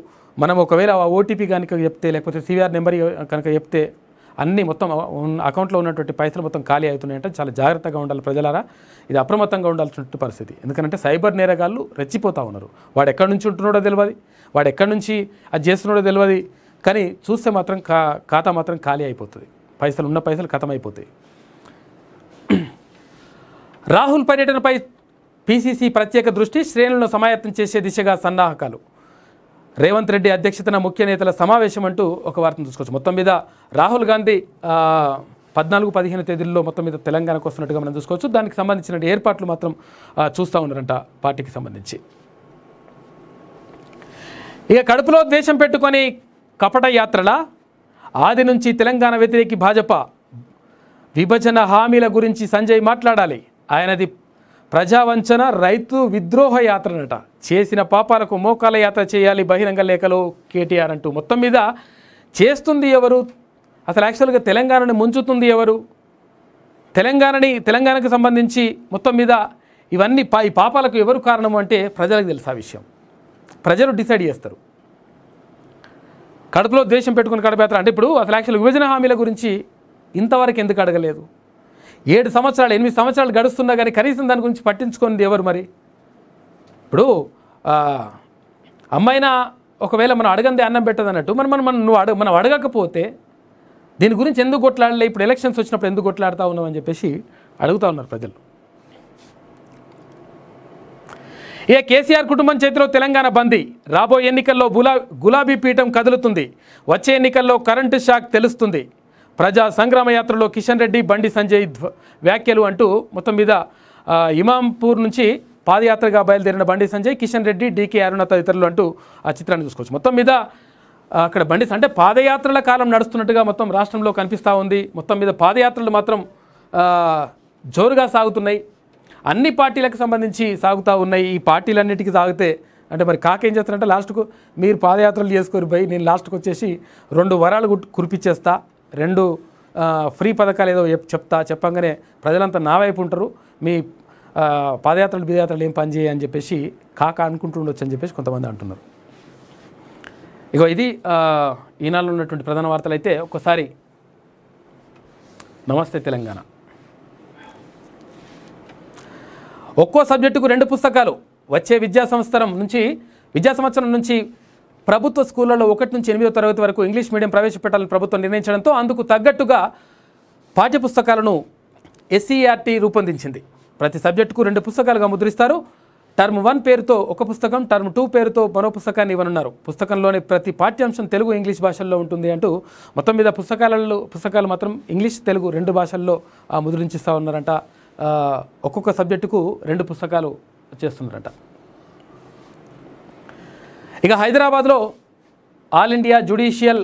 మనం ఒకవేళ ఆ ఓటీపీ కనుక చెప్తే లేకపోతే సివిఆర్ నెంబర్ కనుక చెప్తే అన్నీ మొత్తం అకౌంట్లో ఉన్నటువంటి పైసలు మొత్తం ఖాళీ అవుతున్నాయంటే చాలా జాగ్రత్తగా ఉండాలి ప్రజలారా ఇది అప్రమత్తంగా ఉండాల్సిన పరిస్థితి ఎందుకంటే సైబర్ నేరగాళ్ళు రెచ్చిపోతూ ఉన్నారు వాడు ఎక్కడి నుంచి ఉంటున్నాడో తెలియదు వాడు ఎక్కడి నుంచి అది చేస్తున్నాడో తెలియదు కానీ చూస్తే మాత్రం కా ఖాతా మాత్రం ఖాళీ అయిపోతుంది పైసలు ఉన్న పైసలు అయిపోతాయి రాహుల్ పర్యటనపై పీసీసీ ప్రత్యేక దృష్టి శ్రేణులను సమాయత్తం చేసే దిశగా సన్నాహకాలు రేవంత్ రెడ్డి అధ్యక్షతన ముఖ్య నేతల సమావేశం అంటూ ఒక వార్తను చూసుకోవచ్చు మొత్తం మీద రాహుల్ గాంధీ పద్నాలుగు పదిహేను తేదీల్లో మొత్తం మీద తెలంగాణకు వస్తున్నట్టుగా మనం చూసుకోవచ్చు దానికి సంబంధించిన ఏర్పాట్లు మాత్రం చూస్తూ ఉన్నారంట పార్టీకి సంబంధించి ఇక కడుపులో ద్వేషం పెట్టుకొని కపట యాత్రల ఆది నుంచి తెలంగాణ వ్యతిరేకి భాజపా విభజన హామీల గురించి సంజయ్ మాట్లాడాలి ఆయనది ప్రజావంచన రైతు విద్రోహ యాత్రనట చేసిన పాపాలకు మోకాల యాత్ర చేయాలి బహిరంగ లేఖలో కేటీఆర్ అంటూ మొత్తం మీద చేస్తుంది ఎవరు అసలు యాక్చువల్గా తెలంగాణని ముంచుతుంది ఎవరు తెలంగాణని తెలంగాణకు సంబంధించి మొత్తం మీద ఇవన్నీ పా ఈ పాపాలకు ఎవరు కారణం అంటే ప్రజలకు తెలుసు ఆ విషయం ప్రజలు డిసైడ్ చేస్తారు కడుపులో ద్వేషం పెట్టుకుని కడపేస్తారు అంటే ఇప్పుడు అసలు యాక్చువల్ విభజన హామీల గురించి ఇంతవరకు ఎందుకు అడగలేదు ఏడు సంవత్సరాలు ఎనిమిది సంవత్సరాలు గడుస్తున్నా కానీ కనీసం దాని గురించి పట్టించుకునేది ఎవరు మరి ఇప్పుడు అమ్మాయినా ఒకవేళ మనం అడగంది అన్నం పెట్టదు అన్నట్టు మనం మనం మనం నువ్వు అడగ మనం అడగకపోతే దీని గురించి ఎందుకు కొట్లాడలే ఇప్పుడు ఎలక్షన్స్ వచ్చినప్పుడు ఎందుకు కొట్లాడుతూ ఉన్నావు అని చెప్పేసి అడుగుతూ ఉన్నారు ప్రజలు ఇక కేసీఆర్ కుటుంబం చేతిలో తెలంగాణ బందీ రాబోయే ఎన్నికల్లో గులా గులాబీ పీఠం కదులుతుంది వచ్చే ఎన్నికల్లో కరెంటు షాక్ తెలుస్తుంది ప్రజా సంగ్రామ యాత్రలో కిషన్ రెడ్డి బండి సంజయ్ వ్యాఖ్యలు అంటూ మొత్తం మీద ఇమాంపూర్ నుంచి పాదయాత్రగా బయలుదేరిన బండి సంజయ్ కిషన్ రెడ్డి డీకే అరుణ తదితరులు అంటూ ఆ చిత్రాన్ని చూసుకోవచ్చు మొత్తం మీద అక్కడ బండి అంటే పాదయాత్రల కాలం నడుస్తున్నట్టుగా మొత్తం రాష్ట్రంలో కనిపిస్తూ ఉంది మొత్తం మీద పాదయాత్రలు మాత్రం జోరుగా సాగుతున్నాయి అన్ని పార్టీలకు సంబంధించి సాగుతూ ఉన్నాయి ఈ పార్టీలన్నిటికీ సాగితే అంటే మరి కాకేం చేస్తారంటే లాస్ట్కు మీరు పాదయాత్రలు చేసుకోరు పోయి నేను లాస్ట్కి వచ్చేసి రెండు వరాలు కురిపించేస్తా రెండు ఫ్రీ పథకాలు ఏదో చెప్తా చెప్పంగానే ప్రజలంతా నా వైపు ఉంటారు మీ పాదయాత్రలు బిదయాత్రలు ఏం పనిచేయ అని చెప్పేసి కాక అనుకుంటుండొచ్చు అని చెప్పేసి కొంతమంది అంటున్నారు ఇగో ఇది ఈనాడు ఉన్నటువంటి ప్రధాన వార్తలు అయితే ఒక్కసారి నమస్తే తెలంగాణ ఒక్కో సబ్జెక్టుకు రెండు పుస్తకాలు వచ్చే విద్యా సంవత్సరం నుంచి విద్యా సంవత్సరం నుంచి ప్రభుత్వ స్కూళ్లలో ఒకటి నుంచి ఎనిమిదో తరగతి వరకు ఇంగ్లీష్ మీడియం ప్రవేశపెట్టాలని ప్రభుత్వం నిర్ణయించడంతో అందుకు తగ్గట్టుగా పాఠ్యపుస్తకాలను ఎస్సీఆర్టీ e రూపొందించింది ప్రతి సబ్జెక్టుకు రెండు పుస్తకాలుగా ముద్రిస్తారు టర్మ్ వన్ పేరుతో ఒక పుస్తకం టర్మ్ టూ పేరుతో మరో పుస్తకాన్ని ఇవ్వనున్నారు పుస్తకంలోని ప్రతి పాఠ్యాంశం తెలుగు ఇంగ్లీష్ భాషల్లో ఉంటుంది అంటూ మొత్తం మీద పుస్తకాలలో పుస్తకాలు మాత్రం ఇంగ్లీష్ తెలుగు రెండు భాషల్లో ముద్రించిస్తూ ఉన్నారంట ఒక్కొక్క సబ్జెక్టుకు రెండు పుస్తకాలు చేస్తున్నారంట ఇక హైదరాబాద్లో all India judicial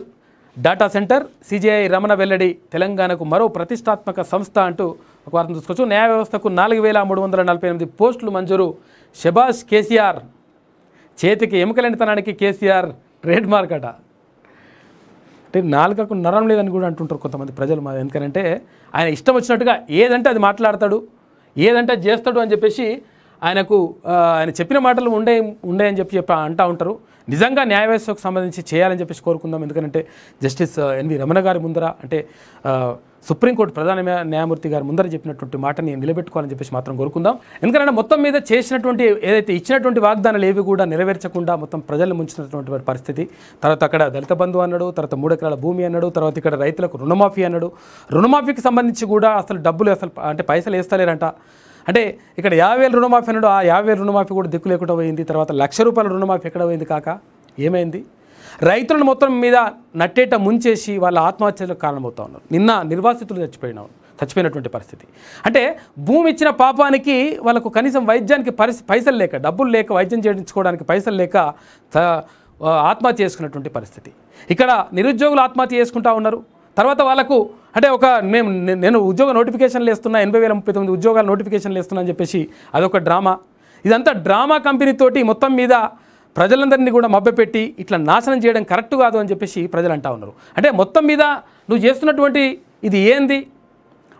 data centre CJI Ramana వెల్లడి తెలంగాణకు మరో ప్రతిష్టాత్మక సంస్థ అంటూ ఒక వార్త చూసుకోవచ్చు న్యాయ వ్యవస్థకు నాలుగు వేల మూడు వందల నలభై ఎనిమిది పోస్టులు మంజూరు షబాష్ కేసీఆర్ చేతికి ఎముకలెంతనానికి కేసీఆర్ ట్రేడ్ మార్క్ అట అంటే నాలుగకు నరం లేదని కూడా అంటుంటారు కొంతమంది ప్రజలు మా ఎందుకంటే ఆయన ఇష్టం వచ్చినట్టుగా ఏదంటే అది మాట్లాడతాడు ఏదంటే చేస్తాడు అని చెప్పేసి ఆయనకు ఆయన చెప్పిన మాటలు ఉండే ఉండే అని చెప్పి చెప్పి అంటూ ఉంటారు నిజంగా న్యాయ వ్యవస్థకు సంబంధించి చేయాలని చెప్పేసి కోరుకుందాం ఎందుకంటే జస్టిస్ ఎన్వి రమణ గారి ముందర అంటే సుప్రీంకోర్టు ప్రధాన న్యాయమూర్తి గారి ముందర చెప్పినటువంటి మాటని నిలబెట్టుకోవాలని చెప్పేసి మాత్రం కోరుకుందాం ఎందుకంటే మొత్తం మీద చేసినటువంటి ఏదైతే ఇచ్చినటువంటి వాగ్దానాలు ఏవి కూడా నెరవేర్చకుండా మొత్తం ప్రజలను ముంచినటువంటి పరిస్థితి తర్వాత అక్కడ దళిత బంధు అన్నాడు తర్వాత మూడెకరాల భూమి అన్నాడు తర్వాత ఇక్కడ రైతులకు రుణమాఫీ అన్నాడు రుణమాఫీకి సంబంధించి కూడా అసలు డబ్బులు అసలు అంటే పైసలు వేస్తలేరంట అంటే ఇక్కడ యాభై వేలు రుణమాఫీ అన్నాడు ఆ యాభై వేలు రుణమాఫీ కూడా దిక్కు లేకుండా పోయింది తర్వాత లక్ష రూపాయల రుణమాఫీ ఎక్కడ పోయింది కాక ఏమైంది రైతులను మొత్తం మీద నట్టేట ముంచేసి వాళ్ళ ఆత్మహత్యలకు కారణమవుతా ఉన్నారు నిన్న నిర్వాసితులు చచ్చిపోయిన చచ్చిపోయినటువంటి పరిస్థితి అంటే భూమి ఇచ్చిన పాపానికి వాళ్ళకు కనీసం వైద్యానికి పరిస్థితి పైసలు లేక డబ్బులు లేక వైద్యం చేయించుకోవడానికి పైసలు లేక ఆత్మహత్య చేసుకున్నటువంటి పరిస్థితి ఇక్కడ నిరుద్యోగులు ఆత్మహత్య చేసుకుంటా ఉన్నారు తర్వాత వాళ్ళకు అంటే ఒక మేము నేను ఉద్యోగ నోటిఫికేషన్లు వేస్తున్నా ఎనభై వేల ముప్పై తొమ్మిది ఉద్యోగాల నోటిఫికేషన్లు వేస్తున్నా అని చెప్పేసి అదొక డ్రామా ఇదంతా డ్రామా కంపెనీతోటి మొత్తం మీద ప్రజలందరినీ కూడా మభ్యపెట్టి ఇట్లా నాశనం చేయడం కరెక్ట్ కాదు అని చెప్పేసి ప్రజలు అంటా ఉన్నారు అంటే మొత్తం మీద నువ్వు చేస్తున్నటువంటి ఇది ఏంది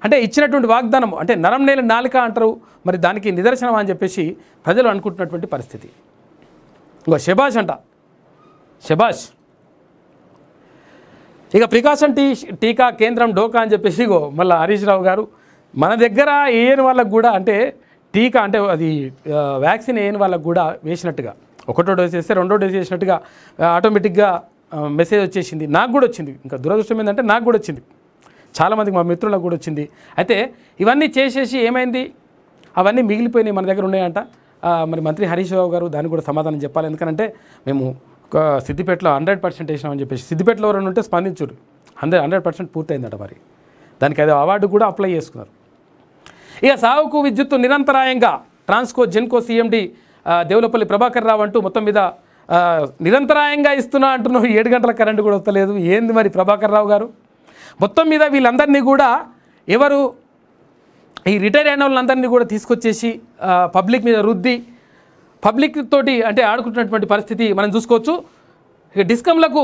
అంటే ఇచ్చినటువంటి వాగ్దానం అంటే నరం నేల నాలుక అంటారు మరి దానికి నిదర్శనం అని చెప్పేసి ప్రజలు అనుకుంటున్నటువంటి పరిస్థితి ఇంకో శభాష్ అంట శభాష్ ఇక ప్రికాషన్ టీ టీకా కేంద్రం డోకా అని చెప్పేసి ఇగో మళ్ళీ హరీష్ రావు గారు మన దగ్గర వేయని వాళ్ళకు కూడా అంటే టీకా అంటే అది వ్యాక్సిన్ వేయని వాళ్ళకు కూడా వేసినట్టుగా ఒకటో డోస్ వేస్తే రెండో డోస్ వేసినట్టుగా ఆటోమేటిక్గా మెసేజ్ వచ్చేసింది నాకు కూడా వచ్చింది ఇంకా దురదృష్టం ఏంటంటే నాకు కూడా వచ్చింది చాలామందికి మా మిత్రులకు కూడా వచ్చింది అయితే ఇవన్నీ చేసేసి ఏమైంది అవన్నీ మిగిలిపోయినాయి మన దగ్గర ఉన్నాయంట మరి మంత్రి హరీష్ రావు గారు దాన్ని కూడా సమాధానం చెప్పాలి ఎందుకంటే మేము సిద్దిపేటలో హండ్రెడ్ పర్సెంట్ వేసినామని చెప్పేసి సిద్దిపేటలో ఎవరైనా ఉంటే స్పందించరు హండ్రెడ్ హండ్రెడ్ పర్సెంట్ పూర్తయిందట మరి దానికి అదే అవార్డు కూడా అప్లై చేసుకున్నారు ఇక సాగుకు విద్యుత్తు నిరంతరాయంగా ట్రాన్స్కో జెన్కో సీఎండి దేవులపల్లి ప్రభాకర్ రావు అంటూ మొత్తం మీద నిరంతరాయంగా ఇస్తున్నా అంటున్నావు ఏడు గంటల కరెంటు కూడా వస్తలేదు ఏంది మరి ప్రభాకర్ రావు గారు మొత్తం మీద వీళ్ళందరినీ కూడా ఎవరు ఈ రిటైర్ అయిన వాళ్ళందరినీ కూడా తీసుకొచ్చేసి పబ్లిక్ మీద రుద్ది పబ్లిక్ తోటి అంటే ఆడుకుంటున్నటువంటి పరిస్థితి మనం చూసుకోవచ్చు ఇక డిస్కంలకు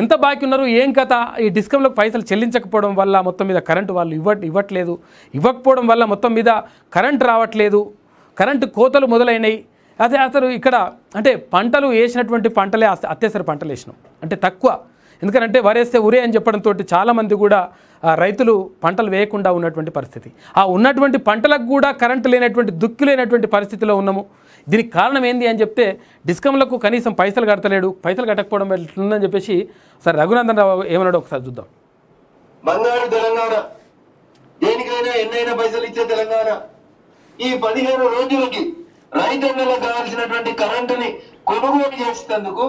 ఎంత బాకీ ఉన్నారు ఏం కథ ఈ డిస్కంలకు పైసలు చెల్లించకపోవడం వల్ల మొత్తం మీద కరెంటు వాళ్ళు ఇవ్వ ఇవ్వట్లేదు ఇవ్వకపోవడం వల్ల మొత్తం మీద కరెంటు రావట్లేదు కరెంటు కోతలు మొదలైనవి అదే అసలు ఇక్కడ అంటే పంటలు వేసినటువంటి పంటలే అత్యవసర పంటలు వేసినాం అంటే తక్కువ ఎందుకంటే వరేస్తే ఉరే అని చెప్పడంతో చాలామంది కూడా రైతులు పంటలు వేయకుండా ఉన్నటువంటి పరిస్థితి ఆ ఉన్నటువంటి పంటలకు కూడా కరెంటు లేనటువంటి దుక్కి లేనటువంటి పరిస్థితిలో ఉన్నాము దీనికి కారణం ఏంది అని చెప్తే డిస్కమ్లకు కనీసం పైసలు కడతలేడు పైసలు కట్టకపోవడం ఎట్లుందని చెప్పేసి సార్ రఘునందన్ రావు ఏమన్నాడు ఒకసారి చూద్దాం బంగారు తెలంగాణ దేనికైనా ఎన్నైనా పైసలు ఇచ్చే తెలంగాణ ఈ పదిహేను రోజులకి రైతన్నలకు కావాల్సినటువంటి కరెంటుని కొనుగోలు చేసేందుకు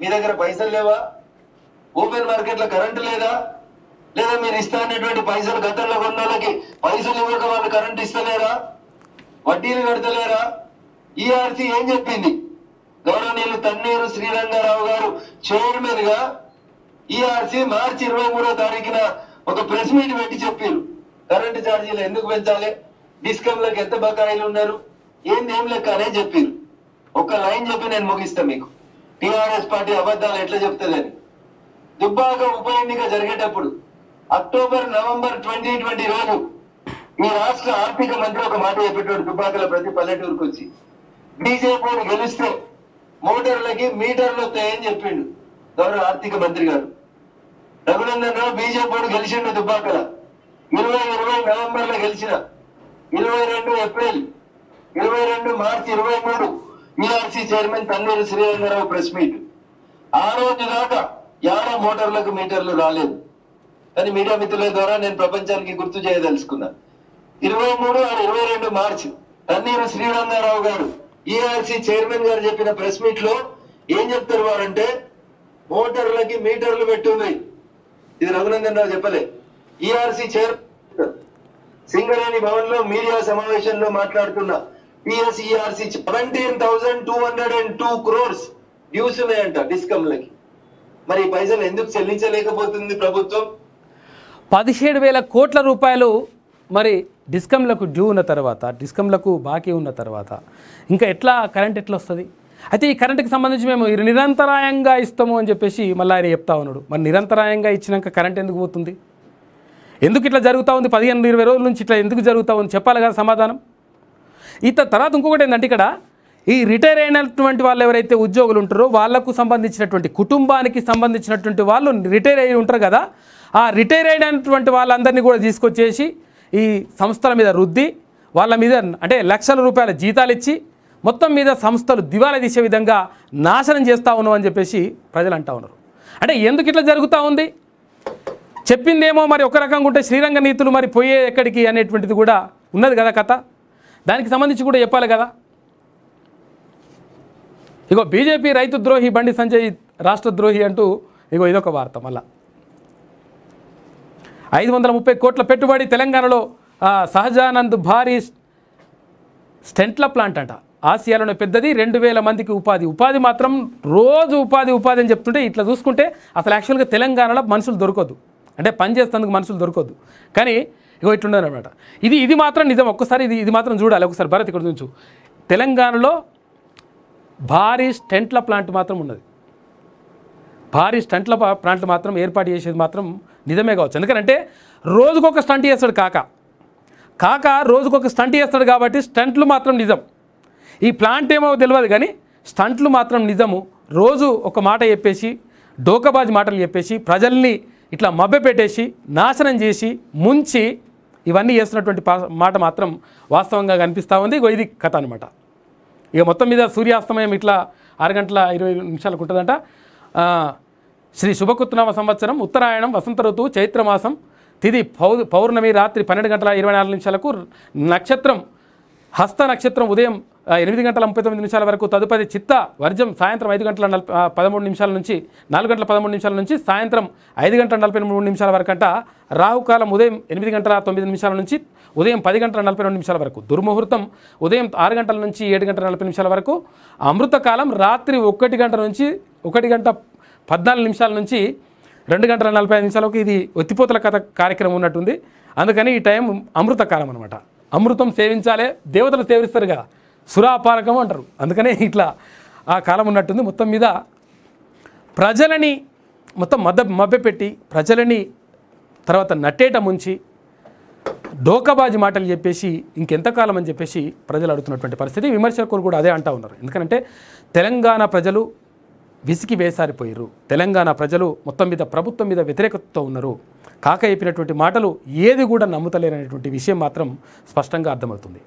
మీ దగ్గర పైసలు లేవా ఓపెన్ లో కరెంటు లేదా లేదా మీరు ఇస్తానటువంటి పైసలు గతంలో కొన్న వాళ్ళకి పైసలు ఇవ్వక వాళ్ళు కరెంట్ ఇస్తలేరా వడ్డీలు కడతలేరా ఈఆర్సీ e ఏం చెప్పింది గౌరవనీయులు తన్నీరు శ్రీరంగారావు గారు చైర్మన్ గా ఈఆర్సీ e మార్చి ఇరవై మూడో తారీఖున ఒక ప్రెస్ మీట్ పెట్టి చెప్పారు కరెంటు ఛార్జీలు ఎందుకు పెంచాలి డిస్కంలకు ఎంత బకాయిలు ఉన్నారు ఏంది ఏం లెక్క అనే చెప్పారు ఒక లైన్ చెప్పి నేను ముగిస్తా మీకు టిఆర్ఎస్ పార్టీ అబద్ధాలు ఎట్లా చెప్తలేదు దుబ్బాక ఉప ఎన్నిక జరిగేటప్పుడు అక్టోబర్ నవంబర్ ట్వంటీ ట్వంటీ రోజు మీ రాష్ట్ర ఆర్థిక మంత్రి ఒక మాట చెప్పేటోడు దుబ్బాకల ప్రతి పల్లెటూరుకు వచ్చి బీజేపీ గెలిస్తే మోటార్లకి మీటర్లు వస్తాయని చెప్పిండు గౌరవ ఆర్థిక మంత్రి గారు రఘునందన్ రావు బీజేపీ గెలిచిండు దుబ్బాకల ఇరవై ఇరవై నవంబర్ లో గెలిచిన ఇరవై రెండు ఏప్రిల్ ఇరవై రెండు మార్చి ఇరవై మూడు ERC chairman Tanneru Sriranga Rao press meet ఆ రోజు దాకా యాడ మోటార్లకు మీటర్లు రాలేదు అని మీడియా మిత్రుల ద్వారా నేను ప్రపంచానికి గుర్తు చేయదలుచుకున్నా ఇరవై మూడు ఆరు ఇరవై రెండు మార్చి తన్నీరు శ్రీరంగారావు గారు ఈఆర్సీ e చైర్మన్ గారు చెప్పిన ప్రెస్ మీట్ లో ఏం చెప్తారు వారంటే మోటార్లకి మీటర్లు పెట్టున్నాయి ఇది రఘునందన్ రావు చెప్పలే ERC e chair Singareni Bhavan లో మీడియా సమావేశంలో మాట్లాడుతున్న PSERC seventeen thousand two hundred and two crores dues ఉన్నాయంట డిస్కమ్లకి మరి పైసలు ఎందుకు చెల్లించలేకపోతుంది ప్రభుత్వం పదిహేడు వేల కోట్ల రూపాయలు మరి డిస్కంలకు డ్యూ ఉన్న తర్వాత డిస్కంలకు బాకీ ఉన్న తర్వాత ఇంకా ఎట్లా కరెంట్ ఎట్లా వస్తుంది అయితే ఈ కరెంటుకి సంబంధించి మేము నిరంతరాయంగా ఇస్తాము అని చెప్పేసి మళ్ళీ ఆయన చెప్తా ఉన్నాడు మరి నిరంతరాయంగా ఇచ్చినాక కరెంట్ ఎందుకు పోతుంది ఎందుకు ఇట్లా జరుగుతూ ఉంది పదిహేను ఇరవై రోజుల నుంచి ఇట్లా ఎందుకు జరుగుతూ ఉంది చెప్పాలి కదా సమాధానం ఈ తర్వాత ఇంకొకటి ఏంటంటే ఇక్కడ ఈ రిటైర్ అయినటువంటి వాళ్ళు ఎవరైతే ఉద్యోగులు ఉంటారో వాళ్లకు సంబంధించినటువంటి కుటుంబానికి సంబంధించినటువంటి వాళ్ళు రిటైర్ అయి ఉంటారు కదా ఆ రిటైర్ అయినటువంటి వాళ్ళందరినీ కూడా తీసుకొచ్చేసి ఈ సంస్థల మీద రుద్ది వాళ్ళ మీద అంటే లక్షల రూపాయల జీతాలు ఇచ్చి మొత్తం మీద సంస్థలు దివాలా తీసే విధంగా నాశనం చేస్తూ ఉన్నాం అని చెప్పేసి ప్రజలు అంటూ ఉన్నారు అంటే ఎందుకు ఇట్లా జరుగుతూ ఉంది చెప్పిందేమో మరి ఒక రకంగా ఉంటే శ్రీరంగ నీతులు మరి పోయే ఎక్కడికి అనేటువంటిది కూడా ఉన్నది కదా కథ దానికి సంబంధించి కూడా చెప్పాలి కదా ఇగో బీజేపీ రైతు ద్రోహి బండి సంజయ్ రాష్ట్ర ద్రోహి అంటూ ఇగో ఇదొక వార్త మళ్ళీ ఐదు వందల ముప్పై కోట్ల పెట్టుబడి తెలంగాణలో సహజానంద్ భారీ స్టెంట్ల ప్లాంట్ అంట ఆసియాలోనే పెద్దది రెండు వేల మందికి ఉపాధి ఉపాధి మాత్రం రోజు ఉపాధి ఉపాధి అని చెప్తుంటే ఇట్లా చూసుకుంటే అసలు యాక్చువల్గా తెలంగాణలో మనుషులు దొరకదు అంటే పని మనుషులు దొరకదు కానీ ఇగో ఇట్లుండదు అనమాట ఇది ఇది మాత్రం నిజం ఒక్కసారి ఇది ఇది మాత్రం చూడాలి ఒకసారి భారత్ ఇక్కడ నుంచి తెలంగాణలో భారీ స్టెంట్ల ప్లాంట్ మాత్రం ఉన్నది భారీ స్టంట్ల ప్లాంట్లు మాత్రం ఏర్పాటు చేసేది మాత్రం నిజమే కావచ్చు ఎందుకంటే రోజుకొక స్టంట్ చేస్తాడు కాక కాక రోజుకొక స్టంట్ చేస్తాడు కాబట్టి స్టంట్లు మాత్రం నిజం ఈ ప్లాంట్ ఏమో తెలియదు కానీ స్టంట్లు మాత్రం నిజము రోజు ఒక మాట చెప్పేసి డోకబాజ్ మాటలు చెప్పేసి ప్రజల్ని ఇట్లా పెట్టేసి నాశనం చేసి ముంచి ఇవన్నీ చేస్తున్నటువంటి మాట మాత్రం వాస్తవంగా కనిపిస్తూ ఉంది ఇది కథ అనమాట ఇక మొత్తం మీద సూర్యాస్తమయం ఇట్లా ఆరు గంటల ఇరవై నిమిషాలకు ఉంటుందంట శ్రీ శుభకృత్నామ సంవత్సరం ఉత్తరాయణం వసంత ఋతువు చైత్రమాసం తిది పౌ పౌర్ణమి రాత్రి పన్నెండు గంటల ఇరవై నాలుగు నిమిషాలకు నక్షత్రం హస్త నక్షత్రం ఉదయం ఎనిమిది గంటల ముప్పై తొమ్మిది నిమిషాల వరకు తదుపరి చిత్త వర్జం సాయంత్రం ఐదు గంటల పదమూడు నిమిషాల నుంచి నాలుగు గంటల పదమూడు నిమిషాల నుంచి సాయంత్రం ఐదు గంటల నలభై మూడు నిమిషాల వరకు అంట రాహుకాలం ఉదయం ఎనిమిది గంటల తొమ్మిది నిమిషాల నుంచి ఉదయం పది గంటల నలభై రెండు నిమిషాల వరకు దుర్ముహూర్తం ఉదయం ఆరు గంటల నుంచి ఏడు గంటల నలభై నిమిషాల వరకు అమృతకాలం రాత్రి ఒకటి గంట నుంచి ఒకటి గంట పద్నాలుగు నిమిషాల నుంచి రెండు గంటల నలభై ఐదు నిమిషాలకు ఇది ఒత్తిపోతల కథ కార్యక్రమం ఉన్నట్టుంది అందుకని ఈ టైం అమృతకాలం అనమాట అమృతం సేవించాలే దేవతలు సేవిస్తారు కదా సురాపారకం అంటారు అందుకనే ఇట్లా ఆ కాలం ఉన్నట్టుంది మొత్తం మీద ప్రజలని మొత్తం మద్ద మభ్యపెట్టి ప్రజలని తర్వాత నట్టేట ముంచి డోకబాజి మాటలు చెప్పేసి ఇంకెంతకాలం అని చెప్పేసి ప్రజలు అడుగుతున్నటువంటి పరిస్థితి విమర్శకులు కూడా అదే అంటూ ఉన్నారు ఎందుకంటే తెలంగాణ ప్రజలు విసికి వేసారిపోయారు తెలంగాణ ప్రజలు మొత్తం మీద ప్రభుత్వం మీద వ్యతిరేకతతో ఉన్నారు కాక చెప్పినటువంటి మాటలు ఏది కూడా నమ్ముతలేనటువంటి విషయం మాత్రం స్పష్టంగా అర్థమవుతుంది